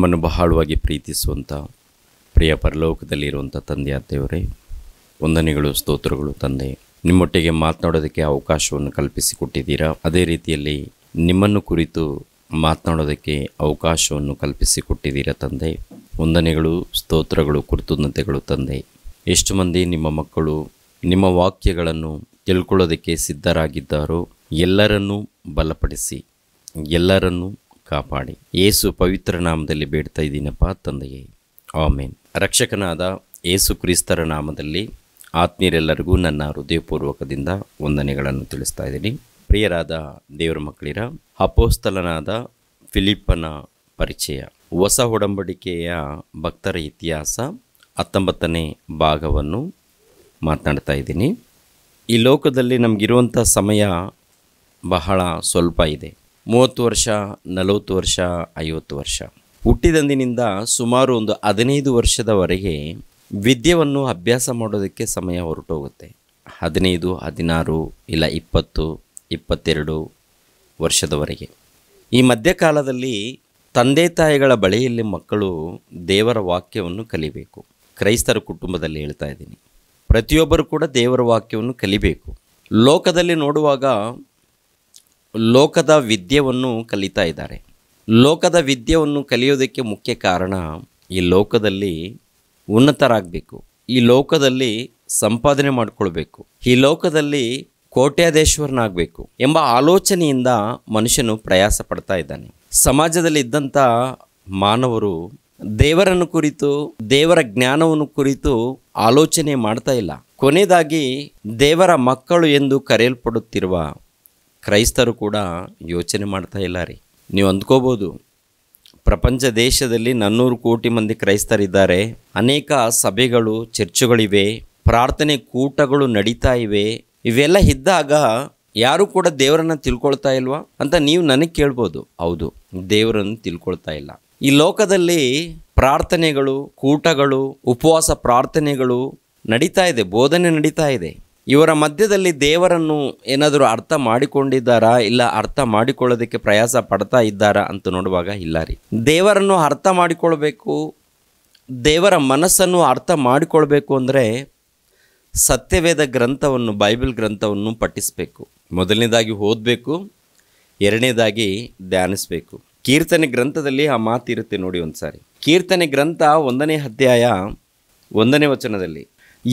ನಮ್ಮನ್ನು ಬಹಳವಾಗಿ ಪ್ರೀತಿಸುವಂಥ ಪ್ರಿಯ ಪರಲೋಕದಲ್ಲಿರುವಂಥ ತಂದೆಯ ದೇವರೇ ವಂದನೆಗಳು ಸ್ತೋತ್ರಗಳು ತಂದೆ ನಿಮ್ಮೊಟ್ಟಿಗೆ ಮಾತನಾಡೋದಕ್ಕೆ ಅವಕಾಶವನ್ನು ಕಲ್ಪಿಸಿಕೊಟ್ಟಿದ್ದೀರಾ ಅದೇ ರೀತಿಯಲ್ಲಿ ನಿಮ್ಮನ್ನು ಕುರಿತು ಮಾತನಾಡೋದಕ್ಕೆ ಅವಕಾಶವನ್ನು ಕಲ್ಪಿಸಿಕೊಟ್ಟಿದ್ದೀರಾ ತಂದೆ ವಂದನೆಗಳು ಸ್ತೋತ್ರಗಳು ಕೃತಜ್ಞತೆಗಳು ತಂದೆ ಎಷ್ಟು ಮಂದಿ ನಿಮ್ಮ ಮಕ್ಕಳು ನಿಮ್ಮ ವಾಕ್ಯಗಳನ್ನು ತಿಳ್ಕೊಳ್ಳೋದಕ್ಕೆ ಸಿದ್ಧರಾಗಿದ್ದಾರೋ ಎಲ್ಲರನ್ನೂ ಬಲಪಡಿಸಿ ಎಲ್ಲರನ್ನೂ ಕಾಪಾಡಿ ಏಸು ಪವಿತ್ರ ನಾಮದಲ್ಲಿ ಬೇಡ್ತಾ ಇದ್ದೀನಪ್ಪ ತಂದೆಯೇ ಆಮೇನ್ ರಕ್ಷಕನಾದ ಏಸು ಕ್ರಿಸ್ತರ ನಾಮದಲ್ಲಿ ಆತ್ಮೀಯರೆಲ್ಲರಿಗೂ ನನ್ನ ಹೃದಯಪೂರ್ವಕದಿಂದ ವಂದನೆಗಳನ್ನು ತಿಳಿಸ್ತಾ ಇದ್ದೀನಿ ಪ್ರಿಯರಾದ ದೇವರ ಮಕ್ಕಳಿರ ಅಪೋಸ್ತಲನಾದ ಫಿಲಿಪ್ಪನ ಪರಿಚಯ ಹೊಸ ಒಡಂಬಡಿಕೆಯ ಭಕ್ತರ ಇತಿಹಾಸ ಹತ್ತೊಂಬತ್ತನೇ ಭಾಗವನ್ನು ಮಾತನಾಡ್ತಾ ಇದ್ದೀನಿ ಈ ಲೋಕದಲ್ಲಿ ನಮಗಿರುವಂಥ ಸಮಯ ಬಹಳ ಸ್ವಲ್ಪ ಇದೆ ಮೂವತ್ತು ವರ್ಷ ನಲವತ್ತು ವರ್ಷ ಐವತ್ತು ವರ್ಷ ಹುಟ್ಟಿದಂದಿನಿಂದ ಸುಮಾರು ಒಂದು ಹದಿನೈದು ವರ್ಷದವರೆಗೆ ವಿದ್ಯೆಯನ್ನು ಅಭ್ಯಾಸ ಮಾಡೋದಕ್ಕೆ ಸಮಯ ಹೊರಟೋಗುತ್ತೆ ಹದಿನೈದು ಹದಿನಾರು ಇಲ್ಲ ಇಪ್ಪತ್ತು ಇಪ್ಪತ್ತೆರಡು ವರ್ಷದವರೆಗೆ ಈ ಮಧ್ಯಕಾಲದಲ್ಲಿ ತಂದೆ ತಾಯಿಗಳ ಬಳಿಯಲ್ಲಿ ಮಕ್ಕಳು ದೇವರ ವಾಕ್ಯವನ್ನು ಕಲಿಬೇಕು ಕ್ರೈಸ್ತರ ಕುಟುಂಬದಲ್ಲಿ ಹೇಳ್ತಾ ಇದ್ದೀನಿ ಪ್ರತಿಯೊಬ್ಬರು ಕೂಡ ದೇವರ ವಾಕ್ಯವನ್ನು ಕಲಿಬೇಕು ಲೋಕದಲ್ಲಿ ನೋಡುವಾಗ ಲೋಕದ ವಿದ್ಯೆಯನ್ನು ಕಲಿತಾ ಇದ್ದಾರೆ ಲೋಕದ ವಿದ್ಯೆಯನ್ನು ಕಲಿಯೋದಕ್ಕೆ ಮುಖ್ಯ ಕಾರಣ ಈ ಲೋಕದಲ್ಲಿ ಉನ್ನತರಾಗಬೇಕು ಈ ಲೋಕದಲ್ಲಿ ಸಂಪಾದನೆ ಮಾಡಿಕೊಳ್ಬೇಕು ಈ ಲೋಕದಲ್ಲಿ ಕೋಟ್ಯಾದೇಶ್ವರನಾಗಬೇಕು ಎಂಬ ಆಲೋಚನೆಯಿಂದ ಮನುಷ್ಯನು ಪ್ರಯಾಸ ಪಡ್ತಾ ಇದ್ದಾನೆ ಸಮಾಜದಲ್ಲಿ ಇದ್ದಂಥ ಮಾನವರು ದೇವರನ್ನು ಕುರಿತು ದೇವರ ಜ್ಞಾನವನ್ನು ಕುರಿತು ಆಲೋಚನೆ ಮಾಡ್ತಾ ಇಲ್ಲ ಕೊನೆಯದಾಗಿ ದೇವರ ಮಕ್ಕಳು ಎಂದು ಕರೆಯಲ್ಪಡುತ್ತಿರುವ ಕ್ರೈಸ್ತರು ಕೂಡ ಯೋಚನೆ ಮಾಡ್ತಾ ಇಲ್ಲ ರೀ ನೀವು ಅಂದ್ಕೋಬೋದು ಪ್ರಪಂಚ ದೇಶದಲ್ಲಿ ನನ್ನೂರು ಕೋಟಿ ಮಂದಿ ಕ್ರೈಸ್ತರಿದ್ದಾರೆ ಅನೇಕ ಸಭೆಗಳು ಚರ್ಚುಗಳಿವೆ ಪ್ರಾರ್ಥನೆ ಕೂಟಗಳು ನಡೀತಾ ಇವೆ ಇವೆಲ್ಲ ಇದ್ದಾಗ ಯಾರು ಕೂಡ ದೇವರನ್ನು ತಿಳ್ಕೊಳ್ತಾ ಇಲ್ವಾ ಅಂತ ನೀವು ನನಗೆ ಕೇಳ್ಬೋದು ಹೌದು ದೇವರನ್ನು ತಿಳ್ಕೊಳ್ತಾ ಇಲ್ಲ ಈ ಲೋಕದಲ್ಲಿ ಪ್ರಾರ್ಥನೆಗಳು ಕೂಟಗಳು ಉಪವಾಸ ಪ್ರಾರ್ಥನೆಗಳು ನಡೀತಾ ಇದೆ ಬೋಧನೆ ನಡೀತಾ ಇದೆ ಇವರ ಮಧ್ಯದಲ್ಲಿ ದೇವರನ್ನು ಏನಾದರೂ ಅರ್ಥ ಮಾಡಿಕೊಂಡಿದ್ದಾರಾ ಇಲ್ಲ ಅರ್ಥ ಮಾಡಿಕೊಳ್ಳೋದಕ್ಕೆ ಪ್ರಯಾಸ ಪಡ್ತಾ ಇದ್ದಾರಾ ಅಂತ ನೋಡುವಾಗ ಇಲ್ಲ ರೀ ದೇವರನ್ನು ಅರ್ಥ ಮಾಡಿಕೊಳ್ಬೇಕು ದೇವರ ಮನಸ್ಸನ್ನು ಅರ್ಥ ಮಾಡಿಕೊಳ್ಬೇಕು ಅಂದರೆ ಸತ್ಯವೇದ ಗ್ರಂಥವನ್ನು ಬೈಬಲ್ ಗ್ರಂಥವನ್ನು ಪಠಿಸಬೇಕು ಮೊದಲನೇದಾಗಿ ಓದಬೇಕು ಎರಡನೇದಾಗಿ ಧ್ಯಾನಿಸಬೇಕು ಕೀರ್ತನೆ ಗ್ರಂಥದಲ್ಲಿ ಆ ಮಾತಿರುತ್ತೆ ನೋಡಿ ಒಂದು ಸಾರಿ ಕೀರ್ತನೆ ಗ್ರಂಥ ಒಂದನೇ ಅಧ್ಯಾಯ ಒಂದನೇ ವಚನದಲ್ಲಿ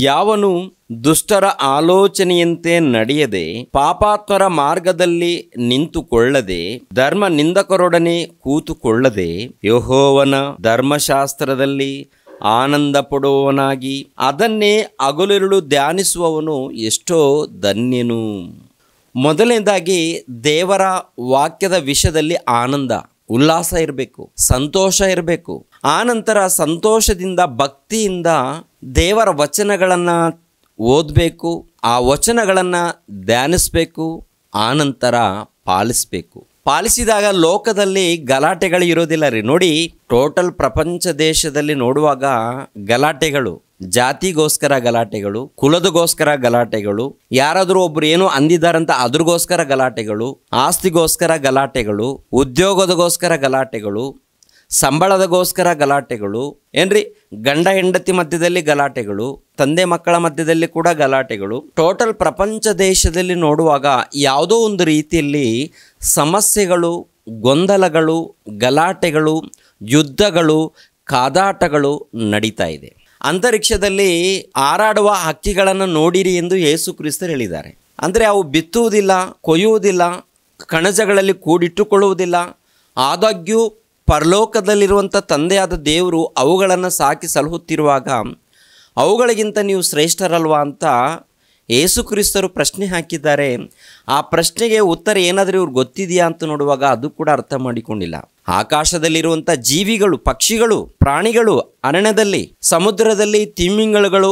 ಯಾವನು ದುಷ್ಟರ ಆಲೋಚನೆಯಂತೆ ನಡೆಯದೆ ಪಾಪಾತ್ಮರ ಮಾರ್ಗದಲ್ಲಿ ನಿಂತುಕೊಳ್ಳದೆ ಧರ್ಮ ನಿಂದಕರೊಡನೆ ಕೂತುಕೊಳ್ಳದೆ ಯಹೋವನ ಧರ್ಮಶಾಸ್ತ್ರದಲ್ಲಿ ಆನಂದ ಪಡುವವನಾಗಿ ಅದನ್ನೇ ಅಗಲಿರುಳು ಧ್ಯಾನಿಸುವವನು ಎಷ್ಟೋ ಧನ್ಯನು ಮೊದಲನೇದಾಗಿ ದೇವರ ವಾಕ್ಯದ ವಿಷಯದಲ್ಲಿ ಆನಂದ ಉಲ್ಲಾಸ ಇರಬೇಕು ಸಂತೋಷ ಇರಬೇಕು ಆನಂತರ ಸಂತೋಷದಿಂದ ಭಕ್ತಿಯಿಂದ ದೇವರ ವಚನಗಳನ್ನು ಓದಬೇಕು ಆ ವಚನಗಳನ್ನು ಧ್ಯಾನಿಸಬೇಕು ಆನಂತರ ಪಾಲಿಸಬೇಕು ಪಾಲಿಸಿದಾಗ ಲೋಕದಲ್ಲಿ ಗಲಾಟೆಗಳು ಇರೋದಿಲ್ಲ ರೀ ನೋಡಿ ಟೋಟಲ್ ಪ್ರಪಂಚ ದೇಶದಲ್ಲಿ ನೋಡುವಾಗ ಗಲಾಟೆಗಳು ಜಾತಿಗೋಸ್ಕರ ಗಲಾಟೆಗಳು ಕುಲದಗೋಸ್ಕರ ಗಲಾಟೆಗಳು ಯಾರಾದರೂ ಒಬ್ರು ಏನೋ ಅಂದಿದ್ದಾರಂತ ಅದ್ರಗೋಸ್ಕರ ಗಲಾಟೆಗಳು ಆಸ್ತಿಗೋಸ್ಕರ ಗಲಾಟೆಗಳು ಉದ್ಯೋಗದಗೋಸ್ಕರ ಗಲಾಟೆಗಳು ಸಂಬಳದಗೋಸ್ಕರ ಗಲಾಟೆಗಳು ಏನ್ರಿ ಗಂಡ ಹೆಂಡತಿ ಮಧ್ಯದಲ್ಲಿ ಗಲಾಟೆಗಳು ತಂದೆ ಮಕ್ಕಳ ಮಧ್ಯದಲ್ಲಿ ಕೂಡ ಗಲಾಟೆಗಳು ಟೋಟಲ್ ಪ್ರಪಂಚ ದೇಶದಲ್ಲಿ ನೋಡುವಾಗ ಯಾವುದೋ ಒಂದು ರೀತಿಯಲ್ಲಿ ಸಮಸ್ಯೆಗಳು ಗೊಂದಲಗಳು ಗಲಾಟೆಗಳು ಯುದ್ಧಗಳು ಕಾದಾಟಗಳು ನಡೀತಾ ಇದೆ ಅಂತರಿಕ್ಷದಲ್ಲಿ ಹಾರಾಡುವ ಹಕ್ಕಿಗಳನ್ನು ನೋಡಿರಿ ಎಂದು ಯೇಸು ಕ್ರಿಸ್ತರು ಹೇಳಿದ್ದಾರೆ ಅಂದರೆ ಅವು ಬಿತ್ತುವುದಿಲ್ಲ ಕೊಯ್ಯುವುದಿಲ್ಲ ಕಣಜಗಳಲ್ಲಿ ಕೂಡಿಟ್ಟುಕೊಳ್ಳುವುದಿಲ್ಲ ಆದಾಗ್ಯೂ ಪರಲೋಕದಲ್ಲಿರುವಂಥ ತಂದೆಯಾದ ದೇವರು ಅವುಗಳನ್ನು ಸಾಕಿ ಸಲಹುತ್ತಿರುವಾಗ ಅವುಗಳಿಗಿಂತ ನೀವು ಶ್ರೇಷ್ಠರಲ್ವಾ ಅಂತ ಯೇಸುಕ್ರಿಸ್ತರು ಪ್ರಶ್ನೆ ಹಾಕಿದ್ದಾರೆ ಆ ಪ್ರಶ್ನೆಗೆ ಉತ್ತರ ಏನಾದರೂ ಇವ್ರು ಗೊತ್ತಿದೆಯಾ ಅಂತ ನೋಡುವಾಗ ಅದು ಕೂಡ ಅರ್ಥ ಮಾಡಿಕೊಂಡಿಲ್ಲ ಆಕಾಶದಲ್ಲಿರುವಂಥ ಜೀವಿಗಳು ಪಕ್ಷಿಗಳು ಪ್ರಾಣಿಗಳು ಅರಣ್ಯದಲ್ಲಿ ಸಮುದ್ರದಲ್ಲಿ ತಿಮ್ಮಿಂಗಳುಗಳು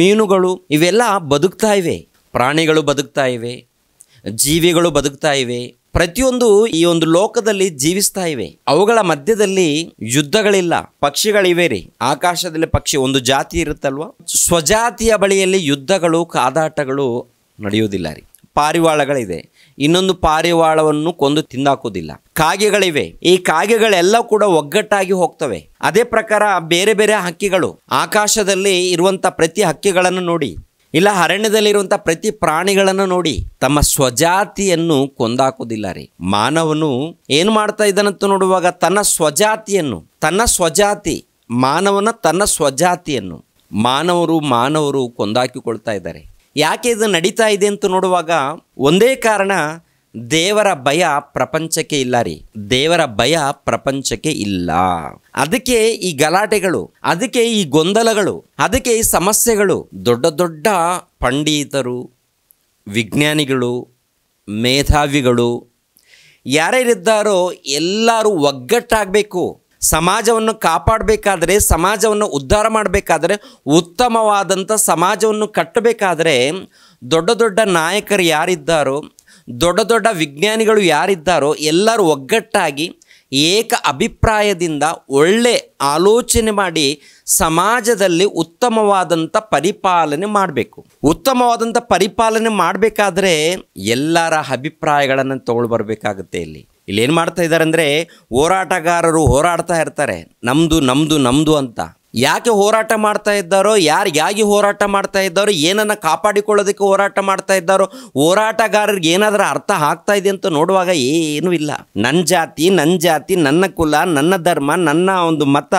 ಮೀನುಗಳು ಇವೆಲ್ಲ ಬದುಕ್ತಾ ಇವೆ ಪ್ರಾಣಿಗಳು ಬದುಕ್ತಾ ಇವೆ ಜೀವಿಗಳು ಬದುಕ್ತಾ ಇವೆ ಪ್ರತಿಯೊಂದು ಈ ಒಂದು ಲೋಕದಲ್ಲಿ ಜೀವಿಸ್ತಾ ಇವೆ ಅವುಗಳ ಮಧ್ಯದಲ್ಲಿ ಯುದ್ಧಗಳಿಲ್ಲ ಪಕ್ಷಿಗಳಿವೆ ರೀ ಆಕಾಶದಲ್ಲಿ ಪಕ್ಷಿ ಒಂದು ಜಾತಿ ಇರುತ್ತಲ್ವ ಸ್ವಜಾತಿಯ ಬಳಿಯಲ್ಲಿ ಯುದ್ಧಗಳು ಕಾದಾಟಗಳು ನಡೆಯುವುದಿಲ್ಲ ರೀ ಪಾರಿವಾಳಗಳಿದೆ ಇನ್ನೊಂದು ಪಾರಿವಾಳವನ್ನು ಕೊಂದು ತಿಂದಾಕೋದಿಲ್ಲ ಕಾಗೆಗಳಿವೆ ಈ ಕಾಗೆಗಳೆಲ್ಲ ಕೂಡ ಒಗ್ಗಟ್ಟಾಗಿ ಹೋಗ್ತವೆ ಅದೇ ಪ್ರಕಾರ ಬೇರೆ ಬೇರೆ ಹಕ್ಕಿಗಳು ಆಕಾಶದಲ್ಲಿ ಇರುವಂಥ ಪ್ರತಿ ಹಕ್ಕಿಗಳನ್ನು ನೋಡಿ ಇಲ್ಲ ಅರಣ್ಯದಲ್ಲಿರುವಂಥ ಪ್ರತಿ ಪ್ರಾಣಿಗಳನ್ನು ನೋಡಿ ತಮ್ಮ ಸ್ವಜಾತಿಯನ್ನು ಕೊಂದಾಕೋದಿಲ್ಲ ರೀ ಮಾನವನು ಏನು ಮಾಡ್ತಾ ಇದ್ದಾನಂತ ನೋಡುವಾಗ ತನ್ನ ಸ್ವಜಾತಿಯನ್ನು ತನ್ನ ಸ್ವಜಾತಿ ಮಾನವನ ತನ್ನ ಸ್ವಜಾತಿಯನ್ನು ಮಾನವರು ಮಾನವರು ಕೊಂದಾಕಿಕೊಳ್ತಾ ಇದ್ದಾರೆ ಯಾಕೆ ಇದು ನಡೀತಾ ಇದೆ ಅಂತ ನೋಡುವಾಗ ಒಂದೇ ಕಾರಣ ದೇವರ ಭಯ ಪ್ರಪಂಚಕ್ಕೆ ಇಲ್ಲ ರೀ ದೇವರ ಭಯ ಪ್ರಪಂಚಕ್ಕೆ ಇಲ್ಲ ಅದಕ್ಕೆ ಈ ಗಲಾಟೆಗಳು ಅದಕ್ಕೆ ಈ ಗೊಂದಲಗಳು ಅದಕ್ಕೆ ಈ ಸಮಸ್ಯೆಗಳು ದೊಡ್ಡ ದೊಡ್ಡ ಪಂಡಿತರು ವಿಜ್ಞಾನಿಗಳು ಮೇಧಾವಿಗಳು ಯಾರ್ಯಾರಿದ್ದಾರೋ ಎಲ್ಲರೂ ಒಗ್ಗಟ್ಟಾಗಬೇಕು ಸಮಾಜವನ್ನು ಕಾಪಾಡಬೇಕಾದರೆ ಸಮಾಜವನ್ನು ಉದ್ಧಾರ ಮಾಡಬೇಕಾದರೆ ಉತ್ತಮವಾದಂಥ ಸಮಾಜವನ್ನು ಕಟ್ಟಬೇಕಾದರೆ ದೊಡ್ಡ ದೊಡ್ಡ ನಾಯಕರು ಯಾರಿದ್ದಾರೋ ದೊಡ್ಡ ದೊಡ್ಡ ವಿಜ್ಞಾನಿಗಳು ಯಾರಿದ್ದಾರೋ ಎಲ್ಲರೂ ಒಗ್ಗಟ್ಟಾಗಿ ಏಕ ಅಭಿಪ್ರಾಯದಿಂದ ಒಳ್ಳೆ ಆಲೋಚನೆ ಮಾಡಿ ಸಮಾಜದಲ್ಲಿ ಉತ್ತಮವಾದಂಥ ಪರಿಪಾಲನೆ ಮಾಡಬೇಕು ಉತ್ತಮವಾದಂಥ ಪರಿಪಾಲನೆ ಮಾಡಬೇಕಾದ್ರೆ ಎಲ್ಲರ ಅಭಿಪ್ರಾಯಗಳನ್ನು ತಗೊಳ್ ಬರಬೇಕಾಗುತ್ತೆ ಇಲ್ಲಿ ಇಲ್ಲಿ ಏನು ಮಾಡ್ತಾ ಇದ್ದಾರೆ ಅಂದರೆ ಹೋರಾಟಗಾರರು ಹೋರಾಡ್ತಾ ಇರ್ತಾರೆ ನಮ್ಮದು ನಮ್ಮದು ನಮ್ಮದು ಅಂತ ಯಾಕೆ ಹೋರಾಟ ಮಾಡ್ತಾ ಇದ್ದಾರೋ ಯಾರಿಗಾಗಿ ಹೋರಾಟ ಮಾಡ್ತಾ ಇದ್ದಾರೋ ಏನನ್ನು ಕಾಪಾಡಿಕೊಳ್ಳೋದಕ್ಕೆ ಹೋರಾಟ ಮಾಡ್ತಾ ಇದ್ದಾರೋ ಹೋರಾಟಗಾರರಿಗೆ ಏನಾದರೂ ಅರ್ಥ ಆಗ್ತಾ ಇದೆ ಅಂತ ನೋಡುವಾಗ ಏನೂ ಇಲ್ಲ ನನ್ನ ಜಾತಿ ನನ್ನ ಜಾತಿ ನನ್ನ ಕುಲ ನನ್ನ ಧರ್ಮ ನನ್ನ ಒಂದು ಮತ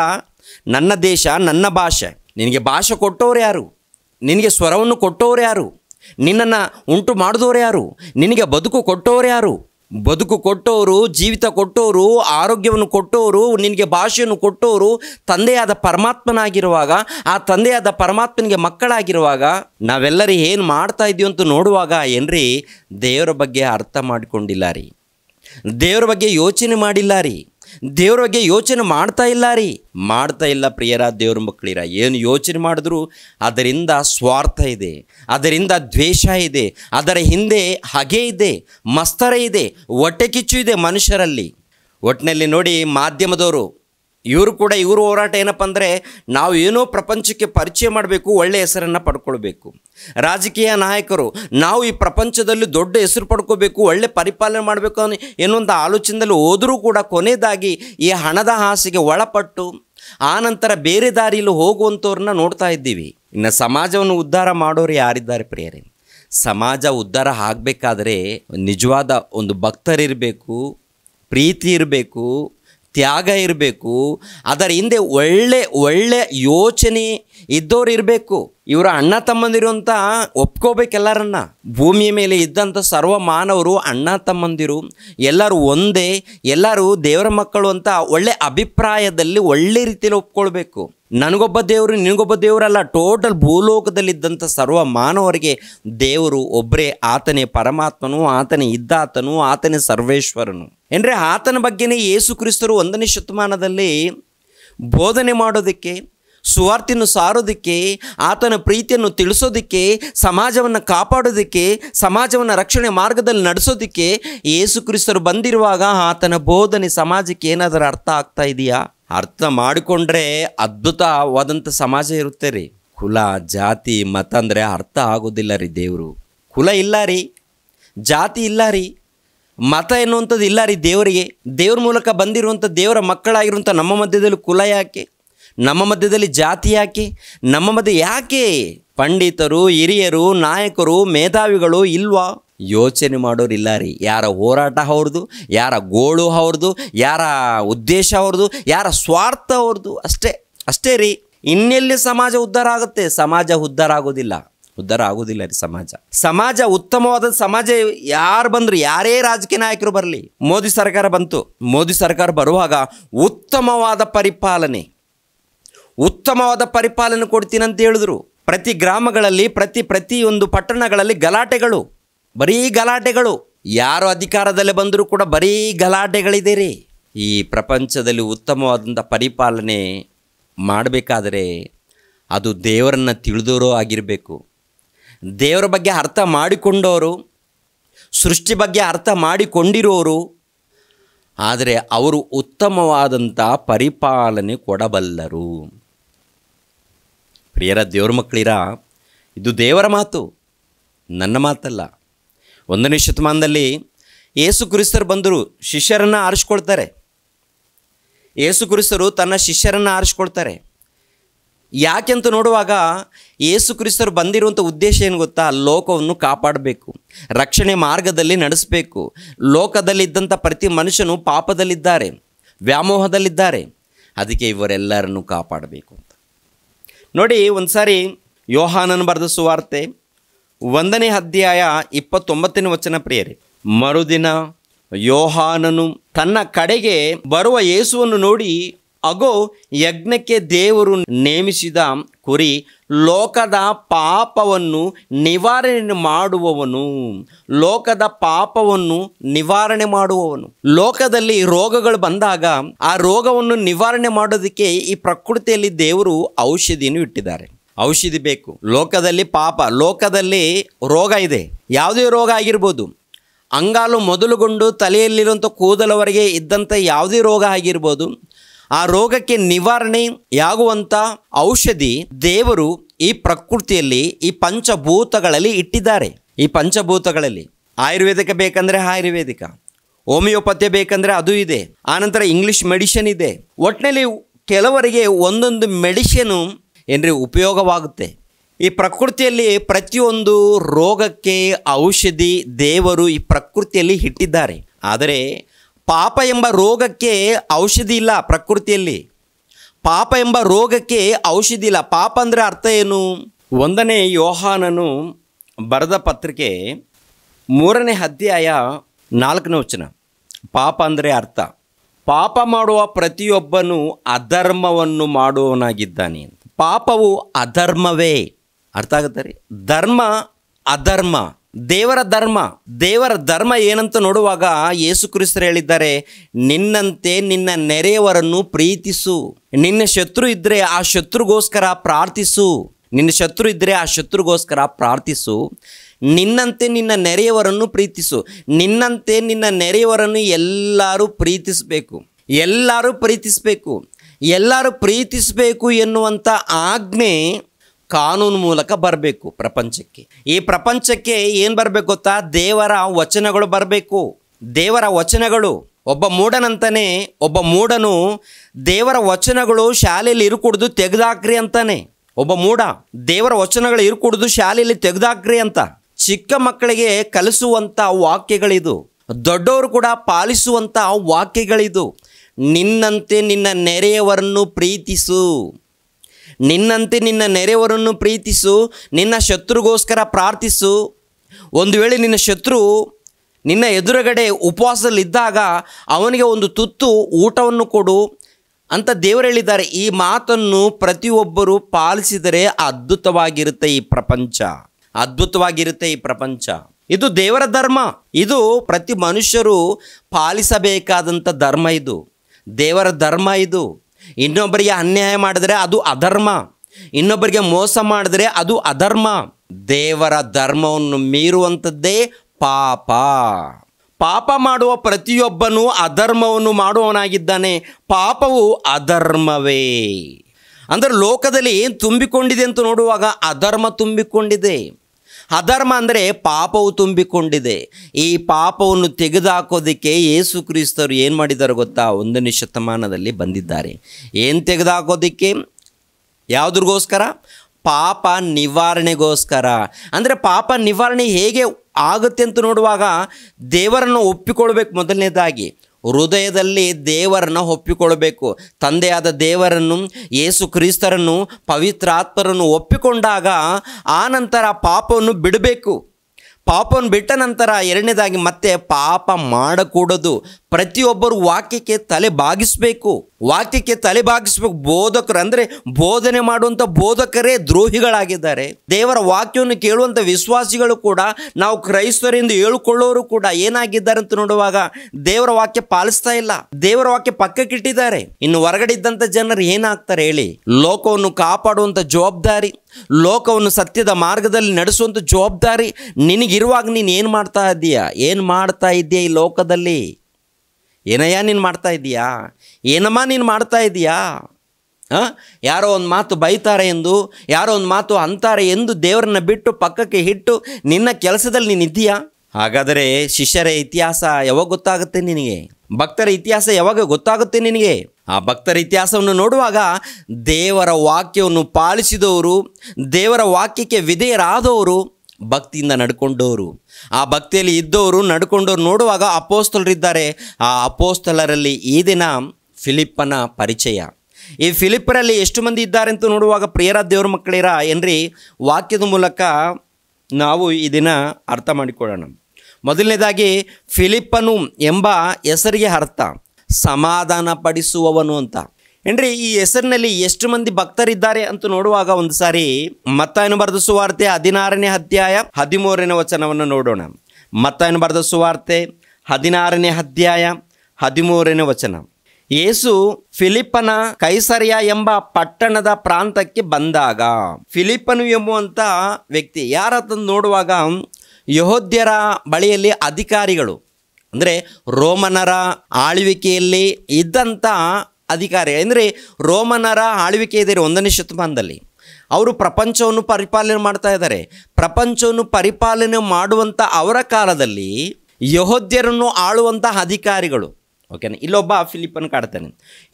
ನನ್ನ ದೇಶ ನನ್ನ ಭಾಷೆ ನಿನಗೆ ಭಾಷೆ ಕೊಟ್ಟವ್ರು ಯಾರು ನಿನಗೆ ಸ್ವರವನ್ನು ಕೊಟ್ಟವ್ರು ಯಾರು ನಿನ್ನನ್ನು ಉಂಟು ಮಾಡಿದವರು ಯಾರು ನಿನಗೆ ಬದುಕು ಕೊಟ್ಟವ್ರು ಯಾರು ಬದುಕು ಕೊಟ್ಟವರು ಜೀವಿತ ಕೊಟ್ಟವರು ಆರೋಗ್ಯವನ್ನು ಕೊಟ್ಟವರು ನಿನಗೆ ಭಾಷೆಯನ್ನು ಕೊಟ್ಟವರು ತಂದೆಯಾದ ಪರಮಾತ್ಮನಾಗಿರುವಾಗ ಆ ತಂದೆಯಾದ ಪರಮಾತ್ಮನಿಗೆ ಮಕ್ಕಳಾಗಿರುವಾಗ ನಾವೆಲ್ಲರೂ ಏನು ಮಾಡ್ತಾ ಇದ್ದೀವಿ ಅಂತ ನೋಡುವಾಗ ಏನ್ರಿ ದೇವರ ಬಗ್ಗೆ ಅರ್ಥ ಮಾಡಿಕೊಂಡಿಲ್ಲ ರೀ ದೇವರ ಬಗ್ಗೆ ಯೋಚನೆ ಮಾಡಿಲ್ಲ ರೀ ದೇವ್ರ ಬಗ್ಗೆ ಯೋಚನೆ ಮಾಡ್ತಾ ಇಲ್ಲ ರೀ ಮಾಡ್ತಾ ಇಲ್ಲ ಪ್ರಿಯರ ದೇವ್ರ ಮಕ್ಕಳಿರ ಏನು ಯೋಚನೆ ಮಾಡಿದ್ರು ಅದರಿಂದ ಸ್ವಾರ್ಥ ಇದೆ ಅದರಿಂದ ದ್ವೇಷ ಇದೆ ಅದರ ಹಿಂದೆ ಹಗೆ ಇದೆ ಮಸ್ತರ ಇದೆ ಹೊಟ್ಟೆ ಕಿಚ್ಚು ಇದೆ ಮನುಷ್ಯರಲ್ಲಿ ಒಟ್ಟಿನಲ್ಲಿ ನೋಡಿ ಮಾಧ್ಯಮದವರು ಇವರು ಕೂಡ ಇವರು ಹೋರಾಟ ಏನಪ್ಪ ಅಂದರೆ ನಾವು ಏನೋ ಪ್ರಪಂಚಕ್ಕೆ ಪರಿಚಯ ಮಾಡಬೇಕು ಒಳ್ಳೆಯ ಹೆಸರನ್ನು ಪಡ್ಕೊಳ್ಬೇಕು ರಾಜಕೀಯ ನಾಯಕರು ನಾವು ಈ ಪ್ರಪಂಚದಲ್ಲಿ ದೊಡ್ಡ ಹೆಸರು ಪಡ್ಕೋಬೇಕು ಒಳ್ಳೆ ಪರಿಪಾಲನೆ ಮಾಡಬೇಕು ಅನ್ನೋ ಏನೊಂದು ಆಲೋಚನೆಯಲ್ಲಿ ಹೋದರೂ ಕೂಡ ಕೊನೆಯದಾಗಿ ಈ ಹಣದ ಹಾಸಿಗೆ ಒಳಪಟ್ಟು ಆನಂತರ ಬೇರೆ ದಾರಿಯಲ್ಲಿ ಹೋಗುವಂಥವ್ರನ್ನ ನೋಡ್ತಾ ಇದ್ದೀವಿ ಇನ್ನು ಸಮಾಜವನ್ನು ಉದ್ಧಾರ ಮಾಡೋರು ಯಾರಿದ್ದಾರೆ ಪ್ರಿಯರೇ ಸಮಾಜ ಉದ್ಧಾರ ಆಗಬೇಕಾದ್ರೆ ನಿಜವಾದ ಒಂದು ಭಕ್ತರಿರಬೇಕು ಪ್ರೀತಿ ಇರಬೇಕು ತ್ಯಾಗ ಇರಬೇಕು ಅದರ ಹಿಂದೆ ಒಳ್ಳೆ ಒಳ್ಳೆ ಯೋಚನೆ ಇದ್ದವ್ರು ಇರಬೇಕು ಇವರ ಅಣ್ಣ ತಮ್ಮಂದಿರು ಅಂತ ಒಪ್ಕೋಬೇಕು ಎಲ್ಲರನ್ನ ಭೂಮಿಯ ಮೇಲೆ ಇದ್ದಂಥ ಸರ್ವ ಮಾನವರು ಅಣ್ಣ ತಮ್ಮಂದಿರು ಎಲ್ಲರೂ ಒಂದೇ ಎಲ್ಲರೂ ದೇವರ ಮಕ್ಕಳು ಅಂತ ಒಳ್ಳೆ ಅಭಿಪ್ರಾಯದಲ್ಲಿ ಒಳ್ಳೆ ರೀತಿಯಲ್ಲಿ ಒಪ್ಕೊಳ್ಬೇಕು ನನಗೊಬ್ಬ ದೇವರು ನಿನಗೊಬ್ಬ ದೇವರಲ್ಲ ಟೋಟಲ್ ಭೂಲೋಕದಲ್ಲಿದ್ದಂಥ ಸರ್ವ ಮಾನವರಿಗೆ ದೇವರು ಒಬ್ಬರೇ ಆತನೇ ಪರಮಾತ್ಮನು ಆತನೇ ಇದ್ದಾತನು ಆತನೇ ಸರ್ವೇಶ್ವರನು ಎಂದರೆ ಆತನ ಬಗ್ಗೆನೇ ಯೇಸು ಕ್ರಿಸ್ತರು ಒಂದನೇ ಶತಮಾನದಲ್ಲಿ ಬೋಧನೆ ಮಾಡೋದಕ್ಕೆ ಸುವಾರ್ತೆಯನ್ನು ಸಾರೋದಕ್ಕೆ ಆತನ ಪ್ರೀತಿಯನ್ನು ತಿಳಿಸೋದಕ್ಕೆ ಸಮಾಜವನ್ನು ಕಾಪಾಡೋದಕ್ಕೆ ಸಮಾಜವನ್ನು ರಕ್ಷಣೆ ಮಾರ್ಗದಲ್ಲಿ ನಡೆಸೋದಕ್ಕೆ ಯೇಸು ಕ್ರಿಸ್ತರು ಬಂದಿರುವಾಗ ಆತನ ಬೋಧನೆ ಸಮಾಜಕ್ಕೆ ಏನಾದರೂ ಅರ್ಥ ಆಗ್ತಾ ಇದೆಯಾ ಅರ್ಥ ಮಾಡಿಕೊಂಡ್ರೆ ಅದ್ಭುತವಾದಂಥ ಸಮಾಜ ಇರುತ್ತೆ ರೀ ಕುಲ ಜಾತಿ ಮತ ಅಂದರೆ ಅರ್ಥ ಆಗೋದಿಲ್ಲ ರೀ ದೇವರು ಕುಲ ಇಲ್ಲ ರೀ ಜಾತಿ ಇಲ್ಲ ರೀ ಮತ ಎನ್ನುವಂಥದ್ದು ಇಲ್ಲ ರೀ ದೇವರಿಗೆ ದೇವ್ರ ಮೂಲಕ ಬಂದಿರುವಂಥ ದೇವರ ಮಕ್ಕಳಾಗಿರುವಂಥ ನಮ್ಮ ಮಧ್ಯದಲ್ಲಿ ಕುಲ ಯಾಕೆ ನಮ್ಮ ಮಧ್ಯದಲ್ಲಿ ಜಾತಿ ಯಾಕೆ ನಮ್ಮ ಮಧ್ಯ ಯಾಕೆ ಪಂಡಿತರು ಹಿರಿಯರು ನಾಯಕರು ಮೇಧಾವಿಗಳು ಇಲ್ವಾ ಯೋಚನೆ ಮಾಡೋರಿಲ್ಲ ರೀ ಯಾರ ಹೋರಾಟ ಅವ್ರದ್ದು ಯಾರ ಗೋಳು ಅವ್ರದ್ದು ಯಾರ ಉದ್ದೇಶ ಅವ್ರದ್ದು ಯಾರ ಸ್ವಾರ್ಥ ಅವ್ರದ್ದು ಅಷ್ಟೇ ಅಷ್ಟೇ ರೀ ಇನ್ನೆಲ್ಲಿ ಸಮಾಜ ಉದ್ಧಾರ ಆಗುತ್ತೆ ಸಮಾಜ ಉದ್ಧಾರ ಆಗೋದಿಲ್ಲ ಉದ್ಧಾರ ಆಗೋದಿಲ್ಲ ರೀ ಸಮಾಜ ಸಮಾಜ ಉತ್ತಮವಾದ ಸಮಾಜ ಯಾರು ಬಂದರು ಯಾರೇ ರಾಜಕೀಯ ನಾಯಕರು ಬರಲಿ ಮೋದಿ ಸರ್ಕಾರ ಬಂತು ಮೋದಿ ಸರ್ಕಾರ ಬರುವಾಗ ಉತ್ತಮವಾದ ಪರಿಪಾಲನೆ ಉತ್ತಮವಾದ ಪರಿಪಾಲನೆ ಕೊಡ್ತೀನಿ ಅಂತ ಹೇಳಿದ್ರು ಪ್ರತಿ ಗ್ರಾಮಗಳಲ್ಲಿ ಪ್ರತಿ ಪ್ರತಿಯೊಂದು ಪಟ್ಟಣಗಳಲ್ಲಿ ಗಲಾಟೆಗಳು ಬರೀ ಗಲಾಟೆಗಳು ಯಾರು ಅಧಿಕಾರದಲ್ಲಿ ಬಂದರೂ ಕೂಡ ಬರೀ ಗಲಾಟೆಗಳಿದೆ ರೀ ಈ ಪ್ರಪಂಚದಲ್ಲಿ ಉತ್ತಮವಾದಂಥ ಪರಿಪಾಲನೆ ಮಾಡಬೇಕಾದರೆ ಅದು ದೇವರನ್ನು ತಿಳಿದವರೂ ಆಗಿರಬೇಕು ದೇವರ ಬಗ್ಗೆ ಅರ್ಥ ಮಾಡಿಕೊಂಡವರು ಸೃಷ್ಟಿ ಬಗ್ಗೆ ಅರ್ಥ ಮಾಡಿಕೊಂಡಿರೋರು ಆದರೆ ಅವರು ಉತ್ತಮವಾದಂಥ ಪರಿಪಾಲನೆ ಕೊಡಬಲ್ಲರು ಪ್ರಿಯರ ದೇವ್ರ ಮಕ್ಕಳಿರ ಇದು ದೇವರ ಮಾತು ನನ್ನ ಮಾತಲ್ಲ ಒಂದನೇ ಶತಮಾನದಲ್ಲಿ ಏಸು ಕ್ರಿಸ್ತರು ಬಂದರು ಶಿಷ್ಯರನ್ನು ಆರಿಸ್ಕೊಳ್ತಾರೆ ಏಸು ಕ್ರಿಸ್ತರು ತನ್ನ ಶಿಷ್ಯರನ್ನು ಆರಿಸ್ಕೊಳ್ತಾರೆ ಯಾಕೆಂತ ನೋಡುವಾಗ ಏಸು ಕ್ರಿಸ್ತರು ಬಂದಿರುವಂಥ ಉದ್ದೇಶ ಏನು ಗೊತ್ತಾ ಲೋಕವನ್ನು ಕಾಪಾಡಬೇಕು ರಕ್ಷಣೆ ಮಾರ್ಗದಲ್ಲಿ ನಡೆಸಬೇಕು ಲೋಕದಲ್ಲಿದ್ದಂಥ ಪ್ರತಿ ಮನುಷ್ಯನು ಪಾಪದಲ್ಲಿದ್ದಾರೆ ವ್ಯಾಮೋಹದಲ್ಲಿದ್ದಾರೆ ಅದಕ್ಕೆ ಇವರೆಲ್ಲರನ್ನು ಕಾಪಾಡಬೇಕು ಅಂತ ನೋಡಿ ಒಂದು ಸಾರಿ ಯೋಹಾನನ್ ಬರೆದ ಸುವಾರ್ತೆ ಒಂದನೇ ಅಧ್ಯಾಯ ಇಪ್ಪತ್ತೊಂಬತ್ತನೇ ವಚನ ಪ್ರಿಯರೇ ಮರುದಿನ ಯೋಹಾನನು ತನ್ನ ಕಡೆಗೆ ಬರುವ ಯೇಸುವನ್ನು ನೋಡಿ ಅಗೋ ಯಜ್ಞಕ್ಕೆ ದೇವರು ನೇಮಿಸಿದ ಕುರಿ ಲೋಕದ ಪಾಪವನ್ನು ನಿವಾರಣೆ ಮಾಡುವವನು ಲೋಕದ ಪಾಪವನ್ನು ನಿವಾರಣೆ ಮಾಡುವವನು ಲೋಕದಲ್ಲಿ ರೋಗಗಳು ಬಂದಾಗ ಆ ರೋಗವನ್ನು ನಿವಾರಣೆ ಮಾಡೋದಕ್ಕೆ ಈ ಪ್ರಕೃತಿಯಲ್ಲಿ ದೇವರು ಔಷಧಿಯನ್ನು ಇಟ್ಟಿದ್ದಾರೆ ಔಷಧಿ ಬೇಕು ಲೋಕದಲ್ಲಿ ಪಾಪ ಲೋಕದಲ್ಲಿ ರೋಗ ಇದೆ ಯಾವುದೇ ರೋಗ ಆಗಿರ್ಬೋದು ಅಂಗಾಲು ಮೊದಲುಗೊಂಡು ತಲೆಯಲ್ಲಿರುವಂಥ ಕೂದಲವರೆಗೆ ಇದ್ದಂಥ ಯಾವುದೇ ರೋಗ ಆಗಿರ್ಬೋದು ಆ ರೋಗಕ್ಕೆ ನಿವಾರಣೆ ಆಗುವಂಥ ಔಷಧಿ ದೇವರು ಈ ಪ್ರಕೃತಿಯಲ್ಲಿ ಈ ಪಂಚಭೂತಗಳಲ್ಲಿ ಇಟ್ಟಿದ್ದಾರೆ ಈ ಪಂಚಭೂತಗಳಲ್ಲಿ ಆಯುರ್ವೇದಿಕ ಬೇಕಂದರೆ ಆಯುರ್ವೇದಿಕ ಹೋಮಿಯೋಪತಿ ಬೇಕಂದರೆ ಅದು ಇದೆ ಆನಂತರ ಇಂಗ್ಲೀಷ್ ಮೆಡಿಷನ್ ಇದೆ ಒಟ್ಟಿನಲ್ಲಿ ಕೆಲವರಿಗೆ ಒಂದೊಂದು ಮೆಡಿಷನು ಏನ್ರಿ ಉಪಯೋಗವಾಗುತ್ತೆ ಈ ಪ್ರಕೃತಿಯಲ್ಲಿ ಪ್ರತಿಯೊಂದು ರೋಗಕ್ಕೆ ಔಷಧಿ ದೇವರು ಈ ಪ್ರಕೃತಿಯಲ್ಲಿ ಇಟ್ಟಿದ್ದಾರೆ ಆದರೆ ಪಾಪ ಎಂಬ ರೋಗಕ್ಕೆ ಔಷಧಿ ಇಲ್ಲ ಪ್ರಕೃತಿಯಲ್ಲಿ ಪಾಪ ಎಂಬ ರೋಗಕ್ಕೆ ಔಷಧಿ ಇಲ್ಲ ಪಾಪ ಅಂದರೆ ಅರ್ಥ ಏನು ಒಂದನೇ ಯೋಹಾನನು ಬರೆದ ಪತ್ರಿಕೆ ಮೂರನೇ ಅಧ್ಯಾಯ ನಾಲ್ಕನೇ ವಚನ ಪಾಪ ಅಂದರೆ ಅರ್ಥ ಪಾಪ ಮಾಡುವ ಪ್ರತಿಯೊಬ್ಬನು ಅಧರ್ಮವನ್ನು ಮಾಡುವವನಾಗಿದ್ದಾನೆ ಪಾಪವು ಅಧರ್ಮವೇ ಅರ್ಥ ಆಗುತ್ತೆ ರೀ ಧರ್ಮ ಅಧರ್ಮ ದೇವರ ಧರ್ಮ ದೇವರ ಧರ್ಮ ಏನಂತ ನೋಡುವಾಗ ಯೇಸು ಕ್ರಿಸ್ತರು ಹೇಳಿದ್ದಾರೆ ನಿನ್ನಂತೆ ನಿನ್ನ ನೆರೆಯವರನ್ನು ಪ್ರೀತಿಸು ನಿನ್ನ ಶತ್ರು ಇದ್ದರೆ ಆ ಶತ್ರುಗೋಸ್ಕರ ಪ್ರಾರ್ಥಿಸು ನಿನ್ನ ಶತ್ರು ಇದ್ದರೆ ಆ ಶತ್ರುಗೋಸ್ಕರ ಪ್ರಾರ್ಥಿಸು ನಿನ್ನಂತೆ ನಿನ್ನ ನೆರೆಯವರನ್ನು ಪ್ರೀತಿಸು ನಿನ್ನಂತೆ ನಿನ್ನ ನೆರೆಯವರನ್ನು ಎಲ್ಲರೂ ಪ್ರೀತಿಸಬೇಕು ಎಲ್ಲರೂ ಪ್ರೀತಿಸಬೇಕು ಎಲ್ಲರೂ ಪ್ರೀತಿಸಬೇಕು ಎನ್ನುವಂಥ ಆಜ್ಞೆ ಕಾನೂನು ಮೂಲಕ ಬರಬೇಕು ಪ್ರಪಂಚಕ್ಕೆ ಈ ಪ್ರಪಂಚಕ್ಕೆ ಏನು ಬರಬೇಕು ಗೊತ್ತಾ ದೇವರ ವಚನಗಳು ಬರಬೇಕು ದೇವರ ವಚನಗಳು ಒಬ್ಬ ಮೂಢನಂತಾನೆ ಒಬ್ಬ ಮೂಢನು ದೇವರ ವಚನಗಳು ಶಾಲೆಯಲ್ಲಿ ಇರುಕುಡ್ದು ತೆಗೆದಾಕ್ರಿ ಅಂತಾನೆ ಒಬ್ಬ ಮೂಢ ದೇವರ ವಚನಗಳು ಇರುಕುಡ್ದು ಶಾಲೆಯಲ್ಲಿ ತೆಗೆದಾಕ್ರಿ ಅಂತ ಚಿಕ್ಕ ಮಕ್ಕಳಿಗೆ ಕಲಿಸುವಂಥ ವಾಕ್ಯಗಳಿದು ದೊಡ್ಡವರು ಕೂಡ ಪಾಲಿಸುವಂಥ ವಾಕ್ಯಗಳಿದು ನಿನ್ನಂತೆ ನಿನ್ನ ನೆರೆಯವರನ್ನು ಪ್ರೀತಿಸು ನಿನ್ನಂತೆ ನಿನ್ನ ನೆರೆಯವರನ್ನು ಪ್ರೀತಿಸು ನಿನ್ನ ಶತ್ರುಗೋಸ್ಕರ ಪ್ರಾರ್ಥಿಸು ಒಂದು ವೇಳೆ ನಿನ್ನ ಶತ್ರು ನಿನ್ನ ಎದುರುಗಡೆ ಉಪವಾಸದಲ್ಲಿದ್ದಾಗ ಅವನಿಗೆ ಒಂದು ತುತ್ತು ಊಟವನ್ನು ಕೊಡು ಅಂತ ದೇವರು ಹೇಳಿದ್ದಾರೆ ಈ ಮಾತನ್ನು ಪ್ರತಿಯೊಬ್ಬರು ಪಾಲಿಸಿದರೆ ಅದ್ಭುತವಾಗಿರುತ್ತೆ ಈ ಪ್ರಪಂಚ ಅದ್ಭುತವಾಗಿರುತ್ತೆ ಈ ಪ್ರಪಂಚ ಇದು ದೇವರ ಧರ್ಮ ಇದು ಪ್ರತಿ ಮನುಷ್ಯರು ಪಾಲಿಸಬೇಕಾದಂಥ ಧರ್ಮ ಇದು ದೇವರ ಧರ್ಮ ಇದು ಇನ್ನೊಬ್ಬರಿಗೆ ಅನ್ಯಾಯ ಮಾಡಿದರೆ ಅದು ಅಧರ್ಮ ಇನ್ನೊಬ್ಬರಿಗೆ ಮೋಸ ಮಾಡಿದರೆ ಅದು ಅಧರ್ಮ ದೇವರ ಧರ್ಮವನ್ನು ಮೀರುವಂಥದ್ದೇ ಪಾಪ ಪಾಪ ಮಾಡುವ ಪ್ರತಿಯೊಬ್ಬನೂ ಅಧರ್ಮವನ್ನು ಮಾಡುವವನಾಗಿದ್ದಾನೆ ಪಾಪವು ಅಧರ್ಮವೇ ಅಂದರೆ ಲೋಕದಲ್ಲಿ ಏನು ತುಂಬಿಕೊಂಡಿದೆ ಅಂತ ನೋಡುವಾಗ ಅಧರ್ಮ ತುಂಬಿಕೊಂಡಿದೆ ಅಧರ್ಮ ಅಂದರೆ ಪಾಪವು ತುಂಬಿಕೊಂಡಿದೆ ಈ ಪಾಪವನ್ನು ತೆಗೆದುಹಾಕೋದಕ್ಕೆ ಯೇಸು ಕ್ರಿಸ್ತರು ಏನು ಮಾಡಿದ್ದಾರೆ ಗೊತ್ತಾ ಒಂದನೇ ಶತಮಾನದಲ್ಲಿ ಬಂದಿದ್ದಾರೆ ಏನು ತೆಗೆದುಹಾಕೋದಕ್ಕೆ ಯಾವುದ್ರಿಗೋಸ್ಕರ ಪಾಪ ನಿವಾರಣೆಗೋಸ್ಕರ ಅಂದರೆ ಪಾಪ ನಿವಾರಣೆ ಹೇಗೆ ಆಗುತ್ತೆ ಅಂತ ನೋಡುವಾಗ ದೇವರನ್ನು ಒಪ್ಪಿಕೊಳ್ಬೇಕು ಮೊದಲನೇದಾಗಿ ಹೃದಯದಲ್ಲಿ ದೇವರನ್ನು ಒಪ್ಪಿಕೊಳ್ಬೇಕು ತಂದೆಯಾದ ದೇವರನ್ನು ಯೇಸು ಕ್ರಿಸ್ತರನ್ನು ಪವಿತ್ರಾತ್ಮರನ್ನು ಒಪ್ಪಿಕೊಂಡಾಗ ಆ ನಂತರ ಪಾಪವನ್ನು ಬಿಡಬೇಕು ಪಾಪವನ್ನು ಬಿಟ್ಟ ನಂತರ ಎರಡನೇದಾಗಿ ಮತ್ತೆ ಪಾಪ ಮಾಡಕೂಡದು ಪ್ರತಿಯೊಬ್ಬರು ವಾಕ್ಯಕ್ಕೆ ತಲೆ ಬಾಗಿಸಬೇಕು ವಾಕ್ಯಕ್ಕೆ ತಲೆ ಬಾಗಿಸಬೇಕು ಬೋಧಕರು ಅಂದರೆ ಬೋಧನೆ ಮಾಡುವಂಥ ಬೋಧಕರೇ ದ್ರೋಹಿಗಳಾಗಿದ್ದಾರೆ ದೇವರ ವಾಕ್ಯವನ್ನು ಕೇಳುವಂಥ ವಿಶ್ವಾಸಿಗಳು ಕೂಡ ನಾವು ಕ್ರೈಸ್ತರಿಂದ ಹೇಳ್ಕೊಳ್ಳೋರು ಕೂಡ ಏನಾಗಿದ್ದಾರೆ ಅಂತ ನೋಡುವಾಗ ದೇವರ ವಾಕ್ಯ ಪಾಲಿಸ್ತಾ ಇಲ್ಲ ದೇವರ ವಾಕ್ಯ ಪಕ್ಕಕ್ಕಿಟ್ಟಿದ್ದಾರೆ ಇನ್ನು ಹೊರಗಡೆ ಇದ್ದಂಥ ಜನರು ಏನಾಗ್ತಾರೆ ಹೇಳಿ ಲೋಕವನ್ನು ಕಾಪಾಡುವಂಥ ಜವಾಬ್ದಾರಿ ಲೋಕವನ್ನು ಸತ್ಯದ ಮಾರ್ಗದಲ್ಲಿ ನಡೆಸುವಂಥ ಜವಾಬ್ದಾರಿ ನಿನಗಿರುವಾಗ ನೀನು ಏನು ಮಾಡ್ತಾ ಇದೀಯ ಏನು ಮಾಡ್ತಾ ಇದ್ದೀಯ ಈ ಲೋಕದಲ್ಲಿ ಏನಯ್ಯ ನೀನು ಮಾಡ್ತಾ ಇದ್ದೀಯಾ ಏನಮ್ಮ ನೀನು ಮಾಡ್ತಾ ಇದ್ದೀಯಾ ಹಾಂ ಯಾರೋ ಒಂದು ಮಾತು ಬೈತಾರೆ ಎಂದು ಯಾರೋ ಒಂದು ಮಾತು ಅಂತಾರೆ ಎಂದು ದೇವರನ್ನ ಬಿಟ್ಟು ಪಕ್ಕಕ್ಕೆ ಹಿಟ್ಟು ನಿನ್ನ ಕೆಲಸದಲ್ಲಿ ನೀನು ಇದೆಯಾ ಹಾಗಾದರೆ ಶಿಷ್ಯರ ಇತಿಹಾಸ ಯಾವಾಗ ಗೊತ್ತಾಗುತ್ತೆ ನಿನಗೆ ಭಕ್ತರ ಇತಿಹಾಸ ಯಾವಾಗ ಗೊತ್ತಾಗುತ್ತೆ ನಿನಗೆ ಆ ಭಕ್ತರ ಇತಿಹಾಸವನ್ನು ನೋಡುವಾಗ ದೇವರ ವಾಕ್ಯವನ್ನು ಪಾಲಿಸಿದವರು ದೇವರ ವಾಕ್ಯಕ್ಕೆ ವಿಧೇಯರಾದವರು ಭಕ್ತಿಯಿಂದ ನಡ್ಕೊಂಡವರು ಆ ಭಕ್ತಿಯಲ್ಲಿ ಇದ್ದವರು ನಡ್ಕೊಂಡವ್ರು ನೋಡುವಾಗ ಅಪೋಸ್ತಲರಿದ್ದಾರೆ ಆ ಅಪೋಸ್ತಲರಲ್ಲಿ ಈ ದಿನ ಫಿಲಿಪ್ಪನ ಪರಿಚಯ ಈ ಫಿಲಿಪ್ಪರಲ್ಲಿ ಎಷ್ಟು ಮಂದಿ ಇದ್ದಾರೆ ಅಂತ ನೋಡುವಾಗ ಪ್ರಿಯರ ದೇವ್ರ ಮಕ್ಕಳಿರ ಏನ್ರಿ ವಾಕ್ಯದ ಮೂಲಕ ನಾವು ಈ ದಿನ ಅರ್ಥ ಮಾಡಿಕೊಳ್ಳೋಣ ಮೊದಲನೇದಾಗಿ ಫಿಲಿಪ್ಪನು ಎಂಬ ಹೆಸರಿಗೆ ಅರ್ಥ ಸಮಾಧಾನ ಪಡಿಸುವವನು ಅಂತ ಏನ್ರಿ ಈ ಹೆಸರಿನಲ್ಲಿ ಎಷ್ಟು ಮಂದಿ ಭಕ್ತರಿದ್ದಾರೆ ಅಂತ ನೋಡುವಾಗ ಒಂದು ಸಾರಿ ಮತ್ತಾಯನು ಬರೆದ ಸುವಾರ್ತೆ ಹದಿನಾರನೇ ಅಧ್ಯಾಯ ಹದಿಮೂರನೇ ವಚನವನ್ನು ನೋಡೋಣ ಮತ್ತಾಯನು ಬರೆದ ಸುವಾರ್ತೆ ಹದಿನಾರನೇ ಅಧ್ಯಾಯ ಹದಿಮೂರನೇ ವಚನ ಯೇಸು ಫಿಲಿಪ್ಪನ ಕೈಸರಿಯ ಎಂಬ ಪಟ್ಟಣದ ಪ್ರಾಂತಕ್ಕೆ ಬಂದಾಗ ಫಿಲಿಪ್ಪನು ಎಂಬುವಂಥ ವ್ಯಕ್ತಿ ಯಾರತ್ತಂದು ನೋಡುವಾಗ ಯಹೋದ್ಯರ ಬಳಿಯಲ್ಲಿ ಅಧಿಕಾರಿಗಳು ಅಂದರೆ ರೋಮನರ ಆಳ್ವಿಕೆಯಲ್ಲಿ ಇದ್ದಂಥ ಅಧಿಕಾರಿ ಅಂದರೆ ರೋಮನರ ಆಳ್ವಿಕೆ ಇದೆ ಒಂದನೇ ಶತಮಾನದಲ್ಲಿ ಅವರು ಪ್ರಪಂಚವನ್ನು ಪರಿಪಾಲನೆ ಮಾಡ್ತಾ ಇದ್ದಾರೆ ಪ್ರಪಂಚವನ್ನು ಪರಿಪಾಲನೆ ಮಾಡುವಂಥ ಅವರ ಕಾಲದಲ್ಲಿ ಯಹೋದ್ಯರನ್ನು ಆಳುವಂಥ ಅಧಿಕಾರಿಗಳು ಓಕೆನಾ ಇಲ್ಲೊಬ್ಬ ಫಿಲಿಪನ್ ಕಾಡ್ತಾನೆ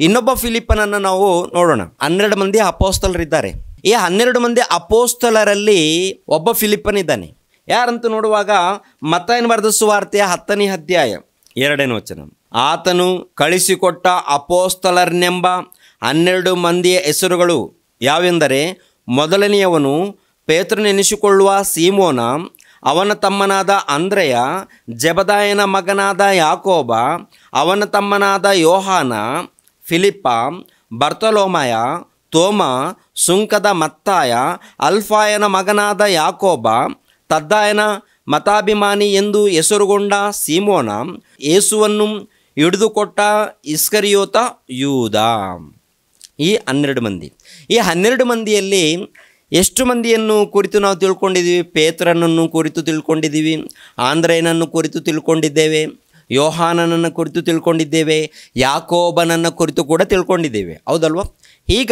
ಇನ್ನೊಬ್ಬ ಫಿಲಿಪನನ್ನು ನಾವು ನೋಡೋಣ ಹನ್ನೆರಡು ಮಂದಿ ಅಪೋಸ್ತಲರಿದ್ದಾರೆ ಈ ಹನ್ನೆರಡು ಮಂದಿ ಅಪೋಸ್ತಲರಲ್ಲಿ ಒಬ್ಬ ಫಿಲಿಪನ್ ಇದ್ದಾನೆ ಯಾರಂತ ನೋಡುವಾಗ ಮತ ಏನು ಬರೆದ ಸುವಾರ್ತೆಯ ಹತ್ತನೇ ಅಧ್ಯಾಯ ಎರಡನೇ ವಚನ ಆತನು ಕಳಿಸಿಕೊಟ್ಟ ಅಪೋಸ್ತಲರ್ನೆಂಬ ಹನ್ನೆರಡು ಮಂದಿಯ ಹೆಸರುಗಳು ಯಾವೆಂದರೆ ಮೊದಲನೆಯವನು ಪೇತ್ರನೆನಿಸಿಕೊಳ್ಳುವ ಸೀಮೋನ ಅವನ ತಮ್ಮನಾದ ಅಂದ್ರೆಯ ಜಬದಾಯನ ಮಗನಾದ ಯಾಕೋಬ ಅವನ ತಮ್ಮನಾದ ಯೋಹಾನ ಫಿಲಿಪ್ಪ ಬರ್ತಲೋಮಯ ತೋಮ ಸುಂಕದ ಮತ್ತಾಯ ಅಲ್ಫಾಯನ ಮಗನಾದ ಯಾಕೋಬ ತದ್ದಾಯನ ಮತಾಭಿಮಾನಿ ಎಂದು ಹೆಸರುಗೊಂಡ ಸೀಮೋನ ಯೇಸುವನ್ನು ಹಿಡಿದುಕೊಟ್ಟ ಇಸ್ಕರಿಯೋತ ಯೂದ ಈ ಹನ್ನೆರಡು ಮಂದಿ ಈ ಹನ್ನೆರಡು ಮಂದಿಯಲ್ಲಿ ಎಷ್ಟು ಮಂದಿಯನ್ನು ಕುರಿತು ನಾವು ತಿಳ್ಕೊಂಡಿದ್ದೀವಿ ಪೇತ್ರನನ್ನು ಕುರಿತು ತಿಳ್ಕೊಂಡಿದ್ದೀವಿ ಆಂಧ್ರೇನನ್ನು ಕುರಿತು ತಿಳ್ಕೊಂಡಿದ್ದೇವೆ ಯೋಹಾನನನ್ನು ಕುರಿತು ತಿಳ್ಕೊಂಡಿದ್ದೇವೆ ಯಾಕೋಬನನ್ನು ಕುರಿತು ಕೂಡ ತಿಳ್ಕೊಂಡಿದ್ದೇವೆ ಹೌದಲ್ವ ಈಗ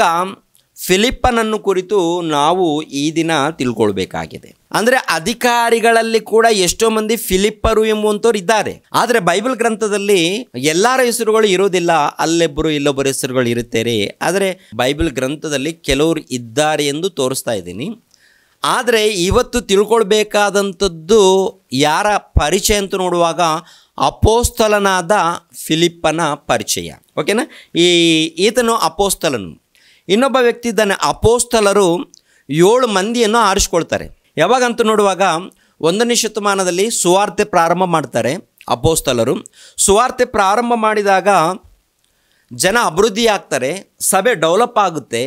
ಫಿಲಿಪ್ಪನನ್ನು ಕುರಿತು ನಾವು ಈ ದಿನ ತಿಳ್ಕೊಳ್ಬೇಕಾಗಿದೆ ಅಂದರೆ ಅಧಿಕಾರಿಗಳಲ್ಲಿ ಕೂಡ ಎಷ್ಟೋ ಮಂದಿ ಫಿಲಿಪ್ಪರು ಎಂಬುವಂಥವ್ರು ಇದ್ದಾರೆ ಆದರೆ ಬೈಬಲ್ ಗ್ರಂಥದಲ್ಲಿ ಎಲ್ಲರ ಹೆಸರುಗಳು ಇರೋದಿಲ್ಲ ಅಲ್ಲೊಬ್ಬರು ಇಲ್ಲೊಬ್ಬರ ಹೆಸರುಗಳು ಇರುತ್ತೇರಿ ಆದರೆ ಬೈಬಲ್ ಗ್ರಂಥದಲ್ಲಿ ಕೆಲವರು ಇದ್ದಾರೆ ಎಂದು ತೋರಿಸ್ತಾ ಇದ್ದೀನಿ ಆದರೆ ಇವತ್ತು ತಿಳ್ಕೊಳ್ಬೇಕಾದಂಥದ್ದು ಯಾರ ಪರಿಚಯ ಅಂತ ನೋಡುವಾಗ ಅಪೋಸ್ತಲನಾದ ಫಿಲಿಪ್ಪನ ಪರಿಚಯ ಓಕೆನಾ ಈ ಈತನು ಅಪೋಸ್ತಲನು ಇನ್ನೊಬ್ಬ ವ್ಯಕ್ತಿ ಇದ್ದಾನೆ ಅಪೋಸ್ತಲರು ಏಳು ಮಂದಿಯನ್ನು ಆರಿಸ್ಕೊಳ್ತಾರೆ ಯಾವಾಗಂತ ನೋಡುವಾಗ ಒಂದನೇ ಶತಮಾನದಲ್ಲಿ ಸುವಾರ್ತೆ ಪ್ರಾರಂಭ ಮಾಡ್ತಾರೆ ಅಪೋಸ್ತಲರು ಸುವಾರ್ತೆ ಪ್ರಾರಂಭ ಮಾಡಿದಾಗ ಜನ ಅಭಿವೃದ್ಧಿ ಆಗ್ತಾರೆ ಸಭೆ ಡೆವಲಪ್ ಆಗುತ್ತೆ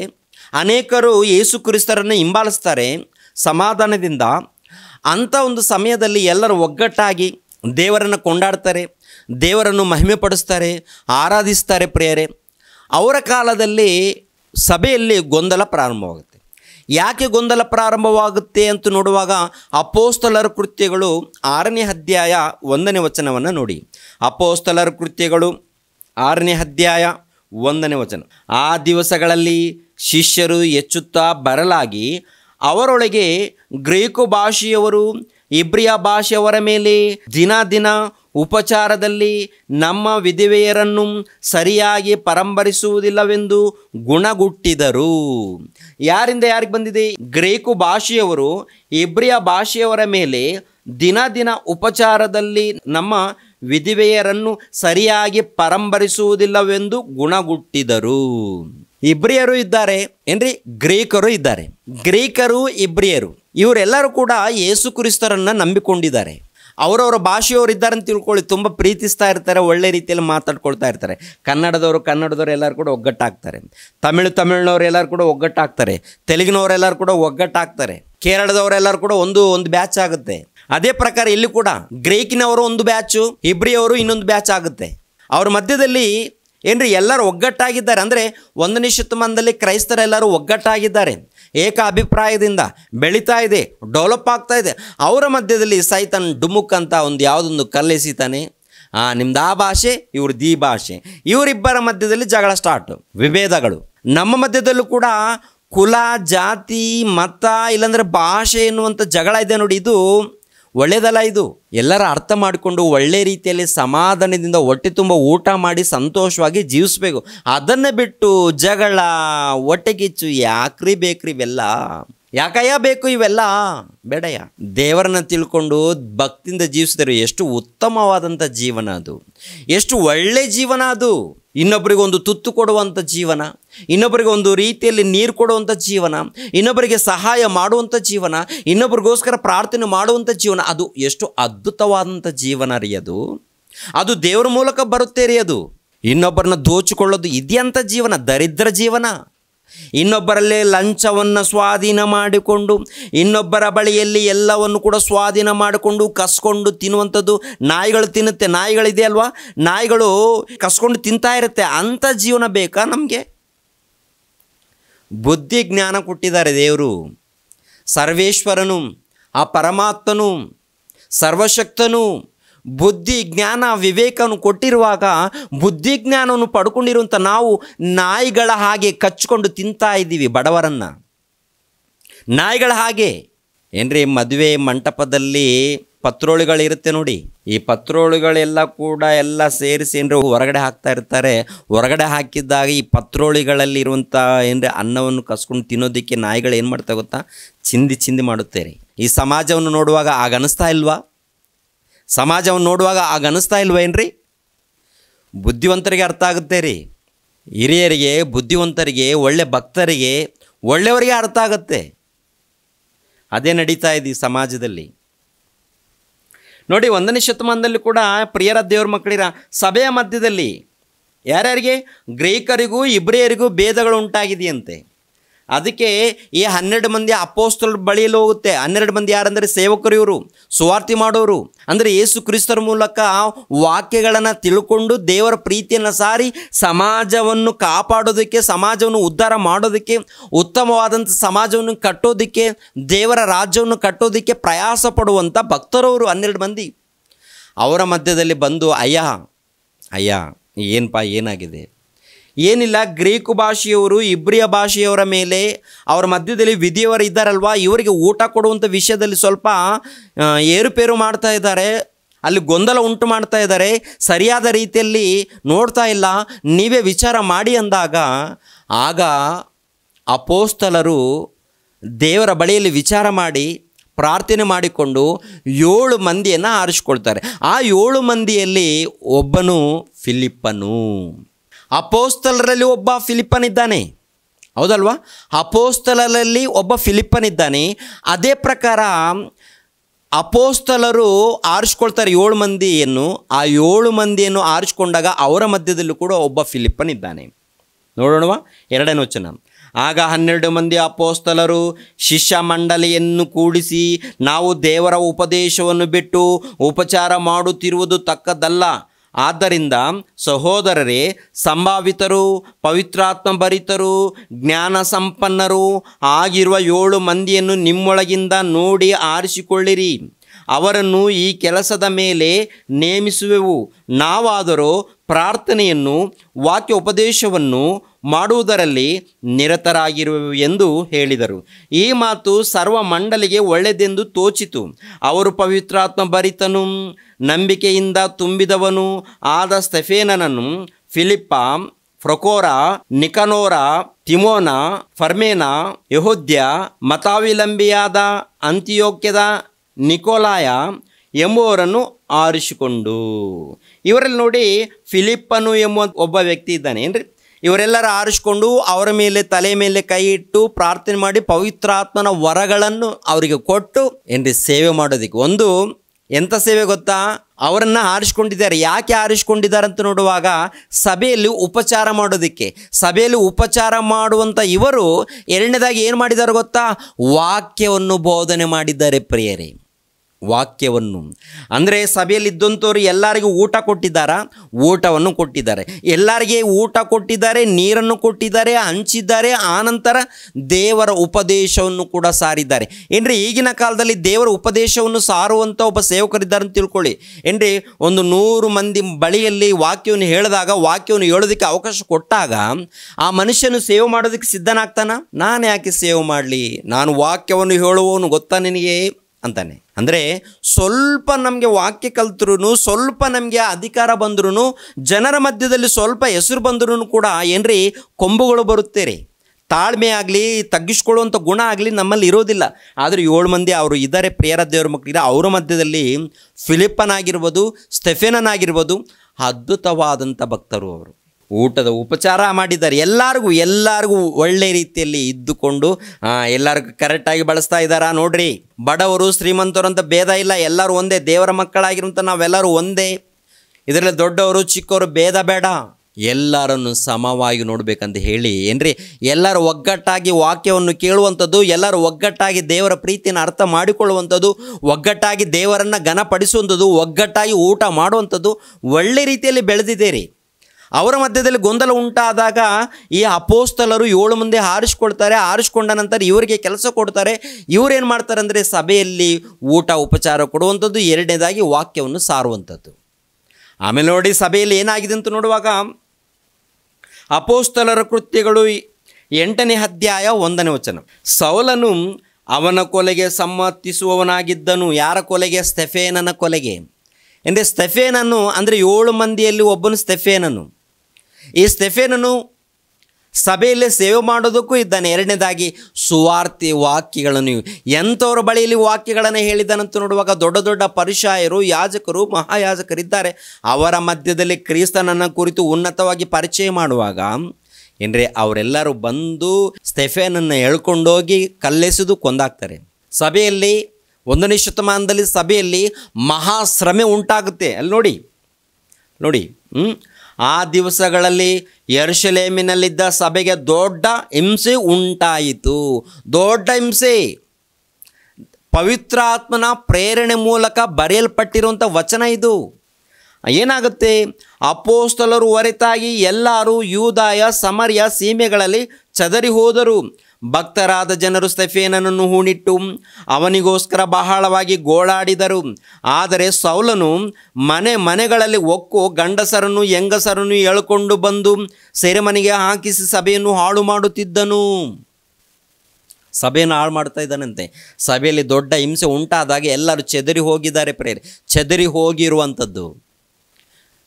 ಅನೇಕರು ಯೇಸು ಕ್ರಿಸ್ತರನ್ನು ಹಿಂಬಾಲಿಸ್ತಾರೆ ಸಮಾಧಾನದಿಂದ ಅಂಥ ಒಂದು ಸಮಯದಲ್ಲಿ ಎಲ್ಲರೂ ಒಗ್ಗಟ್ಟಾಗಿ ದೇವರನ್ನು ಕೊಂಡಾಡ್ತಾರೆ ದೇವರನ್ನು ಮಹಿಮೆ ಪಡಿಸ್ತಾರೆ ಆರಾಧಿಸ್ತಾರೆ ಪ್ರಿಯರೇ ಅವರ ಕಾಲದಲ್ಲಿ ಸಭೆಯಲ್ಲಿ ಗೊಂದಲ ಪ್ರಾರಂಭವಾಗುತ್ತೆ ಯಾಕೆ ಗೊಂದಲ ಪ್ರಾರಂಭವಾಗುತ್ತೆ ಅಂತ ನೋಡುವಾಗ ಅಪೋಸ್ತಲರ ಕೃತ್ಯಗಳು ಆರನೇ ಅಧ್ಯಾಯ ಒಂದನೇ ವಚನವನ್ನು ನೋಡಿ ಅಪೋಸ್ತಲರ ಕೃತ್ಯಗಳು ಆರನೇ ಅಧ್ಯಾಯ ಒಂದನೇ ವಚನ ಆ ದಿವಸಗಳಲ್ಲಿ ಶಿಷ್ಯರು ಹೆಚ್ಚುತ್ತಾ ಬರಲಾಗಿ ಅವರೊಳಗೆ ಗ್ರೀಕು ಭಾಷೆಯವರು ಇಬ್ರಿಯ ಭಾಷೆಯವರ ಮೇಲೆ ದಿನ ದಿನ ಉಪಚಾರದಲ್ಲಿ ನಮ್ಮ ವಿಧಿವೆಯರನ್ನು ಸರಿಯಾಗಿ ಪರಂಬರಿಸುವುದಿಲ್ಲವೆಂದು ಗುಣಗುಟ್ಟಿದರು ಯಾರಿಂದ ಯಾರಿಗೆ ಬಂದಿದೆ ಗ್ರೀಕು ಭಾಷೆಯವರು ಇಬ್ರಿಯ ಭಾಷೆಯವರ ಮೇಲೆ ದಿನ ದಿನ ಉಪಚಾರದಲ್ಲಿ ನಮ್ಮ ವಿಧಿವೆಯರನ್ನು ಸರಿಯಾಗಿ ಪರಂಬರಿಸುವುದಿಲ್ಲವೆಂದು ಗುಣಗುಟ್ಟಿದರು ಇಬ್ರಿಯರು ಇದ್ದಾರೆ ಏನ್ರಿ ಗ್ರೀಕರು ಇದ್ದಾರೆ ಗ್ರೀಕರು ಇಬ್ರಿಯರು ಇವರೆಲ್ಲರೂ ಕೂಡ ಯೇಸು ಕ್ರಿಸ್ತರನ್ನು ನಂಬಿಕೊಂಡಿದ್ದಾರೆ ಅವರವರ ಇದ್ದಾರೆ ಅಂತ ತಿಳ್ಕೊಳ್ಳಿ ತುಂಬ ಪ್ರೀತಿಸ್ತಾ ಇರ್ತಾರೆ ಒಳ್ಳೆ ರೀತಿಯಲ್ಲಿ ಮಾತಾಡ್ಕೊಳ್ತಾ ಇರ್ತಾರೆ ಕನ್ನಡದವರು ಕನ್ನಡದವರು ಎಲ್ಲರೂ ಕೂಡ ಒಗ್ಗಟ್ಟಾಗ್ತಾರೆ ತಮಿಳು ತಮಿಳ್ನವ್ರು ಎಲ್ಲರೂ ಕೂಡ ಒಗ್ಗಟ್ಟಾಗ್ತಾರೆ ತೆಲುಗಿನವರೆಲ್ಲರೂ ಕೂಡ ಒಗ್ಗಟ್ಟಾಗ್ತಾರೆ ಕೇರಳದವರೆಲ್ಲರೂ ಕೂಡ ಒಂದು ಒಂದು ಬ್ಯಾಚ್ ಆಗುತ್ತೆ ಅದೇ ಪ್ರಕಾರ ಇಲ್ಲಿ ಕೂಡ ಗ್ರೀಕಿನವರು ಒಂದು ಬ್ಯಾಚು ಇಬ್ರಿಯವರು ಇನ್ನೊಂದು ಬ್ಯಾಚ್ ಆಗುತ್ತೆ ಅವ್ರ ಮಧ್ಯದಲ್ಲಿ ಏನ್ರಿ ಎಲ್ಲರೂ ಒಗ್ಗಟ್ಟಾಗಿದ್ದಾರೆ ಅಂದರೆ ಒಂದನೇ ಶತಮಾನದಲ್ಲಿ ಕ್ರೈಸ್ತರೆಲ್ಲರೂ ಒಗ್ಗಟ್ಟಾಗಿದ್ದಾರೆ ಏಕ ಅಭಿಪ್ರಾಯದಿಂದ ಬೆಳೀತಾ ಇದೆ ಡೆವಲಪ್ ಆಗ್ತಾ ಇದೆ ಅವರ ಮಧ್ಯದಲ್ಲಿ ಸೈತನ್ ಡುಮುಕ್ ಅಂತ ಒಂದು ಯಾವುದೊಂದು ಕಲ್ಲೆಸಿತಾನೆ ಆ ನಿಮ್ದು ಆ ಭಾಷೆ ಇವ್ರದ್ದು ದಿ ಭಾಷೆ ಇವರಿಬ್ಬರ ಮಧ್ಯದಲ್ಲಿ ಜಗಳ ಸ್ಟಾರ್ಟ್ ವಿಭೇದಗಳು ನಮ್ಮ ಮಧ್ಯದಲ್ಲೂ ಕೂಡ ಕುಲ ಜಾತಿ ಮತ ಇಲ್ಲಾಂದರೆ ಭಾಷೆ ಎನ್ನುವಂಥ ಜಗಳ ಇದೆ ನೋಡಿ ಇದು ಒಳ್ಳೆಯದಲ್ಲ ಇದು ಎಲ್ಲರ ಅರ್ಥ ಮಾಡಿಕೊಂಡು ಒಳ್ಳೆ ರೀತಿಯಲ್ಲಿ ಸಮಾಧಾನದಿಂದ ಹೊಟ್ಟೆ ತುಂಬ ಊಟ ಮಾಡಿ ಸಂತೋಷವಾಗಿ ಜೀವಿಸಬೇಕು ಅದನ್ನು ಬಿಟ್ಟು ಜಗಳ ಹೊಟ್ಟೆಗಿಚ್ಚು ಯಾಕ್ರಿ ಬೇಕ್ರಿ ಇವೆಲ್ಲ ಯಾಕಯ್ಯ ಬೇಕು ಇವೆಲ್ಲ ಬೇಡಯ್ಯ ದೇವರನ್ನ ತಿಳ್ಕೊಂಡು ಭಕ್ತಿಯಿಂದ ಜೀವಿಸಿದರೆ ಎಷ್ಟು ಉತ್ತಮವಾದಂಥ ಜೀವನ ಅದು ಎಷ್ಟು ಒಳ್ಳೆ ಜೀವನ ಅದು ಒಂದು ತುತ್ತು ಕೊಡುವಂಥ ಜೀವನ ಇನ್ನೊಬ್ಬರಿಗೆ ಒಂದು ರೀತಿಯಲ್ಲಿ ನೀರು ಕೊಡುವಂಥ ಜೀವನ ಇನ್ನೊಬ್ಬರಿಗೆ ಸಹಾಯ ಮಾಡುವಂಥ ಜೀವನ ಇನ್ನೊಬ್ರಿಗೋಸ್ಕರ ಪ್ರಾರ್ಥನೆ ಮಾಡುವಂಥ ಜೀವನ ಅದು ಎಷ್ಟು ಅದ್ಭುತವಾದಂಥ ಜೀವನ ರೀ ಅದು ಅದು ದೇವರ ಮೂಲಕ ಬರುತ್ತೆ ರೀ ಅದು ಇನ್ನೊಬ್ಬರನ್ನ ದೋಚಿಕೊಳ್ಳೋದು ಇದೆಯಂಥ ಜೀವನ ದರಿದ್ರ ಜೀವನ ಇನ್ನೊಬ್ಬರಲ್ಲೇ ಲಂಚವನ್ನು ಸ್ವಾಧೀನ ಮಾಡಿಕೊಂಡು ಇನ್ನೊಬ್ಬರ ಬಳಿಯಲ್ಲಿ ಎಲ್ಲವನ್ನು ಕೂಡ ಸ್ವಾಧೀನ ಮಾಡಿಕೊಂಡು ಕಸ್ಕೊಂಡು ತಿನ್ನುವಂಥದ್ದು ನಾಯಿಗಳು ತಿನ್ನುತ್ತೆ ನಾಯಿಗಳಿದೆ ಅಲ್ವಾ ನಾಯಿಗಳು ಕಸ್ಕೊಂಡು ತಿಂತಾ ಇರುತ್ತೆ ಅಂಥ ಜೀವನ ಬೇಕಾ ನಮಗೆ ಬುದ್ಧಿ ಜ್ಞಾನ ಕೊಟ್ಟಿದ್ದಾರೆ ದೇವರು ಸರ್ವೇಶ್ವರನು ಆ ಪರಮಾತ್ಮನು ಸರ್ವಶಕ್ತನು ಬುದ್ಧಿ ಜ್ಞಾನ ವಿವೇಕವನ್ನು ಕೊಟ್ಟಿರುವಾಗ ಬುದ್ಧಿ ಜ್ಞಾನವನ್ನು ಪಡ್ಕೊಂಡಿರುವಂಥ ನಾವು ನಾಯಿಗಳ ಹಾಗೆ ಕಚ್ಕೊಂಡು ತಿಂತಾ ಇದ್ದೀವಿ ಬಡವರನ್ನು ನಾಯಿಗಳ ಹಾಗೆ ಏನ್ರಿ ಮದುವೆ ಮಂಟಪದಲ್ಲಿ ಪತ್ರೋಳಿಗಳಿರುತ್ತೆ ನೋಡಿ ಈ ಪತ್ರೋಳಿಗಳೆಲ್ಲ ಕೂಡ ಎಲ್ಲ ಸೇರಿಸಿ ಏನ್ರಿ ಹೊರಗಡೆ ಹಾಕ್ತಾ ಇರ್ತಾರೆ ಹೊರಗಡೆ ಹಾಕಿದ್ದಾಗ ಈ ಪತ್ರೋಳಿಗಳಲ್ಲಿ ಇರುವಂಥ ಏನ್ರಿ ಅನ್ನವನ್ನು ಕಸ್ಕೊಂಡು ತಿನ್ನೋದಕ್ಕೆ ನಾಯಿಗಳು ಏನು ಮಾಡ್ತಾ ಗೊತ್ತಾ ಚಿಂದಿ ಚಿಂದಿ ಮಾಡುತ್ತೆ ಈ ಸಮಾಜವನ್ನು ನೋಡುವಾಗ ಆಗ ಅನಿಸ್ತಾ ಇಲ್ವಾ ಸಮಾಜವನ್ನು ನೋಡುವಾಗ ಆಗ ಅನಿಸ್ತಾ ಇಲ್ವೇನ್ರಿ ಬುದ್ಧಿವಂತರಿಗೆ ಅರ್ಥ ಆಗುತ್ತೆ ರೀ ಹಿರಿಯರಿಗೆ ಬುದ್ಧಿವಂತರಿಗೆ ಒಳ್ಳೆ ಭಕ್ತರಿಗೆ ಒಳ್ಳೆಯವರಿಗೆ ಅರ್ಥ ಆಗುತ್ತೆ ಅದೇ ನಡೀತಾ ಇದೆ ಸಮಾಜದಲ್ಲಿ ನೋಡಿ ಒಂದನೇ ಶತಮಾನದಲ್ಲಿ ಕೂಡ ಪ್ರಿಯರ ದೇವ್ರ ಮಕ್ಕಳಿರ ಸಭೆಯ ಮಧ್ಯದಲ್ಲಿ ಯಾರ್ಯಾರಿಗೆ ಗ್ರೀಕರಿಗೂ ಇಬ್ರಿಯರಿಗೂ ಭೇದಗಳು ಉಂಟಾಗಿದೆಯಂತೆ ಅದಕ್ಕೆ ಈ ಹನ್ನೆರಡು ಮಂದಿ ಅಪೋಸ್ತಲ್ ಬಳಿಯಲ್ಲಿ ಹೋಗುತ್ತೆ ಹನ್ನೆರಡು ಮಂದಿ ಯಾರಂದರೆ ಸೇವಕರು ಇವರು ಸುವಾರ್ತಿ ಮಾಡೋರು ಅಂದರೆ ಯೇಸು ಕ್ರಿಸ್ತರ ಮೂಲಕ ವಾಕ್ಯಗಳನ್ನು ತಿಳ್ಕೊಂಡು ದೇವರ ಪ್ರೀತಿಯನ್ನು ಸಾರಿ ಸಮಾಜವನ್ನು ಕಾಪಾಡೋದಕ್ಕೆ ಸಮಾಜವನ್ನು ಉದ್ಧಾರ ಮಾಡೋದಕ್ಕೆ ಉತ್ತಮವಾದಂಥ ಸಮಾಜವನ್ನು ಕಟ್ಟೋದಕ್ಕೆ ದೇವರ ರಾಜ್ಯವನ್ನು ಕಟ್ಟೋದಕ್ಕೆ ಪ್ರಯಾಸ ಪಡುವಂಥ ಭಕ್ತರವರು ಹನ್ನೆರಡು ಮಂದಿ ಅವರ ಮಧ್ಯದಲ್ಲಿ ಬಂದು ಅಯ್ಯ ಅಯ್ಯ ಏನಪ್ಪ ಏನಾಗಿದೆ ಏನಿಲ್ಲ ಗ್ರೀಕು ಭಾಷೆಯವರು ಇಬ್ರಿಯ ಭಾಷೆಯವರ ಮೇಲೆ ಅವರ ಮಧ್ಯದಲ್ಲಿ ವಿಧಿಯವರು ಇದ್ದಾರಲ್ವ ಇವರಿಗೆ ಊಟ ಕೊಡುವಂಥ ವಿಷಯದಲ್ಲಿ ಸ್ವಲ್ಪ ಏರುಪೇರು ಮಾಡ್ತಾ ಇದ್ದಾರೆ ಅಲ್ಲಿ ಗೊಂದಲ ಉಂಟು ಮಾಡ್ತಾ ಇದ್ದಾರೆ ಸರಿಯಾದ ರೀತಿಯಲ್ಲಿ ನೋಡ್ತಾ ಇಲ್ಲ ನೀವೇ ವಿಚಾರ ಮಾಡಿ ಅಂದಾಗ ಆಗ ಅಪೋಸ್ತಲರು ದೇವರ ಬಳಿಯಲ್ಲಿ ವಿಚಾರ ಮಾಡಿ ಪ್ರಾರ್ಥನೆ ಮಾಡಿಕೊಂಡು ಏಳು ಮಂದಿಯನ್ನು ಆರಿಸ್ಕೊಳ್ತಾರೆ ಆ ಏಳು ಮಂದಿಯಲ್ಲಿ ಒಬ್ಬನು ಫಿಲಿಪ್ಪನು ಅಪೋಸ್ತಲರಲ್ಲಿ ಒಬ್ಬ ಫಿಲಿಪ್ಪನಿದ್ದಾನೆ ಹೌದಲ್ವಾ ಅಪೋಸ್ತಲರಲ್ಲಿ ಒಬ್ಬ ಫಿಲಿಪ್ಪನಿದ್ದಾನೆ ಅದೇ ಪ್ರಕಾರ ಅಪೋಸ್ತಲರು ಆರಿಸ್ಕೊಳ್ತಾರೆ ಏಳು ಮಂದಿಯನ್ನು ಆ ಏಳು ಮಂದಿಯನ್ನು ಆರಿಸ್ಕೊಂಡಾಗ ಅವರ ಮಧ್ಯದಲ್ಲೂ ಕೂಡ ಒಬ್ಬ ಫಿಲಿಪ್ಪನ್ ಇದ್ದಾನೆ ನೋಡೋಣವಾ ಎರಡನೇ ವಚನ ಆಗ ಹನ್ನೆರಡು ಮಂದಿ ಅಪೋಸ್ತಲರು ಶಿಷ್ಯ ಮಂಡಳಿಯನ್ನು ಕೂಡಿಸಿ ನಾವು ದೇವರ ಉಪದೇಶವನ್ನು ಬಿಟ್ಟು ಉಪಚಾರ ಮಾಡುತ್ತಿರುವುದು ತಕ್ಕದ್ದಲ್ಲ ಆದ್ದರಿಂದ ಸಹೋದರರೇ ಸಂಭಾವಿತರು ಪವಿತ್ರಾತ್ಮಭರಿತರು ಜ್ಞಾನ ಸಂಪನ್ನರು ಆಗಿರುವ ಏಳು ಮಂದಿಯನ್ನು ನಿಮ್ಮೊಳಗಿಂದ ನೋಡಿ ಆರಿಸಿಕೊಳ್ಳಿರಿ ಅವರನ್ನು ಈ ಕೆಲಸದ ಮೇಲೆ ನೇಮಿಸುವೆವು ನಾವಾದರೂ ಪ್ರಾರ್ಥನೆಯನ್ನು ವಾಕ್ಯ ಉಪದೇಶವನ್ನು ಮಾಡುವುದರಲ್ಲಿ ನಿರತರಾಗಿರುವೆವು ಎಂದು ಹೇಳಿದರು ಈ ಮಾತು ಸರ್ವ ಮಂಡಲಿಗೆ ಒಳ್ಳೆಯದೆಂದು ತೋಚಿತು ಅವರು ಪವಿತ್ರಾತ್ಮ ಭರಿತನು ನಂಬಿಕೆಯಿಂದ ತುಂಬಿದವನು ಆದ ಸ್ಟೆಫೇನನನ್ನು ಫಿಲಿಪ್ಪ ಫ್ರಕೋರ ನಿಕನೋರ ತಿಮೋನ ಫರ್ಮೇನ ಯಹೋದ್ಯ ಮತಾವಿಲಂಬಿಯಾದ ಅಂತ್ಯೋಕ್ಯದ ನಿಕೋಲಾಯ ಎಂಬುವರನ್ನು ಆರಿಸಿಕೊಂಡು ಇವರಲ್ಲಿ ನೋಡಿ ಫಿಲಿಪ್ಪನು ಎಂಬ ಒಬ್ಬ ವ್ಯಕ್ತಿ ಇದ್ದಾನೆ ಏನ್ರಿ ಇವರೆಲ್ಲರ ಆರಿಸಿಕೊಂಡು ಅವರ ಮೇಲೆ ತಲೆ ಮೇಲೆ ಕೈ ಇಟ್ಟು ಪ್ರಾರ್ಥನೆ ಮಾಡಿ ಪವಿತ್ರಾತ್ಮನ ವರಗಳನ್ನು ಅವರಿಗೆ ಕೊಟ್ಟು ಏನ್ರಿ ಸೇವೆ ಮಾಡೋದಕ್ಕೆ ಒಂದು ಎಂಥ ಸೇವೆ ಗೊತ್ತಾ ಅವರನ್ನು ಆರಿಸ್ಕೊಂಡಿದ್ದಾರೆ ಯಾಕೆ ಆರಿಸ್ಕೊಂಡಿದ್ದಾರೆ ಅಂತ ನೋಡುವಾಗ ಸಭೆಯಲ್ಲಿ ಉಪಚಾರ ಮಾಡೋದಕ್ಕೆ ಸಭೆಯಲ್ಲಿ ಉಪಚಾರ ಮಾಡುವಂಥ ಇವರು ಎರಡನೇದಾಗಿ ಏನು ಮಾಡಿದ್ದಾರೆ ಗೊತ್ತಾ ವಾಕ್ಯವನ್ನು ಬೋಧನೆ ಮಾಡಿದ್ದಾರೆ ಪ್ರಿಯರೇ ವಾಕ್ಯವನ್ನು ಅಂದರೆ ಸಭೆಯಲ್ಲಿದ್ದಂಥವ್ರು ಎಲ್ಲರಿಗೂ ಊಟ ಕೊಟ್ಟಿದ್ದಾರಾ ಊಟವನ್ನು ಕೊಟ್ಟಿದ್ದಾರೆ ಎಲ್ಲರಿಗೆ ಊಟ ಕೊಟ್ಟಿದ್ದಾರೆ ನೀರನ್ನು ಕೊಟ್ಟಿದ್ದಾರೆ ಹಂಚಿದ್ದಾರೆ ಆನಂತರ ದೇವರ ಉಪದೇಶವನ್ನು ಕೂಡ ಸಾರಿದ್ದಾರೆ ಏನ್ರಿ ಈಗಿನ ಕಾಲದಲ್ಲಿ ದೇವರ ಉಪದೇಶವನ್ನು ಸಾರುವಂಥ ಒಬ್ಬ ಸೇವಕರಿದ್ದಾರೆ ಅಂತ ತಿಳ್ಕೊಳ್ಳಿ ಏನ್ರಿ ಒಂದು ನೂರು ಮಂದಿ ಬಳಿಯಲ್ಲಿ ವಾಕ್ಯವನ್ನು ಹೇಳಿದಾಗ ವಾಕ್ಯವನ್ನು ಹೇಳೋದಕ್ಕೆ ಅವಕಾಶ ಕೊಟ್ಟಾಗ ಆ ಮನುಷ್ಯನು ಸೇವೆ ಮಾಡೋದಕ್ಕೆ ಸಿದ್ಧನಾಗ್ತಾನ ನಾನು ಯಾಕೆ ಸೇವೆ ಮಾಡಲಿ ನಾನು ವಾಕ್ಯವನ್ನು ಹೇಳುವವನು ಗೊತ್ತಾ ನಿನಗೆ ಅಂತಾನೆ ಅಂದರೆ ಸ್ವಲ್ಪ ನಮಗೆ ವಾಕ್ಯ ಕಲ್ತ್ರೂ ಸ್ವಲ್ಪ ನಮಗೆ ಅಧಿಕಾರ ಬಂದ್ರೂ ಜನರ ಮಧ್ಯದಲ್ಲಿ ಸ್ವಲ್ಪ ಹೆಸರು ಬಂದ್ರೂ ಕೂಡ ಏನ್ರಿ ಕೊಂಬುಗಳು ಬರುತ್ತೆ ರೀ ತಾಳ್ಮೆ ಆಗಲಿ ತಗ್ಗಿಸ್ಕೊಳ್ಳುವಂಥ ಗುಣ ಆಗಲಿ ನಮ್ಮಲ್ಲಿ ಇರೋದಿಲ್ಲ ಆದರೆ ಏಳು ಮಂದಿ ಅವರು ಇದ್ದಾರೆ ಪ್ರಿಯರ ದೇವರ ಮಕ್ಕಳಿಗೆ ಅವರ ಮಧ್ಯದಲ್ಲಿ ಫಿಲಿಪ್ಪನ್ ಆಗಿರ್ಬೋದು ಸ್ಟೆಫೆನನ್ ಆಗಿರ್ಬೋದು ಅದ್ಭುತವಾದಂಥ ಭಕ್ತರು ಅವರು ಊಟದ ಉಪಚಾರ ಮಾಡಿದ್ದಾರೆ ಎಲ್ಲರಿಗೂ ಎಲ್ಲರಿಗೂ ಒಳ್ಳೆ ರೀತಿಯಲ್ಲಿ ಇದ್ದುಕೊಂಡು ಎಲ್ಲರಿಗೂ ಕರೆಕ್ಟಾಗಿ ಬಳಸ್ತಾ ಇದ್ದಾರಾ ನೋಡ್ರಿ ಬಡವರು ಶ್ರೀಮಂತರು ಅಂತ ಭೇದ ಇಲ್ಲ ಎಲ್ಲರೂ ಒಂದೇ ದೇವರ ಮಕ್ಕಳಾಗಿರುವಂಥ ನಾವೆಲ್ಲರೂ ಒಂದೇ ಇದರಲ್ಲಿ ದೊಡ್ಡವರು ಚಿಕ್ಕವರು ಭೇದ ಬೇಡ ಎಲ್ಲರನ್ನು ಸಮವಾಗಿ ನೋಡಬೇಕಂತ ಹೇಳಿ ಏನ್ರಿ ಎಲ್ಲರೂ ಒಗ್ಗಟ್ಟಾಗಿ ವಾಕ್ಯವನ್ನು ಕೇಳುವಂಥದ್ದು ಎಲ್ಲರೂ ಒಗ್ಗಟ್ಟಾಗಿ ದೇವರ ಪ್ರೀತಿಯನ್ನು ಅರ್ಥ ಮಾಡಿಕೊಳ್ಳುವಂಥದ್ದು ಒಗ್ಗಟ್ಟಾಗಿ ದೇವರನ್ನು ಘನಪಡಿಸುವಂಥದ್ದು ಒಗ್ಗಟ್ಟಾಗಿ ಊಟ ಮಾಡುವಂಥದ್ದು ಒಳ್ಳೆ ರೀತಿಯಲ್ಲಿ ಬೆಳೆದಿದೆ ರೀ ಅವರ ಮಧ್ಯದಲ್ಲಿ ಗೊಂದಲ ಉಂಟಾದಾಗ ಈ ಅಪೋಸ್ತಲರು ಏಳು ಮಂದಿ ಆರಿಸ್ಕೊಳ್ತಾರೆ ಆರಿಸ್ಕೊಂಡ ನಂತರ ಇವರಿಗೆ ಕೆಲಸ ಕೊಡ್ತಾರೆ ಇವರೇನು ಮಾಡ್ತಾರೆ ಅಂದರೆ ಸಭೆಯಲ್ಲಿ ಊಟ ಉಪಚಾರ ಕೊಡುವಂಥದ್ದು ಎರಡನೇದಾಗಿ ವಾಕ್ಯವನ್ನು ಸಾರುವಂಥದ್ದು ಆಮೇಲೆ ನೋಡಿ ಸಭೆಯಲ್ಲಿ ಏನಾಗಿದೆ ಅಂತ ನೋಡುವಾಗ ಅಪೋಸ್ತಲರ ಕೃತ್ಯಗಳು ಎಂಟನೇ ಅಧ್ಯಾಯ ಒಂದನೇ ವಚನ ಸೌಲನು ಅವನ ಕೊಲೆಗೆ ಸಮ್ಮತಿಸುವವನಾಗಿದ್ದನು ಯಾರ ಕೊಲೆಗೆ ಸ್ಟೆಫೇನನ ಕೊಲೆಗೆ ಎಂದರೆ ಸ್ಟೆಫೇನನ್ನು ಅಂದರೆ ಏಳು ಮಂದಿಯಲ್ಲಿ ಒಬ್ಬನು ಸ್ಟೆಫೇನನು ಈ ಸ್ಟೆಫೇನನು ಸಭೆಯಲ್ಲಿ ಸೇವೆ ಮಾಡೋದಕ್ಕೂ ಇದ್ದಾನೆ ಎರಡನೇದಾಗಿ ಸುವಾರ್ತಿ ವಾಕ್ಯಗಳನ್ನು ಎಂಥವ್ರ ಬಳಿಯಲ್ಲಿ ವಾಕ್ಯಗಳನ್ನು ಹೇಳಿದ್ದಾನಂತ ನೋಡುವಾಗ ದೊಡ್ಡ ದೊಡ್ಡ ಪರಿಷಾಯರು ಯಾಜಕರು ಮಹಾಯಾಜಕರಿದ್ದಾರೆ ಅವರ ಮಧ್ಯದಲ್ಲಿ ಕ್ರಿಸ್ತನನ್ನು ಕುರಿತು ಉನ್ನತವಾಗಿ ಪರಿಚಯ ಮಾಡುವಾಗ ಎಂದರೆ ಅವರೆಲ್ಲರೂ ಬಂದು ಸ್ಟೆಫೇನನ್ನು ಎಳ್ಕೊಂಡೋಗಿ ಕಲ್ಲೆಸೆದು ಕೊಂದಾಗ್ತಾರೆ ಸಭೆಯಲ್ಲಿ ಒಂದನೇ ಶತಮಾನದಲ್ಲಿ ಸಭೆಯಲ್ಲಿ ಮಹಾಶ್ರಮೆ ಉಂಟಾಗುತ್ತೆ ಅಲ್ಲಿ ನೋಡಿ ನೋಡಿ ಹ್ಞೂ ಆ ದಿವಸಗಳಲ್ಲಿ ಯರ್ಷಲೇಮಿನಲ್ಲಿದ್ದ ಸಭೆಗೆ ದೊಡ್ಡ ಹಿಂಸೆ ಉಂಟಾಯಿತು ದೊಡ್ಡ ಹಿಂಸೆ ಪವಿತ್ರಾತ್ಮನ ಪ್ರೇರಣೆ ಮೂಲಕ ಬರೆಯಲ್ಪಟ್ಟಿರುವಂಥ ವಚನ ಇದು ಏನಾಗುತ್ತೆ ಅಪೋಸ್ತಲರು ಹೊರತಾಗಿ ಎಲ್ಲರೂ ಯೂದಾಯ ಸಮರ್ಯ ಸೀಮೆಗಳಲ್ಲಿ ಚದರಿ ಹೋದರು ಭಕ್ತರಾದ ಜನರು ಸ್ಟೆಫೇನನನ್ನು ಹೂಣಿಟ್ಟು ಅವನಿಗೋಸ್ಕರ ಬಹಳವಾಗಿ ಗೋಳಾಡಿದರು ಆದರೆ ಸೌಲನು ಮನೆ ಮನೆಗಳಲ್ಲಿ ಒಕ್ಕು ಗಂಡಸರನ್ನು ಹೆಂಗಸರನ್ನು ಎಳ್ಕೊಂಡು ಬಂದು ಸೆರೆಮನೆಗೆ ಹಾಕಿಸಿ ಸಭೆಯನ್ನು ಹಾಳು ಮಾಡುತ್ತಿದ್ದನು ಸಭೆಯನ್ನು ಹಾಳು ಮಾಡ್ತಾ ಇದ್ದಾನಂತೆ ಸಭೆಯಲ್ಲಿ ದೊಡ್ಡ ಹಿಂಸೆ ಉಂಟಾದಾಗ ಎಲ್ಲರೂ ಚದರಿ ಹೋಗಿದ್ದಾರೆ ಪ್ರೇರಿ ಚದರಿ ಹೋಗಿರುವಂಥದ್ದು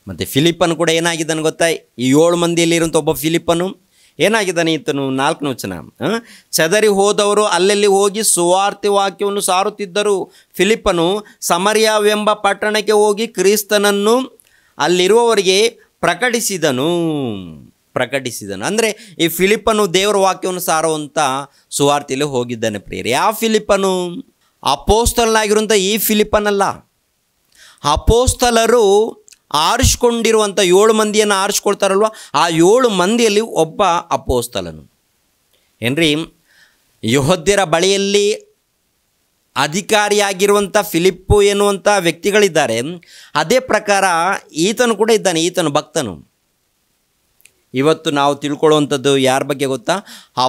ಮತ್ತು ಫಿಲಿಪ್ಪನು ಕೂಡ ಏನಾಗಿದ್ದಾನೆ ಗೊತ್ತಾ ಈ ಏಳು ಮಂದಿಯಲ್ಲಿರುವಂಥ ಒಬ್ಬ ಫಿಲಿಪ್ಪನು ಏನಾಗಿದ್ದಾನೆ ಈತನು ನಾಲ್ಕನೇ ವಚನ ಚದರಿ ಹೋದವರು ಅಲ್ಲೆಲ್ಲಿ ಹೋಗಿ ಸುವಾರ್ತಿ ವಾಕ್ಯವನ್ನು ಸಾರುತ್ತಿದ್ದರು ಫಿಲಿಪ್ಪನು ಸಮರ್ಯಾವೆಂಬ ಪಟ್ಟಣಕ್ಕೆ ಹೋಗಿ ಕ್ರಿಸ್ತನನ್ನು ಅಲ್ಲಿರುವವರಿಗೆ ಪ್ರಕಟಿಸಿದನು ಪ್ರಕಟಿಸಿದನು ಅಂದರೆ ಈ ಫಿಲಿಪ್ಪನು ದೇವರ ವಾಕ್ಯವನ್ನು ಸಾರುವಂಥ ಸುವಾರ್ತಿಯಲ್ಲಿ ಹೋಗಿದ್ದಾನೆ ಪ್ರಿಯರ್ ಯಾವ ಫಿಲಿಪ್ಪನು ಅಪೋಸ್ತಲನಾಗಿರುವಂಥ ಈ ಫಿಲಿಪ್ಪನಲ್ಲ ಅಪೋಸ್ತಲರು ಆರಿಸ್ಕೊಂಡಿರುವಂಥ ಏಳು ಮಂದಿಯನ್ನು ಆರಿಸ್ಕೊಳ್ತಾರಲ್ವ ಆ ಏಳು ಮಂದಿಯಲ್ಲಿ ಒಬ್ಬ ಅಪೋಸ್ತಲನು ಏನ್ರಿ ಯಹೋದ್ಯರ ಬಳಿಯಲ್ಲಿ ಅಧಿಕಾರಿಯಾಗಿರುವಂಥ ಫಿಲಿಪ್ಪು ಎನ್ನುವಂಥ ವ್ಯಕ್ತಿಗಳಿದ್ದಾರೆ ಅದೇ ಪ್ರಕಾರ ಈತನು ಕೂಡ ಇದ್ದಾನೆ ಈತನು ಭಕ್ತನು ಇವತ್ತು ನಾವು ತಿಳ್ಕೊಳ್ಳುವಂಥದ್ದು ಯಾರ ಬಗ್ಗೆ ಗೊತ್ತಾ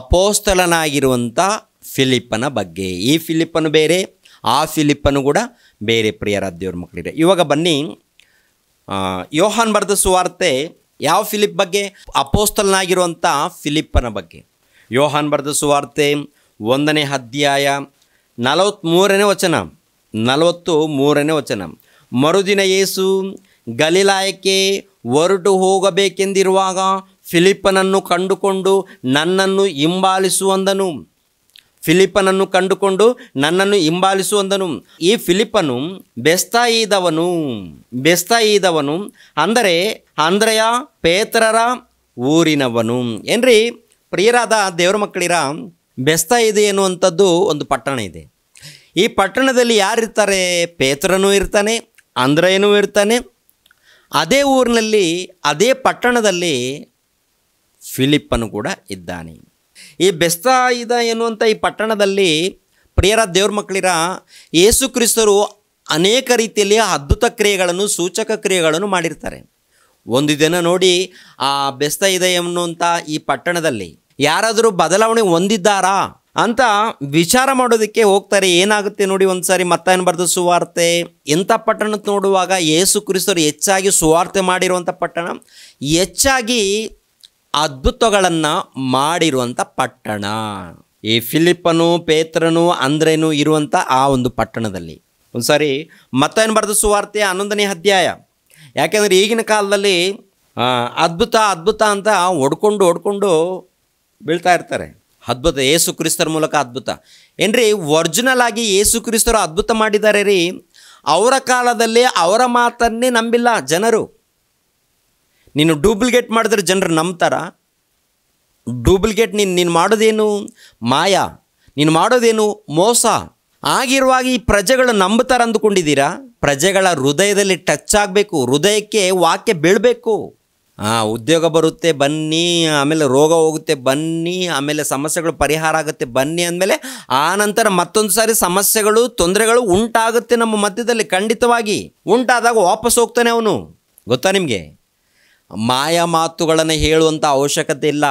ಅಪೋಸ್ತಲನಾಗಿರುವಂಥ ಫಿಲಿಪ್ಪನ ಬಗ್ಗೆ ಈ ಫಿಲಿಪ್ಪನು ಬೇರೆ ಆ ಫಿಲಿಪ್ಪನು ಕೂಡ ಬೇರೆ ಪ್ರಿಯರ ದೇವ್ರ ಮಕ್ಕಳಿದೆ ಇವಾಗ ಬನ್ನಿ ಯೋಹಾನ್ ಬರೆದ ಸುವಾರ್ತೆ ಯಾವ ಫಿಲಿಪ್ ಬಗ್ಗೆ ಅಪೋಸ್ತಲ್ನಾಗಿರುವಂಥ ಫಿಲಿಪ್ಪನ ಬಗ್ಗೆ ಯೋಹಾನ್ ಬರೆದ ಸುವಾರ್ತೆ ಒಂದನೇ ಅಧ್ಯಾಯ ನಲವತ್ತ್ಮೂರನೇ ವಚನ ನಲವತ್ತು ಮೂರನೇ ವಚನ ಮರುದಿನ ಯೇಸು ಗಲೀಲಾಯಕ್ಕೆ ಹೊರಟು ಹೋಗಬೇಕೆಂದಿರುವಾಗ ಫಿಲಿಪ್ಪನನ್ನು ಕಂಡುಕೊಂಡು ನನ್ನನ್ನು ಹಿಂಬಾಲಿಸುವಂದನು ಫಿಲಿಪ್ಪನನ್ನು ಕಂಡುಕೊಂಡು ನನ್ನನ್ನು ಹಿಂಬಾಲಿಸುವಂದನು ಈ ಫಿಲಿಪ್ಪನು ಬೆಸ್ತಾಯಿದವನು ಬೆಸ್ತಾಯಿದವನು ಅಂದರೆ ಅಂದ್ರೆಯ ಪೇತ್ರರ ಊರಿನವನು ಏನ್ರಿ ಪ್ರಿಯರಾದ ದೇವರ ಮಕ್ಕಳಿರ ಬೆಸ್ತ ಇದೆ ಎನ್ನುವಂಥದ್ದು ಒಂದು ಪಟ್ಟಣ ಇದೆ ಈ ಪಟ್ಟಣದಲ್ಲಿ ಯಾರಿರ್ತಾರೆ ಪೇತ್ರನೂ ಇರ್ತಾನೆ ಅಂದ್ರಯನೂ ಇರ್ತಾನೆ ಅದೇ ಊರಿನಲ್ಲಿ ಅದೇ ಪಟ್ಟಣದಲ್ಲಿ ಫಿಲಿಪ್ಪನು ಕೂಡ ಇದ್ದಾನೆ ಈ ಬೆಸ್ತ ಇದೆ ಎನ್ನುವಂಥ ಈ ಪಟ್ಟಣದಲ್ಲಿ ಪ್ರಿಯರ ದೇವ್ರ ಮಕ್ಕಳಿರ ಯೇಸು ಕ್ರಿಸ್ತರು ಅನೇಕ ರೀತಿಯಲ್ಲಿ ಅದ್ಭುತ ಕ್ರಿಯೆಗಳನ್ನು ಸೂಚಕ ಕ್ರಿಯೆಗಳನ್ನು ಮಾಡಿರ್ತಾರೆ ಒಂದು ದಿನ ನೋಡಿ ಆ ಬೆಸ್ತ ಇದೆ ಎನ್ನುವಂಥ ಈ ಪಟ್ಟಣದಲ್ಲಿ ಯಾರಾದರೂ ಬದಲಾವಣೆ ಹೊಂದಿದ್ದಾರಾ ಅಂತ ವಿಚಾರ ಮಾಡೋದಕ್ಕೆ ಹೋಗ್ತಾರೆ ಏನಾಗುತ್ತೆ ನೋಡಿ ಒಂದು ಸಾರಿ ಮತ್ತೇನು ಬರೆದು ಸುವಾರ್ತೆ ಇಂಥ ಪಟ್ಟಣ ನೋಡುವಾಗ ಯೇಸು ಕ್ರಿಸ್ತರು ಹೆಚ್ಚಾಗಿ ಸುವಾರ್ತೆ ಮಾಡಿರುವಂಥ ಪಟ್ಟಣ ಹೆಚ್ಚಾಗಿ ಅದ್ಭುತಗಳನ್ನು ಮಾಡಿರುವಂಥ ಪಟ್ಟಣ ಈ ಫಿಲಿಪ್ಪನು ಪೇತ್ರನು ಅಂದ್ರೇನು ಇರುವಂಥ ಆ ಒಂದು ಪಟ್ಟಣದಲ್ಲಿ ಒಂದು ಸಾರಿ ಮತ್ತೇನು ಬರೆದ ಸುವಾರ್ತೆ ಹನ್ನೊಂದನೇ ಅಧ್ಯಾಯ ಯಾಕೆಂದರೆ ಈಗಿನ ಕಾಲದಲ್ಲಿ ಅದ್ಭುತ ಅದ್ಭುತ ಅಂತ ಒಡ್ಕೊಂಡು ಒಡ್ಕೊಂಡು ಬೀಳ್ತಾ ಇರ್ತಾರೆ ಅದ್ಭುತ ಏಸು ಕ್ರಿಸ್ತರ ಮೂಲಕ ಅದ್ಭುತ ಏನ್ರಿ ಒರ್ಜಿನಲ್ ಆಗಿ ಏಸು ಕ್ರಿಸ್ತರು ಅದ್ಭುತ ಮಾಡಿದ್ದಾರೆ ರೀ ಅವರ ಕಾಲದಲ್ಲಿ ಅವರ ಮಾತನ್ನೇ ನಂಬಿಲ್ಲ ಜನರು ನೀನು ಡೂಪ್ಲಿಕೇಟ್ ಮಾಡಿದ್ರೆ ಜನರು ನಂಬ್ತಾರ ಡೂಪ್ಲಿಕೇಟ್ ನೀನು ನೀನು ಮಾಡೋದೇನು ಮಾಯಾ ನೀನು ಮಾಡೋದೇನು ಮೋಸ ಆಗಿರುವಾಗ ಈ ಪ್ರಜೆಗಳು ನಂಬುತ್ತಾರೆ ಅಂದುಕೊಂಡಿದ್ದೀರಾ ಪ್ರಜೆಗಳ ಹೃದಯದಲ್ಲಿ ಟಚ್ ಆಗಬೇಕು ಹೃದಯಕ್ಕೆ ವಾಕ್ಯ ಬೀಳಬೇಕು ಹಾಂ ಉದ್ಯೋಗ ಬರುತ್ತೆ ಬನ್ನಿ ಆಮೇಲೆ ರೋಗ ಹೋಗುತ್ತೆ ಬನ್ನಿ ಆಮೇಲೆ ಸಮಸ್ಯೆಗಳು ಪರಿಹಾರ ಆಗುತ್ತೆ ಬನ್ನಿ ಅಂದಮೇಲೆ ಆ ನಂತರ ಮತ್ತೊಂದು ಸಾರಿ ಸಮಸ್ಯೆಗಳು ತೊಂದರೆಗಳು ಉಂಟಾಗುತ್ತೆ ನಮ್ಮ ಮಧ್ಯದಲ್ಲಿ ಖಂಡಿತವಾಗಿ ಉಂಟಾದಾಗ ವಾಪಸ್ ಹೋಗ್ತಾನೆ ಅವನು ಗೊತ್ತಾ ನಿಮಗೆ ಮಾಯ ಮಾತುಗಳನ್ನು ಹೇಳುವಂಥ ಅವಶ್ಯಕತೆ ಇಲ್ಲ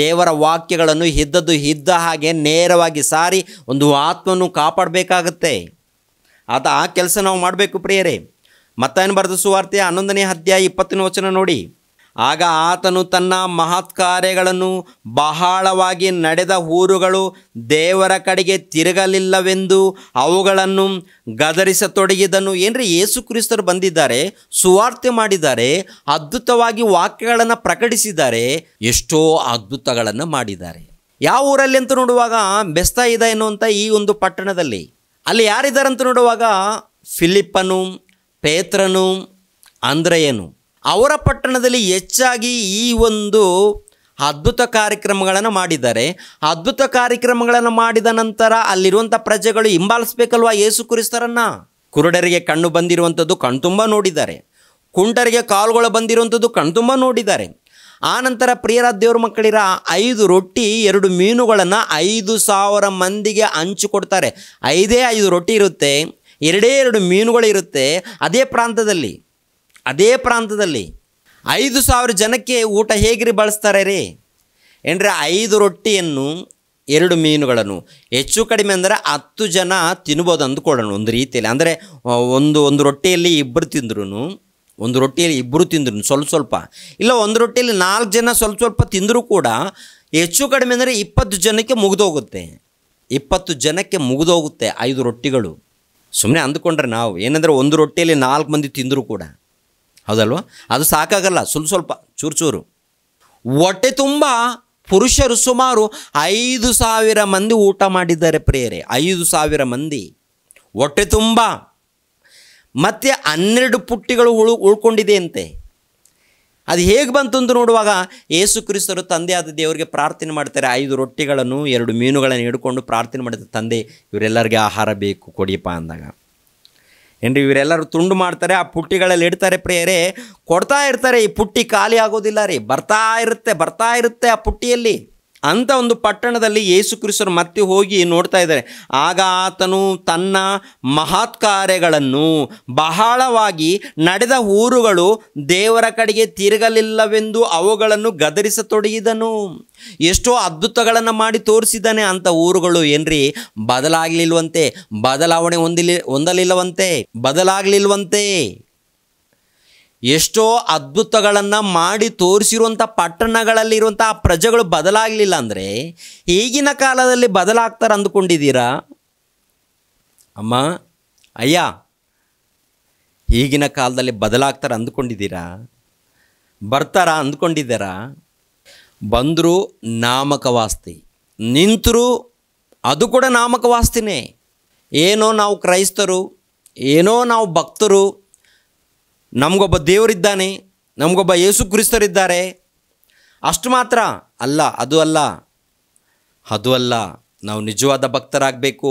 ದೇವರ ವಾಕ್ಯಗಳನ್ನು ಇದ್ದದ್ದು ಇದ್ದ ಹಾಗೆ ನೇರವಾಗಿ ಸಾರಿ ಒಂದು ಆತ್ಮನ್ನು ಕಾಪಾಡಬೇಕಾಗತ್ತೆ ಆತ ಆ ಕೆಲಸ ನಾವು ಮಾಡಬೇಕು ಪ್ರಿಯರೇ ಮತ್ತೇನು ಬರೆದ ಸುವಾರ್ತೆ ಹನ್ನೊಂದನೇ ಅಧ್ಯಾಯ ಇಪ್ಪತ್ತನೇ ವಚನ ನೋಡಿ ಆಗ ಆತನು ತನ್ನ ಕಾರ್ಯಗಳನ್ನು ಬಹಳವಾಗಿ ನಡೆದ ಊರುಗಳು ದೇವರ ಕಡೆಗೆ ತಿರುಗಲಿಲ್ಲವೆಂದು ಅವುಗಳನ್ನು ಗದರಿಸತೊಡಗಿದನು ಏನ್ರಿ ಯೇಸು ಕ್ರಿಸ್ತರು ಬಂದಿದ್ದಾರೆ ಸುವಾರ್ತೆ ಮಾಡಿದ್ದಾರೆ ಅದ್ಭುತವಾಗಿ ವಾಕ್ಯಗಳನ್ನು ಪ್ರಕಟಿಸಿದ್ದಾರೆ ಎಷ್ಟೋ ಅದ್ಭುತಗಳನ್ನು ಮಾಡಿದ್ದಾರೆ ಯಾವ ಊರಲ್ಲಿ ಅಂತ ನೋಡುವಾಗ ಬೆಸ್ತ ಇದೆ ಎನ್ನುವಂಥ ಈ ಒಂದು ಪಟ್ಟಣದಲ್ಲಿ ಅಲ್ಲಿ ಯಾರಿದ್ದಾರೆ ಅಂತ ನೋಡುವಾಗ ಫಿಲಿಪ್ಪನು ಪೇತ್ರನು ಅಂದ್ರೆಯನು ಅವರ ಪಟ್ಟಣದಲ್ಲಿ ಹೆಚ್ಚಾಗಿ ಈ ಒಂದು ಅದ್ಭುತ ಕಾರ್ಯಕ್ರಮಗಳನ್ನು ಮಾಡಿದ್ದಾರೆ ಅದ್ಭುತ ಕಾರ್ಯಕ್ರಮಗಳನ್ನು ಮಾಡಿದ ನಂತರ ಅಲ್ಲಿರುವಂಥ ಪ್ರಜೆಗಳು ಹಿಂಬಾಲಿಸ್ಬೇಕಲ್ವಾ ಯೇಸು ಕುರಿಸ್ತಾರನ್ನ ಕುರುಡರಿಗೆ ಕಣ್ಣು ಬಂದಿರುವಂಥದ್ದು ಕಣ್ತುಂಬ ನೋಡಿದ್ದಾರೆ ಕುಂಟರಿಗೆ ಕಾಲುಗಳು ಬಂದಿರುವಂಥದ್ದು ಕಣ್ತುಂಬ ನೋಡಿದ್ದಾರೆ ಆನಂತರ ಪ್ರಿಯರ ದೇವ್ರ ಮಕ್ಕಳಿರ ಐದು ರೊಟ್ಟಿ ಎರಡು ಮೀನುಗಳನ್ನು ಐದು ಸಾವಿರ ಮಂದಿಗೆ ಹಂಚಿಕೊಡ್ತಾರೆ ಐದೇ ಐದು ರೊಟ್ಟಿ ಇರುತ್ತೆ ಎರಡೇ ಎರಡು ಮೀನುಗಳಿರುತ್ತೆ ಅದೇ ಪ್ರಾಂತದಲ್ಲಿ ಅದೇ ಪ್ರಾಂತದಲ್ಲಿ ಐದು ಸಾವಿರ ಜನಕ್ಕೆ ಊಟ ಹೇಗ್ರಿ ಬಳಸ್ತಾರೆ ರೀ ಏನ್ರಿ ಐದು ರೊಟ್ಟಿಯನ್ನು ಎರಡು ಮೀನುಗಳನ್ನು ಹೆಚ್ಚು ಕಡಿಮೆ ಅಂದರೆ ಹತ್ತು ಜನ ತಿನ್ಬೋದು ಅಂದ್ಕೊಳ್ಳೋಣ ಒಂದು ರೀತಿಯಲ್ಲಿ ಅಂದರೆ ಒಂದು ಒಂದು ರೊಟ್ಟಿಯಲ್ಲಿ ಇಬ್ಬರು ತಿಂದ್ರೂ ಒಂದು ರೊಟ್ಟಿಯಲ್ಲಿ ಇಬ್ಬರು ತಿಂದ್ರು ಸ್ವಲ್ಪ ಸ್ವಲ್ಪ ಇಲ್ಲ ಒಂದು ರೊಟ್ಟಿಯಲ್ಲಿ ನಾಲ್ಕು ಜನ ಸ್ವಲ್ಪ ಸ್ವಲ್ಪ ತಿಂದರೂ ಕೂಡ ಹೆಚ್ಚು ಕಡಿಮೆ ಅಂದರೆ ಇಪ್ಪತ್ತು ಜನಕ್ಕೆ ಮುಗಿದೋಗುತ್ತೆ ಇಪ್ಪತ್ತು ಜನಕ್ಕೆ ಮುಗಿದೋಗುತ್ತೆ ಐದು ರೊಟ್ಟಿಗಳು ಸುಮ್ಮನೆ ಅಂದ್ಕೊಂಡ್ರೆ ನಾವು ಏನಂದರೆ ಒಂದು ರೊಟ್ಟಿಯಲ್ಲಿ ನಾಲ್ಕು ಮಂದಿ ತಿಂದರೂ ಕೂಡ ಹೌದಲ್ವಾ ಅದು ಸಾಕಾಗಲ್ಲ ಸ್ವಲ್ಪ ಸ್ವಲ್ಪ ಚೂರು ಚೂರು ಹೊಟ್ಟೆ ತುಂಬ ಪುರುಷರು ಸುಮಾರು ಐದು ಸಾವಿರ ಮಂದಿ ಊಟ ಮಾಡಿದ್ದಾರೆ ಪ್ರಿಯರೇ ಐದು ಸಾವಿರ ಮಂದಿ ಹೊಟ್ಟೆ ತುಂಬ ಮತ್ತೆ ಹನ್ನೆರಡು ಪುಟ್ಟಿಗಳು ಉಳು ಉಳ್ಕೊಂಡಿದೆಯಂತೆ ಅದು ಹೇಗೆ ಬಂತು ಅಂತ ನೋಡುವಾಗ ಯೇಸು ಕ್ರಿಸ್ತರು ತಂದೆಯಾದ ದೇವರಿಗೆ ಪ್ರಾರ್ಥನೆ ಮಾಡ್ತಾರೆ ಐದು ರೊಟ್ಟಿಗಳನ್ನು ಎರಡು ಮೀನುಗಳನ್ನು ಹಿಡ್ಕೊಂಡು ಪ್ರಾರ್ಥನೆ ಮಾಡ್ತಾರೆ ತಂದೆ ಇವರೆಲ್ಲರಿಗೆ ಆಹಾರ ಬೇಕು ಕೊಡಿಯಪ್ಪ ಅಂದಾಗ ಏನ್ರಿ ಇವರೆಲ್ಲರೂ ತುಂಡು ಮಾಡ್ತಾರೆ ಆ ಪುಟ್ಟಿಗಳಲ್ಲಿ ಇಡ್ತಾರೆ ಪ್ರಿಯರೇ ಕೊಡ್ತಾ ಇರ್ತಾರೆ ಈ ಪುಟ್ಟಿ ಖಾಲಿ ಆಗೋದಿಲ್ಲ ರೀ ಬರ್ತಾ ಇರುತ್ತೆ ಬರ್ತಾ ಇರುತ್ತೆ ಆ ಪುಟ್ಟಿಯಲ್ಲಿ ಅಂಥ ಒಂದು ಪಟ್ಟಣದಲ್ಲಿ ಯೇಸು ಕ್ರಿಸ್ತರು ಮತ್ತೆ ಹೋಗಿ ನೋಡ್ತಾ ಇದ್ದಾರೆ ಆಗ ಆತನು ತನ್ನ ಮಹಾತ್ಕಾರ್ಯಗಳನ್ನು ಕಾರ್ಯಗಳನ್ನು ಬಹಳವಾಗಿ ನಡೆದ ಊರುಗಳು ದೇವರ ಕಡೆಗೆ ತಿರುಗಲಿಲ್ಲವೆಂದು ಅವುಗಳನ್ನು ಗದರಿಸತೊಡಗಿದನು ಎಷ್ಟೋ ಅದ್ಭುತಗಳನ್ನು ಮಾಡಿ ತೋರಿಸಿದ್ದಾನೆ ಅಂಥ ಊರುಗಳು ಏನ್ರಿ ಬದಲಾಗಲಿಲ್ವಂತೆ ಬದಲಾವಣೆ ಹೊಂದಿಲಿ ಹೊಂದಲಿಲ್ಲವಂತೆ ಬದಲಾಗಲಿಲ್ವಂತೆ ಎಷ್ಟೋ ಅದ್ಭುತಗಳನ್ನು ಮಾಡಿ ತೋರಿಸಿರುವಂಥ ಪಟ್ಟಣಗಳಲ್ಲಿರುವಂಥ ಪ್ರಜೆಗಳು ಬದಲಾಗಲಿಲ್ಲ ಅಂದರೆ ಈಗಿನ ಕಾಲದಲ್ಲಿ ಬದಲಾಗ್ತಾರೆ ಅಂದ್ಕೊಂಡಿದ್ದೀರಾ ಅಮ್ಮ ಅಯ್ಯ ಈಗಿನ ಕಾಲದಲ್ಲಿ ಬದಲಾಗ್ತಾರೆ ಅಂದ್ಕೊಂಡಿದ್ದೀರಾ ಬರ್ತಾರಾ ಅಂದ್ಕೊಂಡಿದ್ದೀರಾ ಬಂದರೂ ನಾಮಕವಾಸ್ತಿ ನಿಂತರೂ ಅದು ಕೂಡ ನಾಮಕವಾಸ್ತಿನೇ ಏನೋ ನಾವು ಕ್ರೈಸ್ತರು ಏನೋ ನಾವು ಭಕ್ತರು ನಮಗೊಬ್ಬ ದೇವರಿದ್ದಾನೆ ನಮಗೊಬ್ಬ ಯೇಸು ಕ್ರಿಸ್ತರಿದ್ದಾರೆ ಅಷ್ಟು ಮಾತ್ರ ಅಲ್ಲ ಅದು ಅಲ್ಲ ಅದು ಅಲ್ಲ ನಾವು ನಿಜವಾದ ಭಕ್ತರಾಗಬೇಕು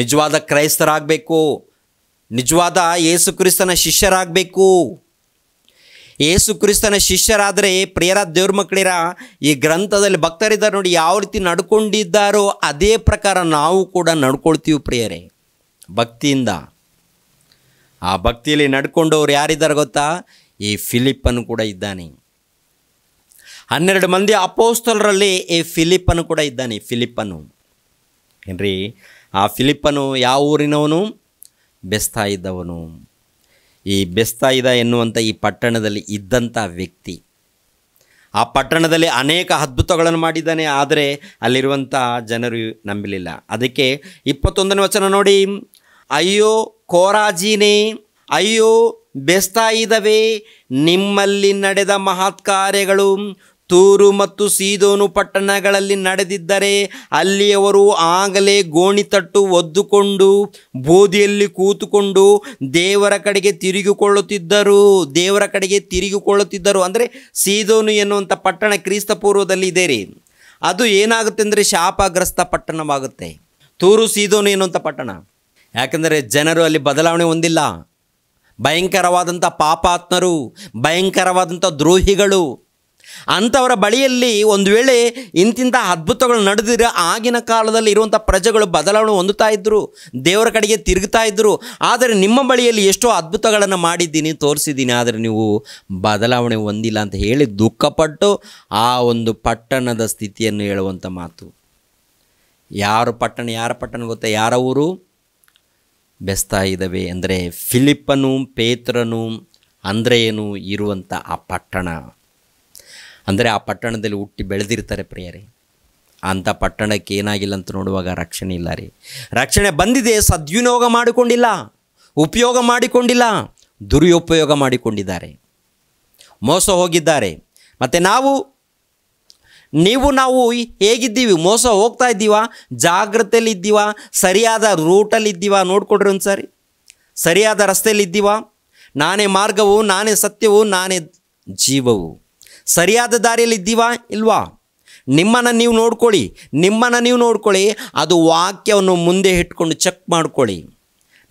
ನಿಜವಾದ ಕ್ರೈಸ್ತರಾಗಬೇಕು ನಿಜವಾದ ಏಸು ಕ್ರಿಸ್ತನ ಶಿಷ್ಯರಾಗಬೇಕು ಏಸು ಕ್ರಿಸ್ತನ ಶಿಷ್ಯರಾದರೆ ಪ್ರಿಯರ ದೇವ್ರ ಮಕ್ಕಳಿರ ಈ ಗ್ರಂಥದಲ್ಲಿ ಭಕ್ತರಿದ್ದಾರೆ ನೋಡಿ ಯಾವ ರೀತಿ ನಡ್ಕೊಂಡಿದ್ದಾರೋ ಅದೇ ಪ್ರಕಾರ ನಾವು ಕೂಡ ನಡ್ಕೊಳ್ತೀವಿ ಪ್ರಿಯರೇ ಭಕ್ತಿಯಿಂದ ಆ ಭಕ್ತಿಯಲ್ಲಿ ನಡ್ಕೊಂಡವ್ರು ಯಾರಿದ್ದಾರೆ ಗೊತ್ತಾ ಈ ಫಿಲಿಪ್ಪನ್ನು ಕೂಡ ಇದ್ದಾನೆ ಹನ್ನೆರಡು ಮಂದಿ ಅಪೋಸ್ತಲರಲ್ಲಿ ಈ ಫಿಲಿಪ್ಪನ್ನು ಕೂಡ ಇದ್ದಾನೆ ಫಿಲಿಪ್ಪನು ಏನ್ರಿ ಆ ಫಿಲಿಪ್ಪನು ಯಾವ ಊರಿನವನು ಬೆಸ್ತಾ ಇದ್ದವನು ಈ ಬೆಸ್ತಾಯಿದ ಎನ್ನುವಂಥ ಈ ಪಟ್ಟಣದಲ್ಲಿ ಇದ್ದಂಥ ವ್ಯಕ್ತಿ ಆ ಪಟ್ಟಣದಲ್ಲಿ ಅನೇಕ ಅದ್ಭುತಗಳನ್ನು ಮಾಡಿದ್ದಾನೆ ಆದರೆ ಅಲ್ಲಿರುವಂಥ ಜನರು ನಂಬಲಿಲ್ಲ ಅದಕ್ಕೆ ಇಪ್ಪತ್ತೊಂದನೇ ವಚನ ನೋಡಿ ಅಯ್ಯೋ ಕೋರಾಜಿನೇ ಅಯ್ಯೋ ಬೆಸ್ತಾ ಇದವೆ ನಿಮ್ಮಲ್ಲಿ ನಡೆದ ಮಹತ್ ಕಾರ್ಯಗಳು ತೂರು ಮತ್ತು ಸೀದೋನು ಪಟ್ಟಣಗಳಲ್ಲಿ ನಡೆದಿದ್ದರೆ ಅಲ್ಲಿಯವರು ಆಗಲೇ ಗೋಣಿತಟ್ಟು ಒದ್ದುಕೊಂಡು ಬೋಧಿಯಲ್ಲಿ ಕೂತುಕೊಂಡು ದೇವರ ಕಡೆಗೆ ತಿರುಗಿಕೊಳ್ಳುತ್ತಿದ್ದರು ದೇವರ ಕಡೆಗೆ ತಿರುಗಿಕೊಳ್ಳುತ್ತಿದ್ದರು ಅಂದರೆ ಸೀದೋನು ಎನ್ನುವಂಥ ಪಟ್ಟಣ ಕ್ರಿಸ್ತಪೂರ್ವದಲ್ಲಿ ಪೂರ್ವದಲ್ಲಿ ಇದೆ ರೀ ಅದು ಏನಾಗುತ್ತೆ ಅಂದರೆ ಶಾಪಗ್ರಸ್ತ ಪಟ್ಟಣವಾಗುತ್ತೆ ತೂರು ಸೀದೋನು ಎನ್ನುವಂಥ ಪಟ್ಟಣ ಯಾಕಂದರೆ ಜನರು ಅಲ್ಲಿ ಬದಲಾವಣೆ ಹೊಂದಿಲ್ಲ ಭಯಂಕರವಾದಂಥ ಪಾಪಾತ್ಮರು ಭಯಂಕರವಾದಂಥ ದ್ರೋಹಿಗಳು ಅಂಥವರ ಬಳಿಯಲ್ಲಿ ಒಂದು ವೇಳೆ ಇಂತಿಂಥ ಅದ್ಭುತಗಳು ನಡೆದಿರೋ ಆಗಿನ ಕಾಲದಲ್ಲಿ ಇರುವಂಥ ಪ್ರಜೆಗಳು ಬದಲಾವಣೆ ಹೊಂದುತ್ತಾ ಇದ್ದರು ದೇವರ ಕಡೆಗೆ ತಿರುಗ್ತಾ ಇದ್ದರು ಆದರೆ ನಿಮ್ಮ ಬಳಿಯಲ್ಲಿ ಎಷ್ಟೋ ಅದ್ಭುತಗಳನ್ನು ಮಾಡಿದ್ದೀನಿ ತೋರಿಸಿದ್ದೀನಿ ಆದರೆ ನೀವು ಬದಲಾವಣೆ ಹೊಂದಿಲ್ಲ ಅಂತ ಹೇಳಿ ದುಃಖಪಟ್ಟು ಆ ಒಂದು ಪಟ್ಟಣದ ಸ್ಥಿತಿಯನ್ನು ಹೇಳುವಂಥ ಮಾತು ಯಾರು ಪಟ್ಟಣ ಯಾರ ಪಟ್ಟಣ ಗೊತ್ತಾ ಯಾರ ಊರು ಬೆಸ್ತಾ ಇದ್ದಾವೆ ಅಂದರೆ ಫಿಲಿಪ್ಪನು ಪೇತ್ರನು ಅಂದ್ರೆಯನು ಇರುವಂಥ ಆ ಪಟ್ಟಣ ಅಂದರೆ ಆ ಪಟ್ಟಣದಲ್ಲಿ ಹುಟ್ಟಿ ಬೆಳೆದಿರ್ತಾರೆ ಪ್ರಿಯರೇ ಅಂಥ ಪಟ್ಟಣಕ್ಕೆ ಏನಾಗಿಲ್ಲ ಅಂತ ನೋಡುವಾಗ ರಕ್ಷಣೆ ಇಲ್ಲ ರೀ ರಕ್ಷಣೆ ಬಂದಿದೆ ಸದ್ವಿನಿಯೋಗ ಮಾಡಿಕೊಂಡಿಲ್ಲ ಉಪಯೋಗ ಮಾಡಿಕೊಂಡಿಲ್ಲ ದುರುಪಯೋಗ ಮಾಡಿಕೊಂಡಿದ್ದಾರೆ ಮೋಸ ಹೋಗಿದ್ದಾರೆ ಮತ್ತು ನಾವು ನೀವು ನಾವು ಹೇಗಿದ್ದೀವಿ ಮೋಸ ಹೋಗ್ತಾ ಇದ್ದೀವ ಜಾಗ್ರತೆಯಲ್ಲಿದ್ದೀವ ಸರಿಯಾದ ರೂಟಲ್ಲಿದ್ದೀವ ನೋಡಿಕೊಡ್ರಿ ಒಂದು ಸಾರಿ ಸರಿಯಾದ ರಸ್ತೆಯಲ್ಲಿದ್ದೀವ ನಾನೇ ಮಾರ್ಗವು ನಾನೇ ಸತ್ಯವು ನಾನೇ ಜೀವವು ಸರಿಯಾದ ದಾರಿಯಲ್ಲಿದ್ದೀವಾ ಇಲ್ವಾ ನಿಮ್ಮನ್ನು ನೀವು ನೋಡ್ಕೊಳ್ಳಿ ನಿಮ್ಮನ್ನು ನೀವು ನೋಡ್ಕೊಳ್ಳಿ ಅದು ವಾಕ್ಯವನ್ನು ಮುಂದೆ ಇಟ್ಕೊಂಡು ಚೆಕ್ ಮಾಡ್ಕೊಳ್ಳಿ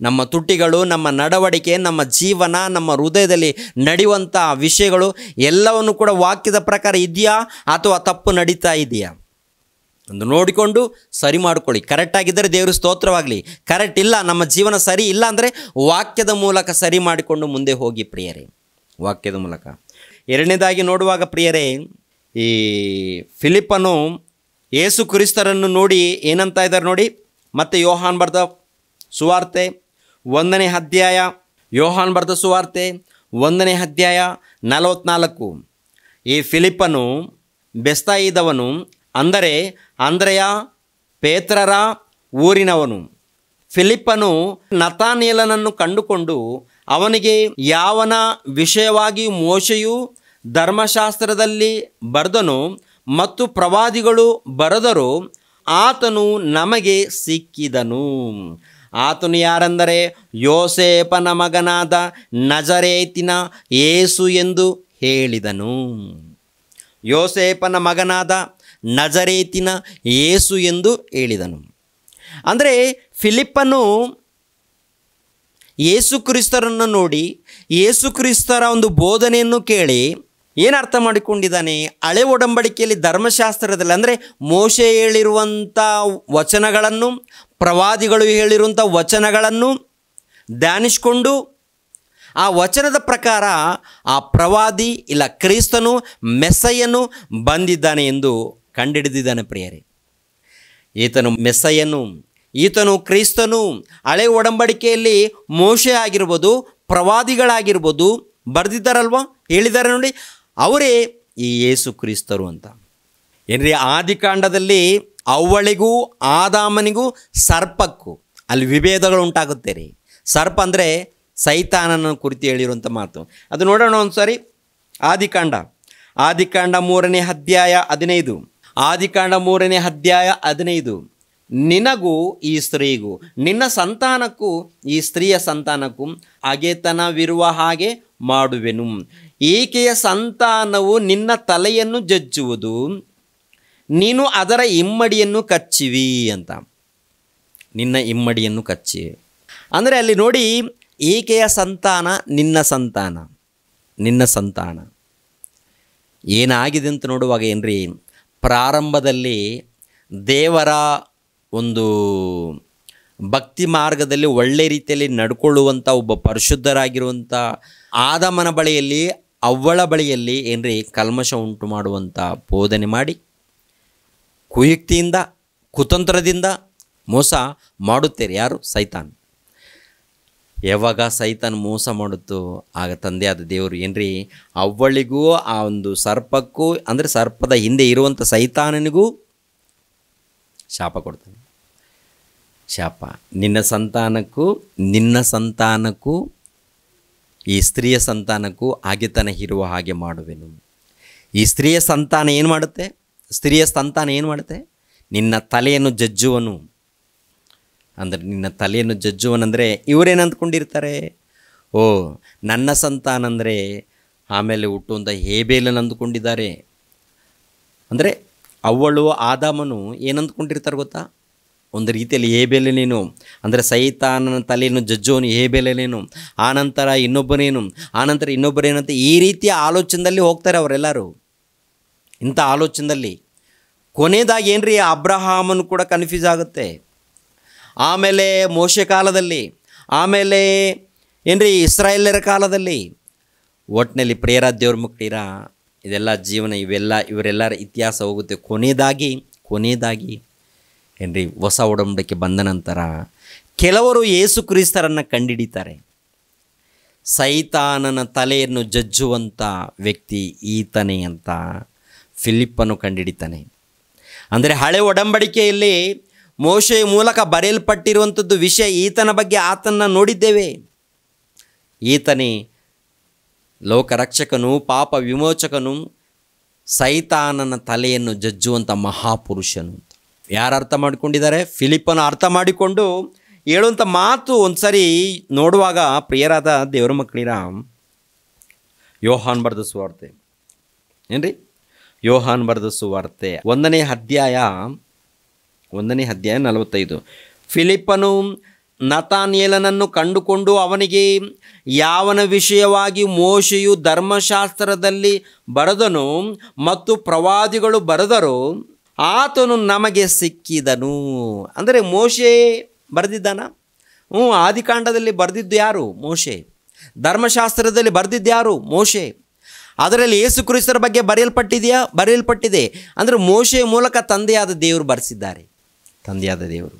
ನಮ್ಮ ತುಟಿಗಳು ನಮ್ಮ ನಡವಡಿಕೆ ನಮ್ಮ ಜೀವನ ನಮ್ಮ ಹೃದಯದಲ್ಲಿ ನಡೆಯುವಂಥ ವಿಷಯಗಳು ಎಲ್ಲವನ್ನು ಕೂಡ ವಾಕ್ಯದ ಪ್ರಕಾರ ಇದೆಯಾ ಅಥವಾ ತಪ್ಪು ನಡೀತಾ ಇದೆಯಾ ಒಂದು ನೋಡಿಕೊಂಡು ಸರಿ ಮಾಡಿಕೊಳ್ಳಿ ಕರೆಕ್ಟಾಗಿದ್ದರೆ ದೇವರು ಸ್ತೋತ್ರವಾಗಲಿ ಕರೆಕ್ಟ್ ಇಲ್ಲ ನಮ್ಮ ಜೀವನ ಸರಿ ಇಲ್ಲ ಅಂದರೆ ವಾಕ್ಯದ ಮೂಲಕ ಸರಿ ಮಾಡಿಕೊಂಡು ಮುಂದೆ ಹೋಗಿ ಪ್ರಿಯರೇ ವಾಕ್ಯದ ಮೂಲಕ ಎರಡನೇದಾಗಿ ನೋಡುವಾಗ ಪ್ರಿಯರೇ ಈ ಫಿಲಿಪ್ಪನು ಯೇಸು ಕ್ರಿಸ್ತರನ್ನು ನೋಡಿ ಏನಂತ ಇದ್ದಾರೆ ನೋಡಿ ಮತ್ತು ಯೋಹಾನ್ ಬರ್ದ ಸುವಾರ್ತೆ ಒಂದನೇ ಅಧ್ಯಾಯ ಯೋಹಾನ್ ಬರೆದ ಸುವಾರ್ತೆ ಒಂದನೇ ಅಧ್ಯಾಯ ನಲವತ್ನಾಲ್ಕು ಈ ಫಿಲಿಪ್ಪನು ಬೆಸ್ತಾಯಿದವನು ಅಂದರೆ ಅಂದ್ರೆಯ ಪೇತ್ರರ ಊರಿನವನು ಫಿಲಿಪ್ಪನು ನತಾನೇಲನನ್ನು ಕಂಡುಕೊಂಡು ಅವನಿಗೆ ಯಾವನ ವಿಷಯವಾಗಿ ಮೋಶೆಯು ಧರ್ಮಶಾಸ್ತ್ರದಲ್ಲಿ ಬರೆದನು ಮತ್ತು ಪ್ರವಾದಿಗಳು ಬರೆದರು ಆತನು ನಮಗೆ ಸಿಕ್ಕಿದನು ಆತನು ಯಾರೆಂದರೆ ಯೋಸೇಪನ ಮಗನಾದ ನಜರೇತಿನ ಏಸು ಎಂದು ಹೇಳಿದನು ಯೋಸೇಪನ ಮಗನಾದ ನಜರೇತಿನ ಏಸು ಎಂದು ಹೇಳಿದನು ಅಂದರೆ ಫಿಲಿಪ್ಪನು ಕ್ರಿಸ್ತರನ್ನು ನೋಡಿ ಕ್ರಿಸ್ತರ ಒಂದು ಬೋಧನೆಯನ್ನು ಕೇಳಿ ಏನು ಅರ್ಥ ಮಾಡಿಕೊಂಡಿದ್ದಾನೆ ಹಳೆ ಒಡಂಬಡಿಕೆಯಲ್ಲಿ ಧರ್ಮಶಾಸ್ತ್ರದಲ್ಲಿ ಅಂದರೆ ಮೋಶೆ ಹೇಳಿರುವಂಥ ವಚನಗಳನ್ನು ಪ್ರವಾದಿಗಳು ಹೇಳಿರುವಂಥ ವಚನಗಳನ್ನು ಧ್ಯಾನಿಸಿಕೊಂಡು ಆ ವಚನದ ಪ್ರಕಾರ ಆ ಪ್ರವಾದಿ ಇಲ್ಲ ಕ್ರೈಸ್ತನು ಮೆಸ್ಸಯ್ಯನು ಬಂದಿದ್ದಾನೆ ಎಂದು ಕಂಡುಹಿಡಿದಿದ್ದಾನೆ ಪ್ರಿಯರೇ ಈತನು ಮೆಸ್ಸಯ್ಯನು ಈತನು ಕ್ರೈಸ್ತನು ಹಳೆ ಒಡಂಬಡಿಕೆಯಲ್ಲಿ ಮೋಶೆ ಆಗಿರ್ಬೋದು ಪ್ರವಾದಿಗಳಾಗಿರ್ಬೋದು ಬರೆದಿದ್ದಾರಲ್ವಾ ಹೇಳಿದ್ದಾರೆ ನೋಡಿ ಅವರೇ ಈ ಯೇಸು ಕ್ರಿಸ್ತರು ಅಂತ ಏನ್ರಿ ಆದಿಕಾಂಡದಲ್ಲಿ ಅವಳಿಗೂ ಆದಾಮನಿಗೂ ಸರ್ಪಕ್ಕೂ ಅಲ್ಲಿ ವಿಭೇದಗಳು ಉಂಟಾಗುತ್ತೆ ರೀ ಸರ್ಪ ಅಂದರೆ ಸೈತಾನನ ಕುರಿತು ಹೇಳಿರುವಂಥ ಮಾತು ಅದು ನೋಡೋಣ ಒಂದು ಸಾರಿ ಆದಿಕಾಂಡ ಆದಿಕಾಂಡ ಮೂರನೇ ಅಧ್ಯಾಯ ಹದಿನೈದು ಆದಿಕಾಂಡ ಮೂರನೇ ಅಧ್ಯಾಯ ಹದಿನೈದು ನಿನಗೂ ಈ ಸ್ತ್ರೀಗೂ ನಿನ್ನ ಸಂತಾನಕ್ಕೂ ಈ ಸ್ತ್ರೀಯ ಸಂತಾನಕ್ಕೂ ಅಗೆತನವಿರುವ ಹಾಗೆ ಮಾಡುವೆನು ಈಕೆಯ ಸಂತಾನವು ನಿನ್ನ ತಲೆಯನ್ನು ಜಜ್ಜುವುದು ನೀನು ಅದರ ಇಮ್ಮಡಿಯನ್ನು ಕಚ್ಚಿವಿ ಅಂತ ನಿನ್ನ ಇಮ್ಮಡಿಯನ್ನು ಕಚ್ಚಿ ಅಂದರೆ ಅಲ್ಲಿ ನೋಡಿ ಈಕೆಯ ಸಂತಾನ ನಿನ್ನ ಸಂತಾನ ನಿನ್ನ ಸಂತಾನ ಏನಾಗಿದೆ ಅಂತ ನೋಡುವಾಗ ಏನ್ರಿ ಪ್ರಾರಂಭದಲ್ಲಿ ದೇವರ ಒಂದು ಭಕ್ತಿ ಮಾರ್ಗದಲ್ಲಿ ಒಳ್ಳೆ ರೀತಿಯಲ್ಲಿ ನಡ್ಕೊಳ್ಳುವಂಥ ಒಬ್ಬ ಪರಿಶುದ್ಧರಾಗಿರುವಂಥ ಆದಮನ ಬಳಿಯಲ್ಲಿ ಅವಳ ಬಳಿಯಲ್ಲಿ ಏನ್ರಿ ಕಲ್ಮಶ ಉಂಟು ಮಾಡುವಂಥ ಬೋಧನೆ ಮಾಡಿ ಕುಯುಕ್ತಿಯಿಂದ ಕುತಂತ್ರದಿಂದ ಮೋಸ ಮಾಡುತ್ತೇರಿ ಯಾರು ಸೈತಾನ್ ಯಾವಾಗ ಸೈತಾನ್ ಮೋಸ ಮಾಡುತ್ತೋ ಆಗ ತಂದೆಯಾದ ದೇವರು ಏನ್ರಿ ಅವಳಿಗೂ ಆ ಒಂದು ಸರ್ಪಕ್ಕೂ ಅಂದರೆ ಸರ್ಪದ ಹಿಂದೆ ಇರುವಂಥ ಸೈತಾನನಿಗೂ ಶಾಪ ಕೊಡ್ತಾನೆ ಶಾಪ ನಿನ್ನ ಸಂತಾನಕ್ಕೂ ನಿನ್ನ ಸಂತಾನಕ್ಕೂ ಈ ಸ್ತ್ರೀಯ ಸಂತಾನಕ್ಕೂ ಆಗೇತನ ಇರುವ ಹಾಗೆ ಮಾಡುವೆನು ಈ ಸ್ತ್ರೀಯ ಸಂತಾನ ಏನು ಮಾಡುತ್ತೆ ಸ್ತ್ರೀಯ ಸಂತಾನ ಏನು ಮಾಡುತ್ತೆ ನಿನ್ನ ತಲೆಯನ್ನು ಜಜ್ಜುವನು ಅಂದರೆ ನಿನ್ನ ತಲೆಯನ್ನು ಜಜ್ಜುವನಂದರೆ ಇವರೇನು ಅಂದ್ಕೊಂಡಿರ್ತಾರೆ ಓ ನನ್ನ ಸಂತಾನ ಅಂದರೆ ಆಮೇಲೆ ಹುಟ್ಟುವಂಥ ಹೇಬೇಲನ್ನು ಅಂದುಕೊಂಡಿದ್ದಾರೆ ಅಂದರೆ ಅವಳು ಆದಾಮನು ಏನಂದ್ಕೊಂಡಿರ್ತಾರೆ ಗೊತ್ತಾ ಒಂದು ರೀತಿಯಲ್ಲಿ ಹೇಬೇಲನೇನು ಅಂದರೆ ಸೈತಾನನ ತಲೆಯನ್ನು ಜಜ್ಜುವನು ಹೇಬೇಲನೇನು ಆನಂತರ ಇನ್ನೊಬ್ಬನೇನು ಆನಂತರ ಇನ್ನೊಬ್ಬರೇನಂತ ಈ ರೀತಿಯ ಆಲೋಚನೆಯಲ್ಲಿ ಹೋಗ್ತಾರೆ ಅವರೆಲ್ಲರೂ ಇಂಥ ಆಲೋಚನೆಯಲ್ಲಿ ಕೊನೆಯದಾಗಿ ಏನು ರೀ ಅಬ್ರಹಾಮನ್ ಕೂಡ ಕನ್ಫ್ಯೂಸ್ ಆಗುತ್ತೆ ಆಮೇಲೆ ಮೋಶೆ ಕಾಲದಲ್ಲಿ ಆಮೇಲೆ ಏನ್ರಿ ಇಸ್ರಾಯೇಲರ ಕಾಲದಲ್ಲಿ ಒಟ್ಟಿನಲ್ಲಿ ಪ್ರೇರ ದೇವ್ರ ಮುಕ್ತೀರ ಇದೆಲ್ಲ ಜೀವನ ಇವೆಲ್ಲ ಇವರೆಲ್ಲರ ಇತಿಹಾಸ ಹೋಗುತ್ತೆ ಕೊನೆಯದಾಗಿ ಕೊನೆಯದಾಗಿ ಏನ್ರಿ ಹೊಸ ಒಡಂಬಡಿಕೆ ಬಂದ ನಂತರ ಕೆಲವರು ಯೇಸು ಕ್ರಿಸ್ತರನ್ನು ಕಂಡಿಡಿತಾರೆ ಸೈತಾನನ ತಲೆಯನ್ನು ಜಜ್ಜುವಂಥ ವ್ಯಕ್ತಿ ಈತನೇ ಅಂತ ಫಿಲಿಪ್ಪನ್ನು ಕಂಡಿಡಿತಾನೆ ಅಂದರೆ ಹಳೆ ಒಡಂಬಡಿಕೆಯಲ್ಲಿ ಮೋಶೆಯ ಮೂಲಕ ಬರೆಯಲ್ಪಟ್ಟಿರುವಂಥದ್ದು ವಿಷಯ ಈತನ ಬಗ್ಗೆ ಆತನನ್ನು ನೋಡಿದ್ದೇವೆ ಈತನೇ ಲೋಕರಕ್ಷಕನು ಪಾಪ ವಿಮೋಚಕನು ಸೈತಾನನ ತಲೆಯನ್ನು ಜಜ್ಜುವಂಥ ಮಹಾಪುರುಷನು ಯಾರು ಅರ್ಥ ಮಾಡಿಕೊಂಡಿದ್ದಾರೆ ಫಿಲಿಪ್ಪನ್ನು ಅರ್ಥ ಮಾಡಿಕೊಂಡು ಹೇಳುವಂಥ ಮಾತು ಒಂದು ಸರಿ ನೋಡುವಾಗ ಪ್ರಿಯರಾದ ದೇವರ ಮಕ್ಕಳಿರ ಯೋಹಾನ್ ಬರೆದ ಏನು ರೀ ಯೋಹಾನ್ ಬರೆದ ಸುವಾರ್ತೆ ಒಂದನೇ ಅಧ್ಯಾಯ ಒಂದನೇ ಅಧ್ಯಾಯ ನಲವತ್ತೈದು ಫಿಲಿಪ್ಪನು ನತಾನಿಯಲನನ್ನು ಕಂಡುಕೊಂಡು ಅವನಿಗೆ ಯಾವನ ವಿಷಯವಾಗಿ ಮೋಶೆಯು ಧರ್ಮಶಾಸ್ತ್ರದಲ್ಲಿ ಬರೆದನು ಮತ್ತು ಪ್ರವಾದಿಗಳು ಬರೆದರು ಆತನು ನಮಗೆ ಸಿಕ್ಕಿದನು ಅಂದರೆ ಮೋಶೆ ಬರೆದಿದ್ದಾನ ಹ್ಞೂ ಆದಿಕಾಂಡದಲ್ಲಿ ಬರೆದಿದ್ದು ಯಾರು ಮೋಶೆ ಧರ್ಮಶಾಸ್ತ್ರದಲ್ಲಿ ಬರೆದಿದ್ದು ಯಾರು ಮೋಶೆ ಅದರಲ್ಲಿ ಯೇಸು ಕ್ರಿಸ್ತರ ಬಗ್ಗೆ ಬರೆಯಲ್ಪಟ್ಟಿದೆಯಾ ಬರೆಯಲ್ಪಟ್ಟಿದೆ ಅಂದರೆ ಮೋಶೆಯ ಮೂಲಕ ತಂದೆಯಾದ ದೇವರು ಬರೆಸಿದ್ದಾರೆ ತಂದೆಯಾದ ದೇವರು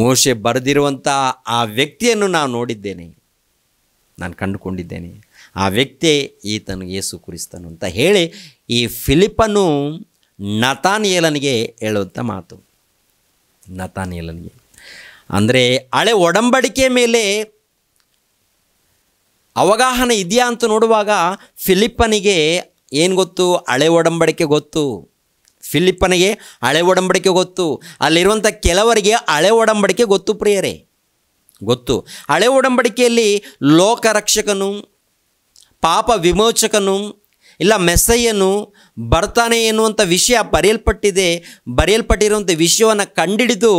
ಮೋಶೆ ಬರೆದಿರುವಂಥ ಆ ವ್ಯಕ್ತಿಯನ್ನು ನಾನು ನೋಡಿದ್ದೇನೆ ನಾನು ಕಂಡುಕೊಂಡಿದ್ದೇನೆ ಆ ವ್ಯಕ್ತಿ ಈತನು ಏಸು ಕ್ರಿಸ್ತನು ಅಂತ ಹೇಳಿ ಈ ಫಿಲಿಪನು ನತಾನಿಯಲನಿಗೆ ಹೇಳುವಂಥ ಮಾತು ನತಾನಿಯಲನಿಗೆ ಅಂದರೆ ಹಳೆ ಒಡಂಬಡಿಕೆ ಮೇಲೆ ಅವಗಾಹನೆ ಇದೆಯಾ ಅಂತ ನೋಡುವಾಗ ಫಿಲಿಪ್ಪನಿಗೆ ಏನು ಗೊತ್ತು ಹಳೆ ಒಡಂಬಡಿಕೆ ಗೊತ್ತು ಫಿಲಿಪ್ಪನಿಗೆ ಹಳೆ ಒಡಂಬಡಿಕೆ ಗೊತ್ತು ಅಲ್ಲಿರುವಂಥ ಕೆಲವರಿಗೆ ಹಳೆ ಒಡಂಬಡಿಕೆ ಗೊತ್ತು ಪ್ರಿಯರೇ ಗೊತ್ತು ಹಳೆ ಒಡಂಬಡಿಕೆಯಲ್ಲಿ ಲೋಕರಕ್ಷಕನು ಪಾಪ ವಿಮೋಚಕನು ಇಲ್ಲ ಮೆಸ್ಸಯ್ಯನು ಬರ್ತಾನೆ ಎನ್ನುವಂಥ ವಿಷಯ ಬರೆಯಲ್ಪಟ್ಟಿದೆ ಬರೆಯಲ್ಪಟ್ಟಿರುವಂಥ ವಿಷಯವನ್ನು ಕಂಡಿಡಿದು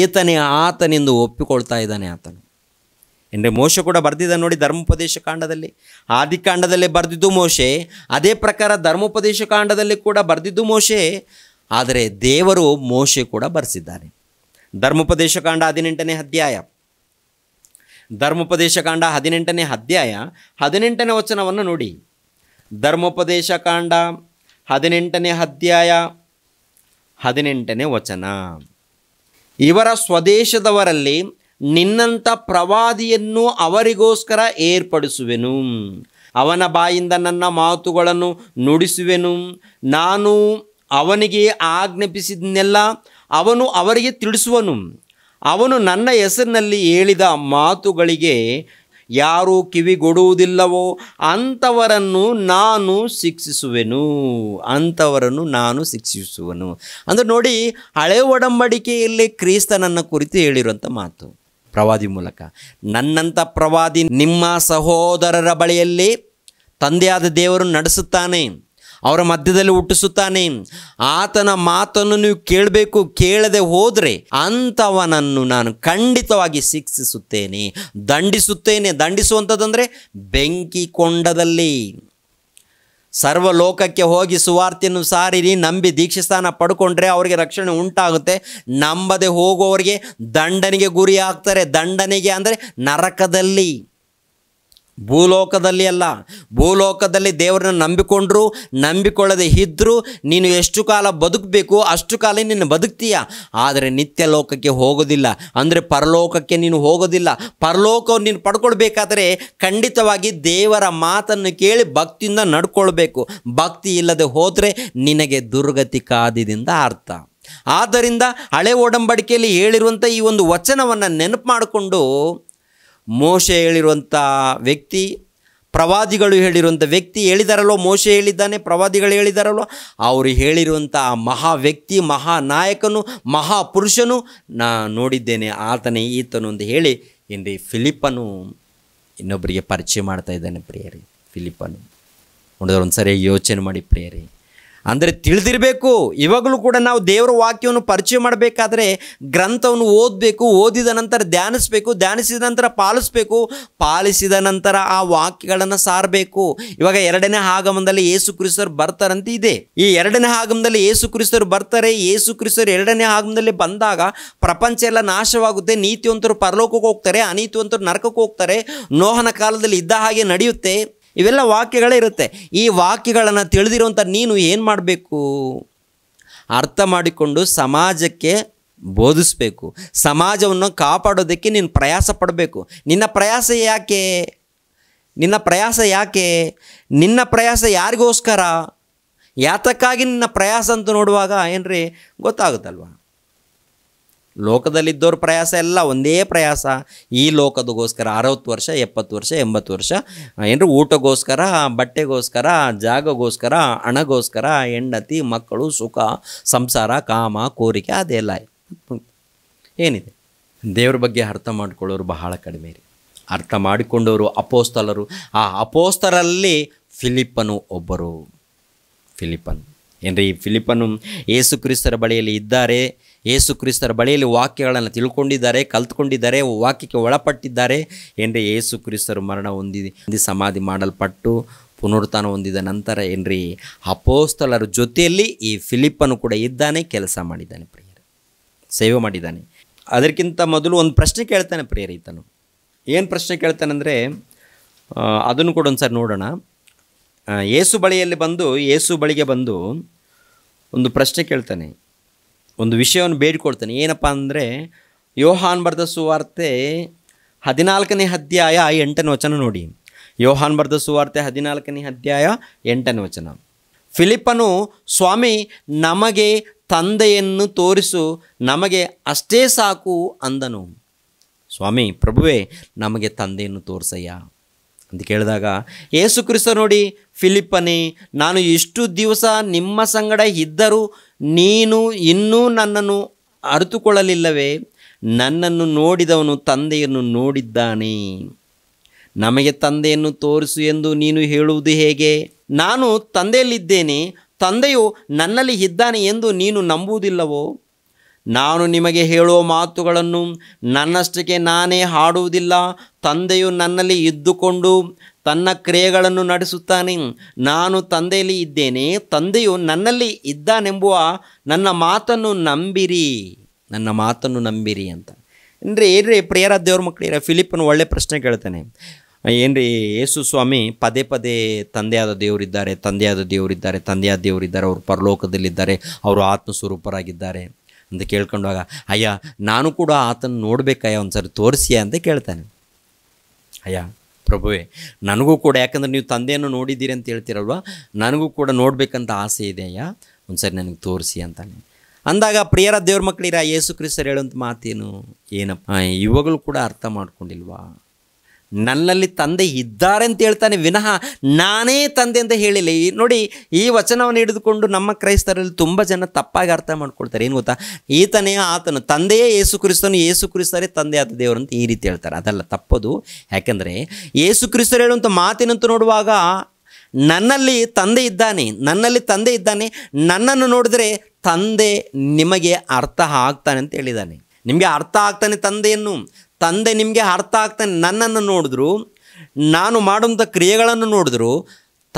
ಈತನೇ ಆತನೆಂದು ಒಪ್ಪಿಕೊಳ್ತಾ ಇದ್ದಾನೆ ಆತನು ಎಂದರೆ ಮೋಶೆ ಕೂಡ ಬರೆದಿದ್ದ ನೋಡಿ ಧರ್ಮೋಪದೇಶ ಕಾಂಡದಲ್ಲಿ ಆದಿಕಾಂಡದಲ್ಲೇ ಬರೆದಿದ್ದು ಮೋಶೆ ಅದೇ ಪ್ರಕಾರ ಧರ್ಮೋಪದೇಶ ಕಾಂಡದಲ್ಲಿ ಕೂಡ ಬರೆದಿದ್ದು ಮೋಶೆ ಆದರೆ ದೇವರು ಮೋಶೆ ಕೂಡ ಬರೆಸಿದ್ದಾರೆ ಧರ್ಮೋಪದೇಶ ಕಾಂಡ ಹದಿನೆಂಟನೇ ಅಧ್ಯಾಯ ಧರ್ಮೋಪದೇಶ ಕಾಂಡ ಹದಿನೆಂಟನೇ ಅಧ್ಯಾಯ ಹದಿನೆಂಟನೇ ವಚನವನ್ನು ನೋಡಿ ಧರ್ಮೋಪದೇಶ ಕಾಂಡ ಹದಿನೆಂಟನೇ ಅಧ್ಯಾಯ ಹದಿನೆಂಟನೇ ವಚನ ಇವರ ಸ್ವದೇಶದವರಲ್ಲಿ ನಿನ್ನಂಥ ಪ್ರವಾದಿಯನ್ನು ಅವರಿಗೋಸ್ಕರ ಏರ್ಪಡಿಸುವೆನು ಅವನ ಬಾಯಿಂದ ನನ್ನ ಮಾತುಗಳನ್ನು ನುಡಿಸುವೆನು ನಾನು ಅವನಿಗೆ ಆಜ್ಞಾಪಿಸಿದ್ನೆಲ್ಲ ಅವನು ಅವರಿಗೆ ತಿಳಿಸುವನು ಅವನು ನನ್ನ ಹೆಸರಿನಲ್ಲಿ ಹೇಳಿದ ಮಾತುಗಳಿಗೆ ಯಾರು ಕಿವಿಗೊಡುವುದಿಲ್ಲವೋ ಅಂಥವರನ್ನು ನಾನು ಶಿಕ್ಷಿಸುವೆನು ಅಂಥವರನ್ನು ನಾನು ಶಿಕ್ಷಿಸುವನು ಅಂದರೆ ನೋಡಿ ಹಳೆ ಒಡಂಬಡಿಕೆಯಲ್ಲಿ ಕ್ರೀಸ್ತನನ್ನು ಕುರಿತು ಹೇಳಿರುವಂಥ ಮಾತು ಪ್ರವಾದಿ ಮೂಲಕ ನನ್ನಂಥ ಪ್ರವಾದಿ ನಿಮ್ಮ ಸಹೋದರರ ಬಳಿಯಲ್ಲಿ ತಂದೆಯಾದ ದೇವರು ನಡೆಸುತ್ತಾನೆ ಅವರ ಮಧ್ಯದಲ್ಲಿ ಹುಟ್ಟಿಸುತ್ತಾನೆ ಆತನ ಮಾತನ್ನು ನೀವು ಕೇಳಬೇಕು ಕೇಳದೆ ಹೋದರೆ ಅಂಥವನನ್ನು ನಾನು ಖಂಡಿತವಾಗಿ ಶಿಕ್ಷಿಸುತ್ತೇನೆ ದಂಡಿಸುತ್ತೇನೆ ದಂಡಿಸುವಂಥದ್ದಂದರೆ ಬೆಂಕಿ ಕೊಂಡದಲ್ಲಿ ಸರ್ವಲೋಕಕ್ಕೆ ಹೋಗಿ ಸುವಾರ್ತೆಯನ್ನು ಸಾರಿರಿ ನಂಬಿ ಸ್ಥಾನ ಪಡ್ಕೊಂಡ್ರೆ ಅವರಿಗೆ ರಕ್ಷಣೆ ಉಂಟಾಗುತ್ತೆ ನಂಬದೆ ಹೋಗುವವರಿಗೆ ದಂಡನೆಗೆ ಗುರಿ ಆಗ್ತಾರೆ ದಂಡನೆಗೆ ಅಂದರೆ ನರಕದಲ್ಲಿ ಭೂಲೋಕದಲ್ಲಿ ಅಲ್ಲ ಭೂಲೋಕದಲ್ಲಿ ದೇವರನ್ನ ನಂಬಿಕೊಂಡ್ರು ನಂಬಿಕೊಳ್ಳದೆ ಇದ್ದರೂ ನೀನು ಎಷ್ಟು ಕಾಲ ಬದುಕಬೇಕು ಅಷ್ಟು ಕಾಲ ನೀನು ಬದುಕ್ತೀಯ ಆದರೆ ನಿತ್ಯ ಲೋಕಕ್ಕೆ ಹೋಗೋದಿಲ್ಲ ಅಂದರೆ ಪರಲೋಕಕ್ಕೆ ನೀನು ಹೋಗೋದಿಲ್ಲ ಪರಲೋಕವನ್ನು ನೀನು ಪಡ್ಕೊಳ್ಬೇಕಾದರೆ ಖಂಡಿತವಾಗಿ ದೇವರ ಮಾತನ್ನು ಕೇಳಿ ಭಕ್ತಿಯಿಂದ ನಡ್ಕೊಳ್ಬೇಕು ಭಕ್ತಿ ಇಲ್ಲದೆ ಹೋದರೆ ನಿನಗೆ ದುರ್ಗತಿ ಕಾದಿದಿಂದ ಅರ್ಥ ಆದ್ದರಿಂದ ಹಳೆ ಒಡಂಬಡಿಕೆಯಲ್ಲಿ ಹೇಳಿರುವಂಥ ಈ ಒಂದು ವಚನವನ್ನು ನೆನಪು ಮಾಡಿಕೊಂಡು ಮೋಶೆ ಹೇಳಿರುವಂಥ ವ್ಯಕ್ತಿ ಪ್ರವಾದಿಗಳು ಹೇಳಿರುವಂಥ ವ್ಯಕ್ತಿ ಹೇಳಿದಾರಲ್ಲೋ ಮೋಶೆ ಹೇಳಿದ್ದಾನೆ ಪ್ರವಾದಿಗಳು ಹೇಳಿದಾರಲ್ವೋ ಅವರು ಹೇಳಿರುವಂಥ ಆ ಮಹಾ ವ್ಯಕ್ತಿ ಮಹಾನಾಯಕನು ಮಹಾಪುರುಷನು ನಾ ನೋಡಿದ್ದೇನೆ ಆತನೇ ಈತನು ಅಂತ ಹೇಳಿ ಏನ್ರಿ ಫಿಲಿಪ್ಪನು ಇನ್ನೊಬ್ಬರಿಗೆ ಪರಿಚಯ ಮಾಡ್ತಾ ಇದ್ದಾನೆ ಪ್ರಿಯರಿ ಫಿಲಿಪ್ಪನು ನೋಡಿದ್ರೆ ಒಂದು ಸರಿ ಯೋಚನೆ ಮಾಡಿ ಪ್ರಿಯರಿ ಅಂದರೆ ತಿಳಿದಿರಬೇಕು ಇವಾಗಲೂ ಕೂಡ ನಾವು ದೇವರ ವಾಕ್ಯವನ್ನು ಪರಿಚಯ ಮಾಡಬೇಕಾದ್ರೆ ಗ್ರಂಥವನ್ನು ಓದಬೇಕು ಓದಿದ ನಂತರ ಧ್ಯಾನಿಸಬೇಕು ಧ್ಯಾನಿಸಿದ ನಂತರ ಪಾಲಿಸಬೇಕು ಪಾಲಿಸಿದ ನಂತರ ಆ ವಾಕ್ಯಗಳನ್ನು ಸಾರಬೇಕು ಇವಾಗ ಎರಡನೇ ಆಗಮದಲ್ಲಿ ಏಸು ಕ್ರಿಸ್ತರು ಬರ್ತಾರಂತ ಇದೆ ಈ ಎರಡನೇ ಆಗಮದಲ್ಲಿ ಏಸು ಕ್ರಿಸ್ತರು ಬರ್ತಾರೆ ಏಸು ಕ್ರಿಸ್ತರು ಎರಡನೇ ಆಗಮದಲ್ಲಿ ಬಂದಾಗ ಪ್ರಪಂಚ ಎಲ್ಲ ನಾಶವಾಗುತ್ತೆ ನೀತಿವಂತರು ಪರಲೋಕಕ್ಕೆ ಹೋಗ್ತಾರೆ ಅನೀತಿವಂತರು ನರಕಕ್ಕೆ ಹೋಗ್ತಾರೆ ನೋಹನ ಕಾಲದಲ್ಲಿ ಇದ್ದ ಹಾಗೆ ನಡೆಯುತ್ತೆ ಇವೆಲ್ಲ ವಾಕ್ಯಗಳೇ ಇರುತ್ತೆ ಈ ವಾಕ್ಯಗಳನ್ನು ತಿಳಿದಿರುವಂಥ ನೀನು ಏನು ಮಾಡಬೇಕು ಅರ್ಥ ಮಾಡಿಕೊಂಡು ಸಮಾಜಕ್ಕೆ ಬೋಧಿಸಬೇಕು ಸಮಾಜವನ್ನು ಕಾಪಾಡೋದಕ್ಕೆ ನೀನು ಪ್ರಯಾಸ ಪಡಬೇಕು ನಿನ್ನ ಪ್ರಯಾಸ ಯಾಕೆ ನಿನ್ನ ಪ್ರಯಾಸ ಯಾಕೆ ನಿನ್ನ ಪ್ರಯಾಸ ಯಾರಿಗೋಸ್ಕರ ಯಾತಕ್ಕಾಗಿ ನಿನ್ನ ಪ್ರಯಾಸ ಅಂತ ನೋಡುವಾಗ ಏನ್ರಿ ಗೊತ್ತಾಗುತ್ತಲ್ವಾ ಲೋಕದಲ್ಲಿದ್ದವ್ರ ಪ್ರಯಾಸ ಎಲ್ಲ ಒಂದೇ ಪ್ರಯಾಸ ಈ ಲೋಕದಗೋಸ್ಕರ ಅರವತ್ತು ವರ್ಷ ಎಪ್ಪತ್ತು ವರ್ಷ ಎಂಬತ್ತು ವರ್ಷ ಏನರು ಊಟಗೋಸ್ಕರ ಬಟ್ಟೆಗೋಸ್ಕರ ಜಾಗಗೋಸ್ಕರ ಹಣಗೋಸ್ಕರ ಹೆಂಡತಿ ಮಕ್ಕಳು ಸುಖ ಸಂಸಾರ ಕಾಮ ಕೋರಿಕೆ ಅದೆಲ್ಲ ಏನಿದೆ ದೇವ್ರ ಬಗ್ಗೆ ಅರ್ಥ ಮಾಡಿಕೊಳ್ಳೋರು ಬಹಳ ಕಡಿಮೆ ರೀ ಅರ್ಥ ಮಾಡಿಕೊಂಡವರು ಅಪೋಸ್ತಲರು ಆ ಅಪೋಸ್ತರಲ್ಲಿ ಫಿಲಿಪ್ಪನು ಒಬ್ಬರು ಫಿಲಿಪ್ಪನ್ ಏನ್ರಿ ಈ ಫಿಲಿಪ್ಪನು ಯೇಸು ಕ್ರಿಸ್ತರ ಬಳಿಯಲ್ಲಿ ಇದ್ದಾರೆ ಏಸು ಕ್ರಿಸ್ತರ ಬಳಿಯಲ್ಲಿ ವಾಕ್ಯಗಳನ್ನು ತಿಳ್ಕೊಂಡಿದ್ದಾರೆ ಕಲ್ತ್ಕೊಂಡಿದ್ದಾರೆ ವಾಕ್ಯಕ್ಕೆ ಒಳಪಟ್ಟಿದ್ದಾರೆ ಏನ್ರಿ ಏಸು ಕ್ರಿಸ್ತರು ಮರಣ ಹೊಂದಿದೆ ಸಮಾಧಿ ಮಾಡಲ್ಪಟ್ಟು ಪುನರುತ್ಥಾನ ಹೊಂದಿದ ನಂತರ ಏನ್ರಿ ಅಪೋಸ್ತಲರ ಜೊತೆಯಲ್ಲಿ ಈ ಫಿಲಿಪ್ಪನು ಕೂಡ ಇದ್ದಾನೆ ಕೆಲಸ ಮಾಡಿದ್ದಾನೆ ಪ್ರಿಯರು ಸೇವೆ ಮಾಡಿದ್ದಾನೆ ಅದಕ್ಕಿಂತ ಮೊದಲು ಒಂದು ಪ್ರಶ್ನೆ ಕೇಳ್ತಾನೆ ಪ್ರೇರಿತನು ಈತನು ಏನು ಪ್ರಶ್ನೆ ಕೇಳ್ತಾನಂದರೆ ಅದನ್ನು ಕೂಡ ಒಂದು ಸರ್ ನೋಡೋಣ ಏಸು ಬಳಿಯಲ್ಲಿ ಬಂದು ಏಸು ಬಳಿಗೆ ಬಂದು ಒಂದು ಪ್ರಶ್ನೆ ಕೇಳ್ತಾನೆ ಒಂದು ವಿಷಯವನ್ನು ಬೇಡಿಕೊಳ್ತೇನೆ ಏನಪ್ಪ ಅಂದರೆ ಯೋಹಾನ್ ಬರೆದ ಸುವಾರ್ತೆ ಹದಿನಾಲ್ಕನೇ ಅಧ್ಯಾಯ ಎಂಟನೇ ವಚನ ನೋಡಿ ಯೋಹಾನ್ ಬರೆದ ಸುವಾರ್ತೆ ಹದಿನಾಲ್ಕನೇ ಅಧ್ಯಾಯ ಎಂಟನೇ ವಚನ ಫಿಲಿಪ್ಪನು ಸ್ವಾಮಿ ನಮಗೆ ತಂದೆಯನ್ನು ತೋರಿಸು ನಮಗೆ ಅಷ್ಟೇ ಸಾಕು ಅಂದನು ಸ್ವಾಮಿ ಪ್ರಭುವೇ ನಮಗೆ ತಂದೆಯನ್ನು ತೋರಿಸಯ್ಯ ಅಂತ ಕೇಳಿದಾಗ ಏಸು ಕ್ರಿಸ್ತ ನೋಡಿ ಫಿಲಿಪ್ಪನೇ ನಾನು ಇಷ್ಟು ದಿವಸ ನಿಮ್ಮ ಸಂಗಡ ಇದ್ದರೂ ನೀನು ಇನ್ನೂ ನನ್ನನ್ನು ಅರಿತುಕೊಳ್ಳಲಿಲ್ಲವೇ ನನ್ನನ್ನು ನೋಡಿದವನು ತಂದೆಯನ್ನು ನೋಡಿದ್ದಾನೆ ನಮಗೆ ತಂದೆಯನ್ನು ತೋರಿಸು ಎಂದು ನೀನು ಹೇಳುವುದು ಹೇಗೆ ನಾನು ತಂದೆಯಲ್ಲಿದ್ದೇನೆ ತಂದೆಯು ನನ್ನಲ್ಲಿ ಇದ್ದಾನೆ ಎಂದು ನೀನು ನಂಬುವುದಿಲ್ಲವೋ ನಾನು ನಿಮಗೆ ಹೇಳುವ ಮಾತುಗಳನ್ನು ನನ್ನಷ್ಟಕ್ಕೆ ನಾನೇ ಹಾಡುವುದಿಲ್ಲ ತಂದೆಯು ನನ್ನಲ್ಲಿ ಇದ್ದುಕೊಂಡು ತನ್ನ ಕ್ರಿಯೆಗಳನ್ನು ನಡೆಸುತ್ತಾನೆ ನಾನು ತಂದೆಯಲ್ಲಿ ಇದ್ದೇನೆ ತಂದೆಯು ನನ್ನಲ್ಲಿ ಇದ್ದಾನೆಂಬುವ ನನ್ನ ಮಾತನ್ನು ನಂಬಿರಿ ನನ್ನ ಮಾತನ್ನು ನಂಬಿರಿ ಅಂತ ಅಂದರೆ ಏನ್ರಿ ಪ್ರಿಯರ ದೇವ್ರ ಮಕ್ಕಳಿರ ಫಿಲಿಪ್ಪನ್ನು ಒಳ್ಳೆ ಪ್ರಶ್ನೆ ಕೇಳ್ತಾನೆ ಏನ್ರಿ ಯೇಸು ಸ್ವಾಮಿ ಪದೇ ಪದೇ ತಂದೆಯಾದ ದೇವರಿದ್ದಾರೆ ತಂದೆಯಾದ ದೇವರಿದ್ದಾರೆ ತಂದೆಯಾದ ದೇವರಿದ್ದಾರೆ ಅವರು ಪರಲೋಕದಲ್ಲಿದ್ದಾರೆ ಅವರು ಆತ್ಮಸ್ವರೂಪರಾಗಿದ್ದಾರೆ ಅಂತ ಕೇಳ್ಕೊಂಡಾಗ ಅಯ್ಯ ನಾನು ಕೂಡ ಆತನ ನೋಡಬೇಕಯ್ಯ ಒಂದು ಸರಿ ತೋರಿಸಿಯ ಅಂತ ಕೇಳ್ತಾನೆ ಅಯ್ಯ ಪ್ರಭುವೆ ನನಗೂ ಕೂಡ ಯಾಕಂದರೆ ನೀವು ತಂದೆಯನ್ನು ನೋಡಿದ್ದೀರಿ ಅಂತ ಹೇಳ್ತೀರಲ್ವ ನನಗೂ ಕೂಡ ನೋಡಬೇಕಂತ ಆಸೆ ಇದೆ ಅಯ್ಯ ಒಂದು ಸರಿ ನನಗೆ ತೋರಿಸಿ ಅಂತಾನೆ ಅಂದಾಗ ಪ್ರಿಯರ ದೇವ್ರ ಮಕ್ಕಳಿರ ಯೇಸು ಕ್ರಿಸ್ತರು ಹೇಳುವಂಥ ಮಾತೇನು ಏನಪ್ಪ ಇವಾಗಲೂ ಕೂಡ ಅರ್ಥ ಮಾಡ್ಕೊಂಡಿಲ್ವಾ ನನ್ನಲ್ಲಿ ತಂದೆ ಇದ್ದಾರೆ ಅಂತ ಹೇಳ್ತಾನೆ ವಿನಃ ನಾನೇ ತಂದೆ ಅಂತ ಹೇಳಿಲ್ಲ ಈ ನೋಡಿ ಈ ವಚನವನ್ನು ಹಿಡಿದುಕೊಂಡು ನಮ್ಮ ಕ್ರೈಸ್ತರಲ್ಲಿ ತುಂಬ ಜನ ತಪ್ಪಾಗಿ ಅರ್ಥ ಮಾಡ್ಕೊಳ್ತಾರೆ ಏನು ಗೊತ್ತಾ ಈತನೇ ಆತನು ತಂದೆಯೇ ಏಸು ಕ್ರಿಸ್ತನು ಏಸು ಕ್ರಿಸ್ತರೇ ತಂದೆ ಆದ ದೇವರು ಅಂತ ಈ ರೀತಿ ಹೇಳ್ತಾರೆ ಅದಲ್ಲ ತಪ್ಪದು ಯಾಕೆಂದರೆ ಏಸು ಕ್ರಿಸ್ತರು ಹೇಳುವಂಥ ಮಾತಿನಂತೂ ನೋಡುವಾಗ ನನ್ನಲ್ಲಿ ತಂದೆ ಇದ್ದಾನೆ ನನ್ನಲ್ಲಿ ತಂದೆ ಇದ್ದಾನೆ ನನ್ನನ್ನು ನೋಡಿದರೆ ತಂದೆ ನಿಮಗೆ ಅರ್ಥ ಆಗ್ತಾನೆ ಅಂತ ಹೇಳಿದ್ದಾನೆ ನಿಮಗೆ ಅರ್ಥ ಆಗ್ತಾನೆ ತಂದೆಯನ್ನು ತಂದೆ ನಿಮಗೆ ಅರ್ಥ ಆಗ್ತಾನೆ ನನ್ನನ್ನು ನೋಡಿದ್ರು ನಾನು ಮಾಡುವಂಥ ಕ್ರಿಯೆಗಳನ್ನು ನೋಡಿದ್ರು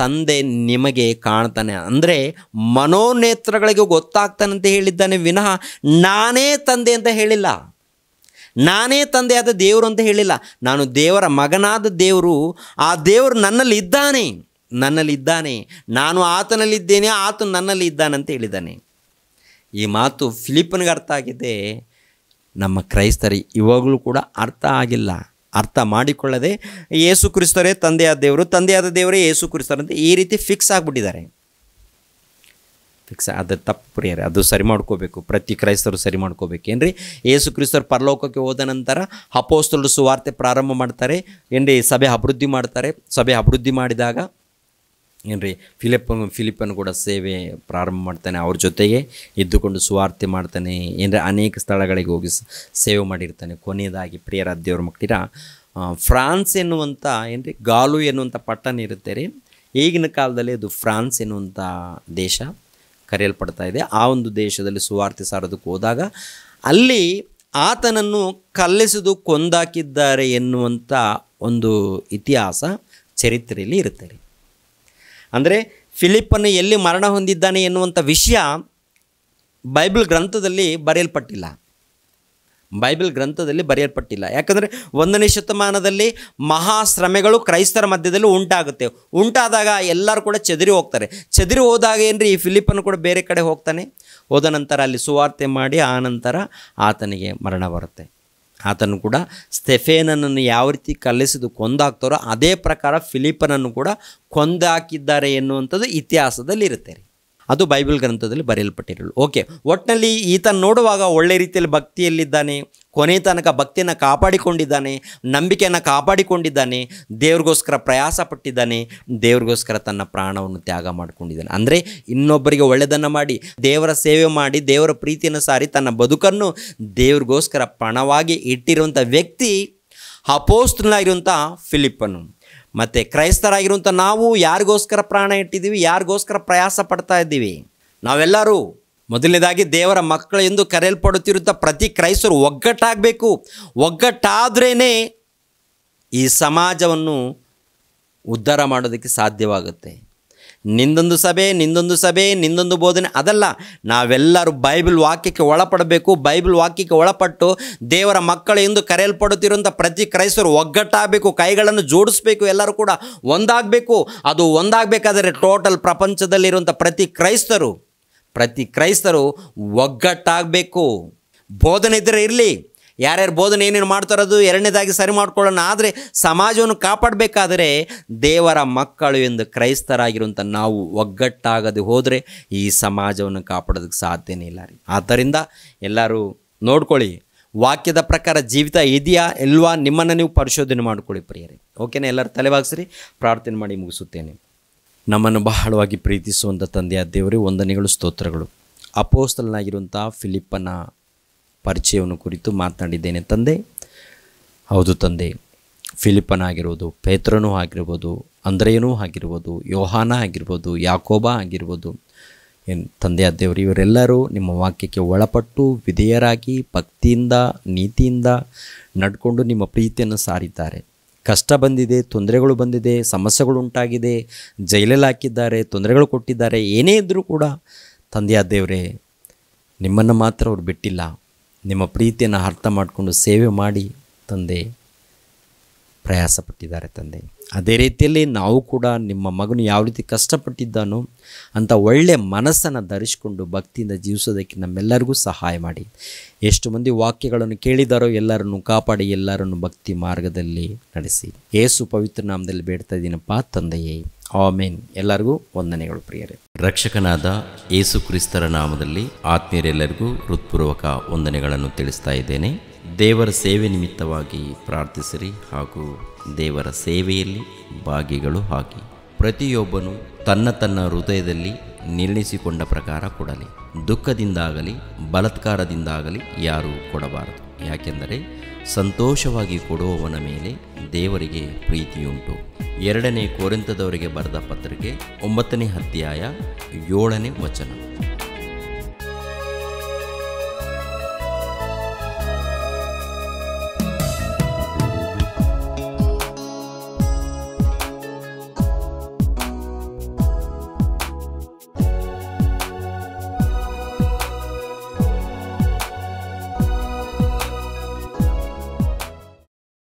ತಂದೆ ನಿಮಗೆ ಕಾಣ್ತಾನೆ ಅಂದರೆ ಮನೋನೇತ್ರಗಳಿಗೆ ಗೊತ್ತಾಗ್ತಾನೆ ಅಂತ ಹೇಳಿದ್ದಾನೆ ವಿನಃ ನಾನೇ ತಂದೆ ಅಂತ ಹೇಳಿಲ್ಲ ನಾನೇ ತಂದೆಯಾದ ದೇವರು ಅಂತ ಹೇಳಿಲ್ಲ ನಾನು ದೇವರ ಮಗನಾದ ದೇವರು ಆ ದೇವರು ನನ್ನಲ್ಲಿ ಇದ್ದಾನೆ ನನ್ನಲ್ಲಿ ಇದ್ದಾನೆ ನಾನು ಆತನಲ್ಲಿದ್ದೇನೆ ಆತನು ನನ್ನಲ್ಲಿ ಇದ್ದಾನೆ ಅಂತ ಹೇಳಿದ್ದಾನೆ ಈ ಮಾತು ಫಿಲಿಪನ್ಗೆ ಅರ್ಥ ಆಗಿದೆ ನಮ್ಮ ಕ್ರೈಸ್ತರಿ ಇವಾಗಲೂ ಕೂಡ ಅರ್ಥ ಆಗಿಲ್ಲ ಅರ್ಥ ಮಾಡಿಕೊಳ್ಳದೆ ಯೇಸು ಕ್ರಿಸ್ತರೇ ತಂದೆಯಾದ ದೇವರು ತಂದೆಯಾದ ದೇವರೇ ಯೇಸು ಅಂತ ಈ ರೀತಿ ಫಿಕ್ಸ್ ಆಗಿಬಿಟ್ಟಿದ್ದಾರೆ ಫಿಕ್ಸ್ ಅದು ತಪ್ಪು ಪ್ರಿಯರೇ ಅದು ಸರಿ ಮಾಡ್ಕೋಬೇಕು ಪ್ರತಿ ಕ್ರೈಸ್ತರು ಸರಿ ಮಾಡ್ಕೋಬೇಕು ಏನ್ರಿ ಯೇಸು ಕ್ರಿಸ್ತರು ಪರಲೋಕಕ್ಕೆ ಹೋದ ನಂತರ ಅಪೋಸ್ತರು ಸುವಾರ್ತೆ ಪ್ರಾರಂಭ ಮಾಡ್ತಾರೆ ಏನ್ರಿ ಸಭೆ ಅಭಿವೃದ್ಧಿ ಮಾಡ್ತಾರೆ ಸಭೆ ಅಭಿವೃದ್ಧಿ ಮಾಡಿದಾಗ ಏನ್ರಿ ರೀ ಫಿಲಿಪ್ ಫಿಲಿಪನ್ನು ಕೂಡ ಸೇವೆ ಪ್ರಾರಂಭ ಮಾಡ್ತಾನೆ ಅವ್ರ ಜೊತೆಗೆ ಇದ್ದುಕೊಂಡು ಸುವಾರ್ತೆ ಮಾಡ್ತಾನೆ ಏನರ ಅನೇಕ ಸ್ಥಳಗಳಿಗೆ ಹೋಗಿ ಸೇವೆ ಮಾಡಿರ್ತಾನೆ ಕೊನೆಯದಾಗಿ ಪ್ರಿಯರ ದೇವ್ರ ಮಕ್ಕಳಿರ ಫ್ರಾನ್ಸ್ ಎನ್ನುವಂಥ ಏನ್ರಿ ಗಾಲು ಎನ್ನುವಂಥ ಪಟ್ಟಣ ಇರುತ್ತೆ ರೀ ಈಗಿನ ಕಾಲದಲ್ಲಿ ಅದು ಫ್ರಾನ್ಸ್ ಎನ್ನುವಂಥ ದೇಶ ಕರೆಯಲ್ಪಡ್ತಾ ಇದೆ ಆ ಒಂದು ದೇಶದಲ್ಲಿ ಸುವಾರ್ತೆ ಸಾರೋದಕ್ಕೆ ಹೋದಾಗ ಅಲ್ಲಿ ಆತನನ್ನು ಕಲ್ಲೆಸೆದು ಕೊಂದಾಕಿದ್ದಾರೆ ಎನ್ನುವಂಥ ಒಂದು ಇತಿಹಾಸ ಚರಿತ್ರೆಯಲ್ಲಿ ಇರುತ್ತೆ ರೀ ಅಂದರೆ ಫಿಲಿಪ್ಪನ್ನು ಎಲ್ಲಿ ಮರಣ ಹೊಂದಿದ್ದಾನೆ ಎನ್ನುವಂಥ ವಿಷಯ ಬೈಬಲ್ ಗ್ರಂಥದಲ್ಲಿ ಬರೆಯಲ್ಪಟ್ಟಿಲ್ಲ ಬೈಬಲ್ ಗ್ರಂಥದಲ್ಲಿ ಬರೆಯಲ್ಪಟ್ಟಿಲ್ಲ ಯಾಕಂದರೆ ಒಂದನೇ ಶತಮಾನದಲ್ಲಿ ಮಹಾಶ್ರಮೆಗಳು ಕ್ರೈಸ್ತರ ಮಧ್ಯದಲ್ಲಿ ಉಂಟಾಗುತ್ತೆ ಉಂಟಾದಾಗ ಎಲ್ಲರೂ ಕೂಡ ಚದುರಿ ಹೋಗ್ತಾರೆ ಚದರಿ ಹೋದಾಗ ಏನ್ರಿ ಈ ಫಿಲಿಪ್ಪನ್ನು ಕೂಡ ಬೇರೆ ಕಡೆ ಹೋಗ್ತಾನೆ ಹೋದ ನಂತರ ಅಲ್ಲಿ ಸುವಾರ್ತೆ ಮಾಡಿ ಆ ನಂತರ ಆತನಿಗೆ ಮರಣ ಬರುತ್ತೆ ಆತನು ಕೂಡ ಸ್ಟೆಫೇನನ್ನು ಯಾವ ರೀತಿ ಕಲಿಸಿದು ಕೊಂದಾಕ್ತಾರೋ ಅದೇ ಪ್ರಕಾರ ಫಿಲಿಪನನ್ನು ಕೂಡ ಕೊಂದಾಕಿದ್ದಾರೆ ಎನ್ನುವಂಥದ್ದು ಇತಿಹಾಸದಲ್ಲಿ ಇರುತ್ತೆ ರೀ ಅದು ಬೈಬಲ್ ಗ್ರಂಥದಲ್ಲಿ ಬರೆಯಲ್ಪಟ್ಟಿರಲು ಓಕೆ ಒಟ್ಟಿನಲ್ಲಿ ಈತನ ನೋಡುವಾಗ ಒಳ್ಳೆ ರೀತಿಯಲ್ಲಿ ಭಕ್ತಿಯಲ್ಲಿದ್ದಾನೆ ಕೊನೆ ತನಕ ಭಕ್ತಿಯನ್ನು ಕಾಪಾಡಿಕೊಂಡಿದ್ದಾನೆ ನಂಬಿಕೆಯನ್ನು ಕಾಪಾಡಿಕೊಂಡಿದ್ದಾನೆ ದೇವ್ರಿಗೋಸ್ಕರ ಪ್ರಯಾಸ ಪಟ್ಟಿದ್ದಾನೆ ದೇವ್ರಿಗೋಸ್ಕರ ತನ್ನ ಪ್ರಾಣವನ್ನು ತ್ಯಾಗ ಮಾಡಿಕೊಂಡಿದ್ದಾನೆ ಅಂದರೆ ಇನ್ನೊಬ್ಬರಿಗೆ ಒಳ್ಳೆಯದನ್ನು ಮಾಡಿ ದೇವರ ಸೇವೆ ಮಾಡಿ ದೇವರ ಪ್ರೀತಿಯನ್ನು ಸಾರಿ ತನ್ನ ಬದುಕನ್ನು ದೇವ್ರಿಗೋಸ್ಕರ ಪಣವಾಗಿ ಇಟ್ಟಿರುವಂಥ ವ್ಯಕ್ತಿ ಅಪೋಸ್ತನಾಗಿರುವಂಥ ಫಿಲಿಪ್ಪನು ಮತ್ತು ಕ್ರೈಸ್ತರಾಗಿರುವಂಥ ನಾವು ಯಾರಿಗೋಸ್ಕರ ಪ್ರಾಣ ಇಟ್ಟಿದ್ದೀವಿ ಯಾರಿಗೋಸ್ಕರ ಪ್ರಯಾಸ ಪಡ್ತಾ ಇದ್ದೀವಿ ನಾವೆಲ್ಲರೂ ಮೊದಲನೇದಾಗಿ ದೇವರ ಮಕ್ಕಳು ಎಂದು ಕರೆಯಲ್ಪಡುತ್ತಿರುವಂಥ ಪ್ರತಿ ಕ್ರೈಸ್ತರು ಒಗ್ಗಟ್ಟಾಗಬೇಕು ಒಗ್ಗಟ್ಟಾದ್ರೇ ಈ ಸಮಾಜವನ್ನು ಉದ್ಧಾರ ಮಾಡೋದಕ್ಕೆ ಸಾಧ್ಯವಾಗುತ್ತೆ ನಿಂದೊಂದು ಸಭೆ ನಿಂದೊಂದು ಸಭೆ ನಿಂದೊಂದು ಬೋಧನೆ ಅದಲ್ಲ ನಾವೆಲ್ಲರೂ ಬೈಬಲ್ ವಾಕ್ಯಕ್ಕೆ ಒಳಪಡಬೇಕು ಬೈಬಲ್ ವಾಕ್ಯಕ್ಕೆ ಒಳಪಟ್ಟು ದೇವರ ಮಕ್ಕಳು ಎಂದು ಕರೆಯಲ್ಪಡುತ್ತಿರುವಂಥ ಪ್ರತಿ ಕ್ರೈಸ್ತರು ಒಗ್ಗಟ್ಟಾಗಬೇಕು ಕೈಗಳನ್ನು ಜೋಡಿಸ್ಬೇಕು ಎಲ್ಲರೂ ಕೂಡ ಒಂದಾಗಬೇಕು ಅದು ಒಂದಾಗಬೇಕಾದರೆ ಟೋಟಲ್ ಪ್ರಪಂಚದಲ್ಲಿರುವಂಥ ಪ್ರತಿ ಕ್ರೈಸ್ತರು ಪ್ರತಿ ಕ್ರೈಸ್ತರು ಒಗ್ಗಟ್ಟಾಗಬೇಕು ಬೋಧನೆ ಇದ್ದರೆ ಇರಲಿ ಯಾರ್ಯಾರು ಬೋಧನೆ ಏನೇನು ಮಾಡ್ತಾರೋದು ಎರಡನೇದಾಗಿ ಸರಿ ಮಾಡ್ಕೊಳ್ಳೋಣ ಆದರೆ ಸಮಾಜವನ್ನು ಕಾಪಾಡಬೇಕಾದರೆ ದೇವರ ಮಕ್ಕಳು ಎಂದು ಕ್ರೈಸ್ತರಾಗಿರುವಂಥ ನಾವು ಒಗ್ಗಟ್ಟಾಗದೆ ಹೋದರೆ ಈ ಸಮಾಜವನ್ನು ಕಾಪಾಡೋದಕ್ಕೆ ಸಾಧ್ಯನೇ ಇಲ್ಲ ರೀ ಆದ್ದರಿಂದ ಎಲ್ಲರೂ ನೋಡ್ಕೊಳ್ಳಿ ವಾಕ್ಯದ ಪ್ರಕಾರ ಜೀವಿತ ಇದೆಯಾ ಇಲ್ವಾ ನಿಮ್ಮನ್ನು ನೀವು ಪರಿಶೋಧನೆ ಮಾಡಿಕೊಳ್ಳಿ ಪ್ರಿಯರಿ ಓಕೆನಾ ಎಲ್ಲರೂ ತಲೆಬಾಗಿಸ್ರಿ ಪ್ರಾರ್ಥನೆ ಮಾಡಿ ಮುಗಿಸುತ್ತೇನೆ ನಮ್ಮನ್ನು ಬಹಳವಾಗಿ ಪ್ರೀತಿಸುವಂಥ ತಂದೆಯ ದೇವರೇ ವಂದನೆಗಳು ಸ್ತೋತ್ರಗಳು ಅಪೋಸ್ತಲನಾಗಿರುವಂಥ ಫಿಲಿಪ್ಪನ ಪರಿಚಯವನ್ನು ಕುರಿತು ಮಾತನಾಡಿದ್ದೇನೆ ತಂದೆ ಹೌದು ತಂದೆ ಫಿಲಿಪ್ಪನಾಗಿರ್ಬೋದು ಪೇತ್ರನೂ ಆಗಿರ್ಬೋದು ಅಂದ್ರೆಯನೂ ಆಗಿರ್ಬೋದು ಯೋಹಾನ ಆಗಿರ್ಬೋದು ಯಾಕೋಬ ಆಗಿರ್ಬೋದು ಏನು ತಂದೆಯ ದೇವರು ಇವರೆಲ್ಲರೂ ನಿಮ್ಮ ವಾಕ್ಯಕ್ಕೆ ಒಳಪಟ್ಟು ವಿಧೇಯರಾಗಿ ಭಕ್ತಿಯಿಂದ ನೀತಿಯಿಂದ ನಡ್ಕೊಂಡು ನಿಮ್ಮ ಪ್ರೀತಿಯನ್ನು ಸಾರಿದ್ದಾರೆ ಕಷ್ಟ ಬಂದಿದೆ ತೊಂದರೆಗಳು ಬಂದಿದೆ ಸಮಸ್ಯೆಗಳು ಉಂಟಾಗಿದೆ ಜೈಲಲ್ಲಿ ಹಾಕಿದ್ದಾರೆ ತೊಂದರೆಗಳು ಕೊಟ್ಟಿದ್ದಾರೆ ಏನೇ ಇದ್ದರೂ ಕೂಡ ತಂದೆಯ ದೇವರೇ ನಿಮ್ಮನ್ನು ಮಾತ್ರ ಅವ್ರು ಬಿಟ್ಟಿಲ್ಲ ನಿಮ್ಮ ಪ್ರೀತಿಯನ್ನು ಅರ್ಥ ಮಾಡಿಕೊಂಡು ಸೇವೆ ಮಾಡಿ ತಂದೆ ಪ್ರಯಾಸಪಟ್ಟಿದ್ದಾರೆ ತಂದೆ ಅದೇ ರೀತಿಯಲ್ಲಿ ನಾವು ಕೂಡ ನಿಮ್ಮ ಮಗನು ಯಾವ ರೀತಿ ಕಷ್ಟಪಟ್ಟಿದ್ದಾನೋ ಅಂತ ಒಳ್ಳೆಯ ಮನಸ್ಸನ್ನು ಧರಿಸಿಕೊಂಡು ಭಕ್ತಿಯಿಂದ ಜೀವಿಸೋದಕ್ಕೆ ನಮ್ಮೆಲ್ಲರಿಗೂ ಸಹಾಯ ಮಾಡಿ ಎಷ್ಟು ಮಂದಿ ವಾಕ್ಯಗಳನ್ನು ಕೇಳಿದಾರೋ ಎಲ್ಲರನ್ನು ಕಾಪಾಡಿ ಎಲ್ಲರನ್ನು ಭಕ್ತಿ ಮಾರ್ಗದಲ್ಲಿ ನಡೆಸಿ ಏಸು ಪವಿತ್ರ ನಾಮದಲ್ಲಿ ಬೇಡ್ತಾ ಇದ್ದೀನಪ್ಪ ತಂದೆಯೇ ಆಮೇನ್ ಎಲ್ಲರಿಗೂ ವಂದನೆಗಳು ಪ್ರಿಯರೇ ರಕ್ಷಕನಾದ ಏಸು ಕ್ರಿಸ್ತರ ನಾಮದಲ್ಲಿ ಆತ್ಮೀಯರೆಲ್ಲರಿಗೂ ಹೃತ್ಪೂರ್ವಕ ವಂದನೆಗಳನ್ನು ತಿಳಿಸ್ತಾ ಇದ್ದೇನೆ ದೇವರ ಸೇವೆ ನಿಮಿತ್ತವಾಗಿ ಪ್ರಾರ್ಥಿಸಿರಿ ಹಾಗೂ ದೇವರ ಸೇವೆಯಲ್ಲಿ ಭಾಗಿಗಳು ಹಾಕಿ ಪ್ರತಿಯೊಬ್ಬನು ತನ್ನ ತನ್ನ ಹೃದಯದಲ್ಲಿ ನಿರ್ಣಯಿಸಿಕೊಂಡ ಪ್ರಕಾರ ಕೊಡಲಿ ದುಃಖದಿಂದಾಗಲಿ ಬಲತ್ಕಾರದಿಂದಾಗಲಿ ಯಾರೂ ಕೊಡಬಾರದು ಯಾಕೆಂದರೆ ಸಂತೋಷವಾಗಿ ಕೊಡುವವನ ಮೇಲೆ ದೇವರಿಗೆ ಪ್ರೀತಿಯುಂಟು ಎರಡನೇ ಕೋರಿಂತದವರಿಗೆ ಬರೆದ ಪತ್ರಿಕೆ ಒಂಬತ್ತನೇ ಅಧ್ಯಾಯ ಏಳನೇ ವಚನ